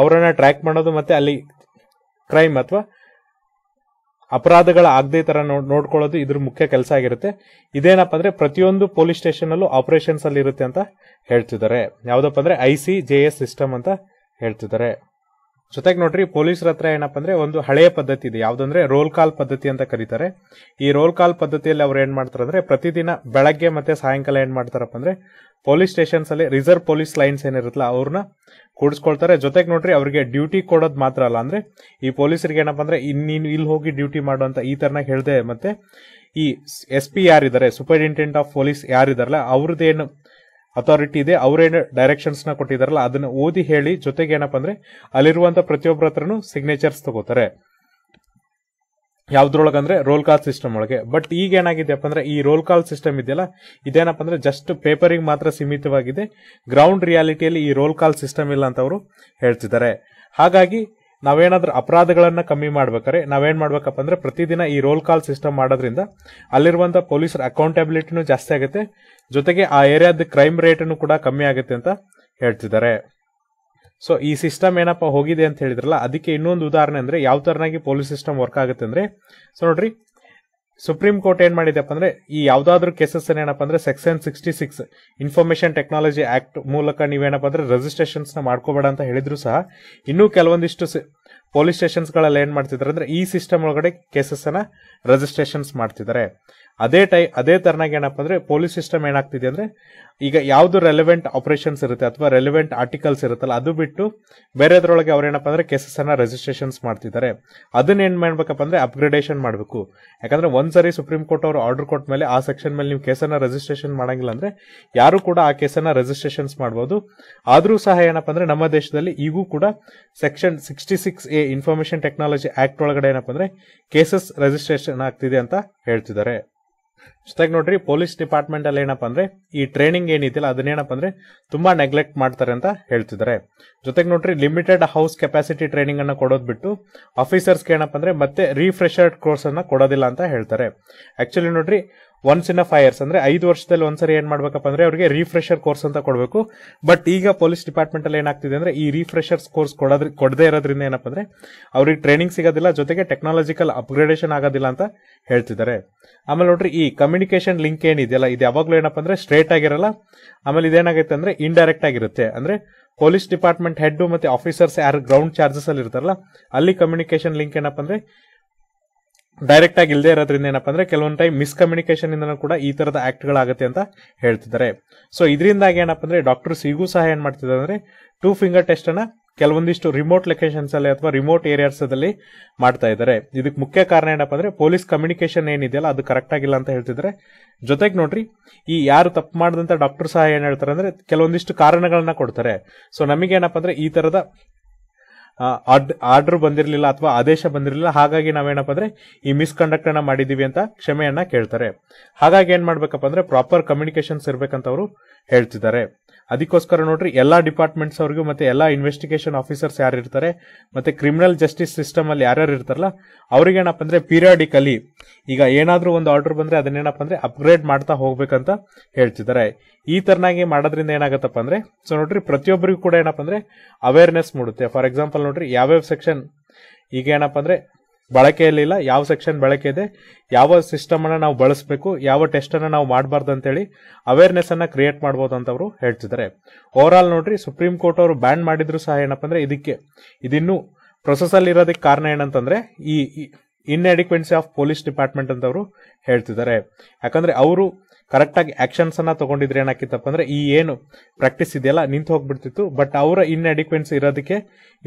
ಅವರನ್ನು ಟ್ರ್ಯಾಕ್ ಮಾಡೋದು ಮತ್ತು ಅಲ್ಲಿ ಕ್ರೈಮ್ ಅಥವಾ ಅಪರಾಧಗಳ ಆಗದೇ ತರ ನೋಡ್ಕೊಳ್ಳೋದು ಇದ್ರ ಮುಖ್ಯ ಕೆಲಸ ಆಗಿರುತ್ತೆ ಇದೇನಪ್ಪ ಅಂದ್ರೆ ಪ್ರತಿಯೊಂದು ಪೊಲೀಸ್ ಸ್ಟೇಷನ್ ಅಲ್ಲೂ ಆಪರೇಷನ್ಸ್ ಅಲ್ಲಿ ಇರುತ್ತೆ ಅಂತ ಹೇಳ್ತಿದ್ದಾರೆ ಯಾವ್ದಪ್ಪ ಅಂದ್ರೆ I C J S system ಅಂತ ಹೇಳ್ತಿದ್ದಾರೆ ಜೊತೆಗೆ ನೋಡ್ರಿ ಪೊಲೀಸರ ಹತ್ರ ಏನಪ್ಪ ಅಂದ್ರೆ ಒಂದು ಹಳೆಯ ಪದ್ಧತಿ ಇದೆ ಯಾವ್ದಂದ್ರೆ ರೋಲ್ ಕಾಲ್ ಪದ್ಧತಿ ಅಂತ ಕರೀತಾರೆ ಈ ರೋಲ್ ಕಾಲ್ ಪದ್ಧತಿಯಲ್ಲಿ ಅವ್ರು ಏನ್ ಮಾಡ್ತಾರೆ ಅಂದ್ರೆ ಪ್ರತಿದಿನ ಬೆಳಗ್ಗೆ ಮತ್ತೆ ಸಾಯಂಕಾಲ ಏನ್ ಮಾಡ್ತಾರಪ್ಪ ಅಂದ್ರೆ ಪೊಲೀಸ್ ಸ್ಟೇಷನ್ಸ್ ಅಲ್ಲಿ ರಿಸರ್ವ್ ಪೊಲೀಸ್ ಲೈನ್ಸ್ ಏನಿರುತ್ತಲ್ಲ ಅವ್ರನ್ನ ಕೂಡಿಸ್ಕೊಳ್ತಾರೆ ಜೊತೆಗೆ ನೋಡ್ರಿ ಅವ್ರಿಗೆ ಡ್ಯೂಟಿ ಕೊಡೋದು ಮಾತ್ರ ಅಲ್ಲ ಅಂದ್ರೆ ಈ ಪೊಲೀಸರಿಗೆ ಏನಪ್ಪ ಅಂದ್ರೆ ನೀನು ಇಲ್ಲಿ ಹೋಗಿ ಡ್ಯೂಟಿ ಮಾಡು ಅಂತ ಈ ತರನ ಹೇಳಿದೆ ಮತ್ತೆ ಈ ಎಸ್ ಪಿ ಯಾರಿದ್ದಾರೆ ಸೂಪರಿಂಟೆಂಡೆಂಟ್ ಆಫ್ ಪೊಲೀಸ್ ಯಾರಿದಾರಲ್ಲ ಅವ್ರದ್ದೇನು ಅಥಾರಿಟಿ ಇದೆ ಅವರೇನು ಡೈರೆಕ್ಷನ್ಸ್ ನ ಕೊಟ್ಟಿದಾರಲ್ಲ ಅದನ್ನ ಓದಿ ಹೇಳಿ ಜೊತೆಗೆ ಏನಪ್ಪ ಅಂದ್ರೆ ಅಲ್ಲಿರುವಂತ ಪ್ರತಿಯೊಬ್ಬರ ಹತ್ರನು ಸಿಗ್ನೇಚರ್ಸ್ ತಗೋತಾರೆ ಯಾವ್ದ್ರೊಳಗಂದ್ರೆ ರೋಲ್ ಕಾಲ್ ಸಿಸ್ಟಮ್ ಒಳಗೆ ಬಟ್ ಈಗ ಏನಾಗಿದೆಯಪ್ಪ ಅಂದ್ರೆ ಈ ರೋಲ್ ಕಾಲ್ ಸಿಸ್ಟಮ್ ಇದೆಯಲ್ಲ ಇದೇನಪ್ಪ ಅಂದ್ರೆ ಜಸ್ಟ್ ಪೇಪರಿಗೆ ಮಾತ್ರ ಸೀಮಿತವಾಗಿದೆ ಗ್ರೌಂಡ್ ರಿಯಾಲಿಟಿಯಲ್ಲಿ ಈ ರೋಲ್ ಕಾಲ್ ಸಿಸ್ಟಮ್ ಇಲ್ಲ ಅಂತ ಅವರು ಹೇಳ್ತಿದ್ದಾರೆ ಹಾಗಾಗಿ ನಾವೇನಾದ್ರೂ ಅಪರಾಧಗಳನ್ನ ಕಮ್ಮಿ ಮಾಡ್ಬೇಕಾರೆ ನಾವೇನ್ ಮಾಡ್ಬೇಕಪ್ಪ ಅಂದ್ರೆ ಪ್ರತಿದಿನ ಈ ರೋಲ್ ಕಾಲ್ ಸಿಸ್ಟಮ್ ಮಾಡೋದ್ರಿಂದ ಅಲ್ಲಿರುವಂತ ಪೊಲೀಸರ ಅಕೌಂಟೆಬಿಲಿಟಿನೂ ಜಾಸ್ತಿ ಆಗುತ್ತೆ ಜೊತೆಗೆ ಆ ಏರಿಯಾದ ಕ್ರೈಮ್ ರೇಟ್ ಕೂಡ ಕಮ್ಮಿ ಆಗುತ್ತೆ ಅಂತ ಹೇಳ್ತಿದ್ದಾರೆ ಸೊ ಈ ಸಿಸ್ಟಮ್ ಏನಪ್ಪ ಹೋಗಿದೆ ಅಂತ ಹೇಳಿದ್ರಲ್ಲ ಅದಕ್ಕೆ ಇನ್ನೊಂದು ಉದಾಹರಣೆ ಅಂದ್ರೆ ಯಾವ ತರನಾಗಿ ಪೊಲೀಸ್ ಸಿಸ್ಟಮ್ ವರ್ಕ್ ಆಗುತ್ತೆ ಅಂದ್ರೆ ಸೊ ನೋಡ್ರಿ ಸುಪ್ರೀಂ ಕೋರ್ಟ್ ಏನ್ ಮಾಡಿದೆಪ್ಪ ಅಂದ್ರೆ ಈ ಯಾವ್ದಾದ್ರು ಕೇಸಸ್ ಏನಪ್ಪ ಅಂದ್ರೆ section sixty six information technology act ಮೂಲಕ ನೀವೇನಪ್ಪ ಅಂದ್ರೆ ರಿಜಿಸ್ಟ್ರೇಷನ್ಸ್ ನ ಮಾಡ್ಕೋಬೇಡ ಅಂತ ಹೇಳಿದ್ರು ಸಹ ಇನ್ನೂ ಕೆಲವೊಂದಿಷ್ಟು ಪೊಲೀಸ್ ಸ್ಟೇಷನ್ಸ್ ಗಳಲ್ಲಿ ಏನ್ ಮಾಡ್ತಿದ್ದಾರೆ ಅಂದ್ರೆ ಈ ಸಿಸ್ಟಮ್ ಒಳಗಡೆ ಕೇಸಸ್ ಅನ್ನ ರಿಜಿಸ್ಟ್ರೇಷನ್ಸ್ ಮಾಡ್ತಿದ್ದಾರೆ ಅದೇ ಟೈ ಅದೇ ತರನಾಗ ಏನಪ್ಪ ಅಂದ್ರೆ ಪೊಲೀಸ್ ಸಿಸ್ಟಮ್ ಏನಾಗ್ತಿದೆ ಅಂದ್ರೆ ಈಗ ಯಾವುದು ರೆಲೆವೆಂಟ್ ಆಪರೇಷನ್ಸ್ ಇರುತ್ತೆ ಅಥವಾ ರೆಲೆವೆಂಟ್ ಆರ್ಟಿಕಲ್ಸ್ ಇರುತ್ತಲ್ಲ ಅದು ಬಿಟ್ಟು ಬೇರೆದ್ರೊಳಗೆ ಅವ್ರೇನಪ್ಪ ಅಂದ್ರೆ ಕೇಸಸ್ ಅನ್ನ ರಿಜಿಸ್ಟ್ರೇಷನ್ಸ್ ಮಾಡ್ತಿದ್ದಾರೆ ಅದನ್ನ ಏನ್ ಮಾಡ್ಬೇಕಪ್ಪ ಅಂದ್ರೆ ಅಪ್ಗ್ರೇಡೇಷನ್ ಮಾಡಬೇಕು ಯಾಕಂದ್ರೆ ಒಂದ್ಸರಿ ಸುಪ್ರೀಂ ಕೋರ್ಟ್ ಅವರು ಆರ್ಡರ್ ಕೊಟ್ಟ ಮೇಲೆ ಆ ಸೆಕ್ಷನ್ ಮೇಲೆ ನೀವು ಕೇಸನ್ನ ರಿಜಿಸ್ಟ್ರೇಷನ್ ಮಾಡಂಗಿಲ್ಲ ಅಂದ್ರೆ ಯಾರು ಕೂಡ ಆ ಕೇಸನ್ನ ರೆಜಿಸ್ಟ್ರೇಷನ್ಸ್ ಮಾಡಬಹುದು ಆದ್ರೂ ಸಹ ಏನಪ್ಪ ಅಂದ್ರೆ ನಮ್ಮ ದೇಶದಲ್ಲಿ ಈಗೂ ಕೂಡ section sixty six A information technology act ಒಳಗಡೆ ಏನಪ್ಪ ಅಂದ್ರೆ ಕೇಸಸ್ ರೆಜಿಸ್ಟ್ರೇಷನ್ ಆಗ್ತಿದೆ ಅಂತ ಹೇಳ್ತಿದ್ದಾರೆ ಜೊತೆಗೆ ನೋಡ್ರಿ ಪೊಲೀಸ್ ಡಿಪಾರ್ಟ್ಮೆಂಟ್ ಅಲ್ಲಿ ಏನಪ್ಪ ಅಂದ್ರೆ ಈ ಟ್ರೈನಿಂಗ್ ಏನಿದೆಯಲ್ಲ ಅದನ್ನೇನಪ್ಪ ಅಂದ್ರೆ ತುಂಬಾ ನೆಗ್ಲೆಕ್ಟ್ ಮಾಡ್ತಾರೆ ಅಂತ ಹೇಳ್ತಿದ್ದಾರೆ ಜೊತೆಗೆ ನೋಡ್ರಿ ಲಿಮಿಟೆಡ್ ಹೌಸ್ ಕೆಪಾಸಿಟಿ ಟ್ರೈನಿಂಗ್ ಅನ್ನು ಕೊಡೋದ್ ಬಿಟ್ಟು ಆಫೀಸರ್ಸ್ಗೆ ಏನಪ್ಪ ಅಂದ್ರೆ ಮತ್ತೆ ರೀಫ್ರೆಷರ್ಡ್ ಕೋರ್ಸ್ ಅನ್ನ ಕೊಡೋದಿಲ್ಲ ಅಂತ ಹೇಳ್ತಾರೆ ಆಕ್ಚುಲಿ ನೋಡ್ರಿ once in a five years ಅಂದ್ರೆ ಐದು ವರ್ಷದಲ್ಲಿ ಒಂದ್ಸರಿ ಏನ್ ಮಾಡ್ಬೇಕಪ್ಪ ಅಂದ್ರೆ ಅವರಿಗೆ ರಿಫ್ರೆಷರ್ ಕೋರ್ಸ್ ಅಂತ ಕೊಡಬೇಕು ಬಟ್ ಈಗ ಪೊಲೀಸ್ ಡಿಪಾರ್ಟ್ಮೆಂಟ್ ಅಲ್ಲಿ ಏನಾಗ್ತಿದೆ ಅಂದ್ರೆ ಈ ರಿಫ್ರೆಷರ್ಸ್ ಕೋರ್ಸ್ ಕೊಡೋದ್ರ ಕೊಡದೇ ಇರೋದ್ರಿಂದ ಏನಪ್ಪ ಅಂದ್ರೆ ಅವ್ರಿಗೆ ಟ್ರೈನಿಂಗ್ ಸಿಗೋದಿಲ್ಲ ಜೊತೆಗೆ ಟೆಕ್ನಾಲಜಿಕಲ್ ಅಪ್ಗ್ರೇಡೇಷನ್ ಆಗೋದಿಲ್ಲ ಅಂತ ಹೇಳ್ತಿದ್ದಾರೆ ಆಮೇಲೆ ನೋಡ್ರಿ ಈ ಕಮ್ಯುನಿಕೇಶನ್ ಲಿಂಕ್ ಏನಿದೆಯಲ್ಲ ಇದು ಯಾವಾಗ್ಲೂ ಏನಪ್ಪ ಅಂದ್ರೆ ಸ್ಟ್ರೇಟ್ ಆಗಿರಲ್ಲ ಆಮೇಲೆ ಇದೇನಾಗುತ್ತೆ ಅಂದ್ರೆ ಇಂಡೈರೆಕ್ಟ್ ಆಗಿರುತ್ತೆ ಅಂದ್ರೆ ಪೊಲೀಸ್ ಡಿಪಾರ್ಟ್ಮೆಂಟ್ ಹೆಡ್ ಮತ್ತೆ ಆಫೀಸರ್ಸ್ ಯಾರು ಗ್ರೌಂಡ್ ಚಾರ್ಜಸ್ ಅಲ್ಲಿ ಇರ್ತಾರಲ್ಲ ಅಲ್ಲಿ ಕಮ್ಯುನಿಕೇಶನ್ ಲಿಂಕ್ ಏನಪ್ಪ ಅಂದ್ರೆ ಡೈರೆಕ್ಟ್ ಆಗಿ ಇಲ್ಲದೆ ಇರೋದ್ರಿಂದ ಏನಪ್ಪಾ ಅಂದ್ರೆ ಕೆಲವೊಂದು ಟೈಮ್ ಮಿಸ್ಕಮ್ಯುನಿಕೇಶನ್ ಇಂದ ಕೂಡ ಈ ತರದ ಆಕ್ಟ್ಗಳಾಗುತ್ತೆ ಅಂತ ಹೇಳ್ತಿದ್ದಾರೆ ಸೊ ಇದರಿಂದಾಗಿ ಏನಪ್ಪ ಅಂದ್ರೆ ಡಾಕ್ಟರ್ಸ್ ಈಗೂ ಸಹ ಏನ್ ಮಾಡ್ತಿದ್ದಾರೆ ಅಂದ್ರೆ ಟೂ ಫಿಂಗರ್ ಟೆಸ್ಟ್ ಅನ್ನ ಕೆಲವೊಂದಿಷ್ಟು ರಿಮೋಟ್ ಲೊಕೇಶನ್ಸ್ ಅಲ್ಲಿ ಅಥವಾ ರಿಮೋಟ್ ಏರಿಯಾಸ್ ಅಲ್ಲಿ ಮಾಡ್ತಾ ಇದ್ದಾರೆ ಇದಕ್ಕೆ ಮುಖ್ಯ ಕಾರಣ ಏನಪ್ಪಾ ಅಂದ್ರೆ ಪೊಲೀಸ್ ಕಮ್ಯುನಿಕೇಶನ್ ಏನಿದೆಯಲ್ಲ ಅದು ಕರೆಕ್ಟ್ ಆಗಿಲ್ಲ ಅಂತ ಹೇಳ್ತಿದ್ರೆ ಜೊತೆಗೆ ನೋಡ್ರಿ ಈ ಯಾರು ತಪ್ಪು ಮಾಡಿದಂತ ಡಾಕ್ಟರ್ ಸಹ ಏನ್ ಹೇಳ್ತಾರೆ ಅಂದ್ರೆ ಕೆಲವೊಂದಿಷ್ಟು ಕಾರಣಗಳನ್ನ ಕೊಡ್ತಾರೆ ಸೊ ನಮಗೇನಪ್ಪ ಅಂದ್ರೆ ಈ ತರದ ಆರ್ಡರ್ ಬಂದಿರಲಿಲ್ಲ ಅಥವಾ ಆದೇಶ ಬಂದಿರಲಿಲ್ಲ ಹಾಗಾಗಿ ನಾವೇನಪ್ಪ ಅಂದ್ರೆ ಈ ಮಿಸ್ಕಂಡಕ್ಟ್ ಅನ್ನ ಮಾಡಿದೀವಿ ಅಂತ ಕ್ಷಮೆಯನ್ನ ಕೇಳ್ತಾರೆ ಹಾಗಾಗಿ ಏನ್ ಮಾಡ್ಬೇಕಪ್ಪ ಅಂದ್ರೆ ಪ್ರಾಪರ್ ಕಮ್ಯುನಿಕೇಶನ್ಸ್ ಇರ್ಬೇಕಂತ ಅವರು ಹೇಳ್ತಿದ್ದಾರೆ ಅದಕ್ಕೋಸ್ಕರ ನೋಡ್ರಿ ಎಲ್ಲ ಡಿಪಾರ್ಟ್ಮೆಂಟ್ಸ್ ಅವ್ರಿಗೂ ಮತ್ತೆ ಎಲ್ಲ ಇನ್ವೆಸ್ಟಿಗೇಷನ್ ಆಫೀಸರ್ಸ್ ಯಾರು ಇರ್ತಾರೆ ಮತ್ತೆ ಕ್ರಿಮಿನಲ್ ಜಸ್ಟಿಸ್ ಸಿಸ್ಟಮ್ ಅಲ್ಲಿ ಯಾರ್ಯಾರು ಇರ್ತಾರಲ್ಲ ಅವ್ರಿಗೆ ಏನಪ್ಪ ಅಂದ್ರೆ ಪೀರಿಯಾಡಿಕಲಿ ಈಗ ಏನಾದ್ರೂ ಒಂದು ಆರ್ಡರ್ ಬಂದ್ರೆ ಅದನ್ನೇನಪ್ಪ ಅಂದ್ರೆ ಅಪ್ಗ್ರೇಡ್ ಮಾಡ್ತಾ ಹೋಗ್ಬೇಕಂತ ಹೇಳ್ತಿದ್ದಾರೆ ಈ ತರನಾಗಿ ಮಾಡೋದ್ರಿಂದ ಏನಾಗತ್ತಪ್ಪ ಅಂದ್ರೆ ಸೊ ನೋಡ್ರಿ ಪ್ರತಿಯೊಬ್ಬರಿಗೂ ಕೂಡ ಏನಪ್ಪ ಅಂದ್ರೆ ಅವೇರ್ನೆಸ್ ಮೂಡುತ್ತೆ ಫಾರ್ ಎಕ್ಸಾಂಪಲ್ ನೋಡ್ರಿ ಯಾವ್ಯಾವ ಸೆಕ್ಷನ್ ಈಗ ಏನಪ್ಪ ಅಂದ್ರೆ ಬಳಕೆಯಲ್ಲಿಲ್ಲ ಯಾವ ಸೆಕ್ಷನ್ ಬಳಕೆ ಇದೆ ಯಾವ ಅನ್ನ ನಾವು ಬಳಸಬೇಕು ಯಾವ ಟೆಸ್ಟ್ ಅನ್ನ ನಾವು ಮಾಡಬಾರ್ದು ಅಂತೇಳಿ ಅನ್ನ ಕ್ರಿಯೇಟ್ ಮಾಡಬಹುದು ಅಂತ ಅವರು ಹೇಳ್ತಿದ್ದಾರೆ ಓವರ್ ಆಲ್ ನೋಡ್ರಿ ಸುಪ್ರೀಂ ಕೋರ್ಟ್ ಅವರು ಬ್ಯಾನ್ ಮಾಡಿದ್ರು ಸಹ ಏನಪ್ಪ ಅಂದರೆ ಇದಕ್ಕೆ ಇದಿನ್ನೂ ಅಲ್ಲಿ ಇರೋದಕ್ಕೆ ಕಾರಣ ಏನಂತಂದ್ರೆ ಈ ಇನ್ಎಡಿಕ್ವೆನ್ಸಿ ಆಫ್ ಪೊಲೀಸ್ ಡಿಪಾರ್ಟ್ಮೆಂಟ್ ಅಂತ ಅವರು ಹೇಳ್ತಿದ್ದಾರೆ ಯಾಕಂದ್ರೆ ಅವರು ಕರೆಕ್ಟಾಗಿ ಆ್ಯಕ್ಷನ್ಸನ್ನು ತಗೊಂಡಿದ್ರೆ ಏನಾಕಿತ್ತಪ್ಪ ಅಂದ್ರೆ ಈ ಏನು ಪ್ರಾಕ್ಟೀಸ್ ಇದೆಯಲ್ಲ ನಿಂತು ಹೋಗ್ಬಿಡ್ತಿತ್ತು ಬಟ್ ಅವರ ಇನ್ಅಡಿಕ್ವೆನ್ಸಿ ಇರೋದಕ್ಕೆ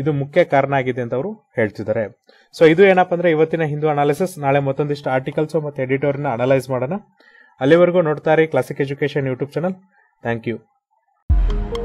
ಇದು ಮುಖ್ಯ ಕಾರಣ ಆಗಿದೆ ಅಂತ ಅವರು ಹೇಳ್ತಿದ್ದಾರೆ ಸೊ ಇದು ಏನಪ್ಪ ಅಂದ್ರೆ ಇವತ್ತಿನ ಹಿಂದೂ ಅನಾಲಿಸಿಸ್ ನಾಳೆ ಮತ್ತೊಂದಿಷ್ಟು ಆರ್ಟಿಕಲ್ಸು ಮತ್ತು ಎಡಿಟೋರ್ನ ಅನಲೈಸ್ ಮಾಡೋಣ ಅಲ್ಲಿವರೆಗೂ ನೋಡ್ತಾರೆ classic education YouTube channel thank you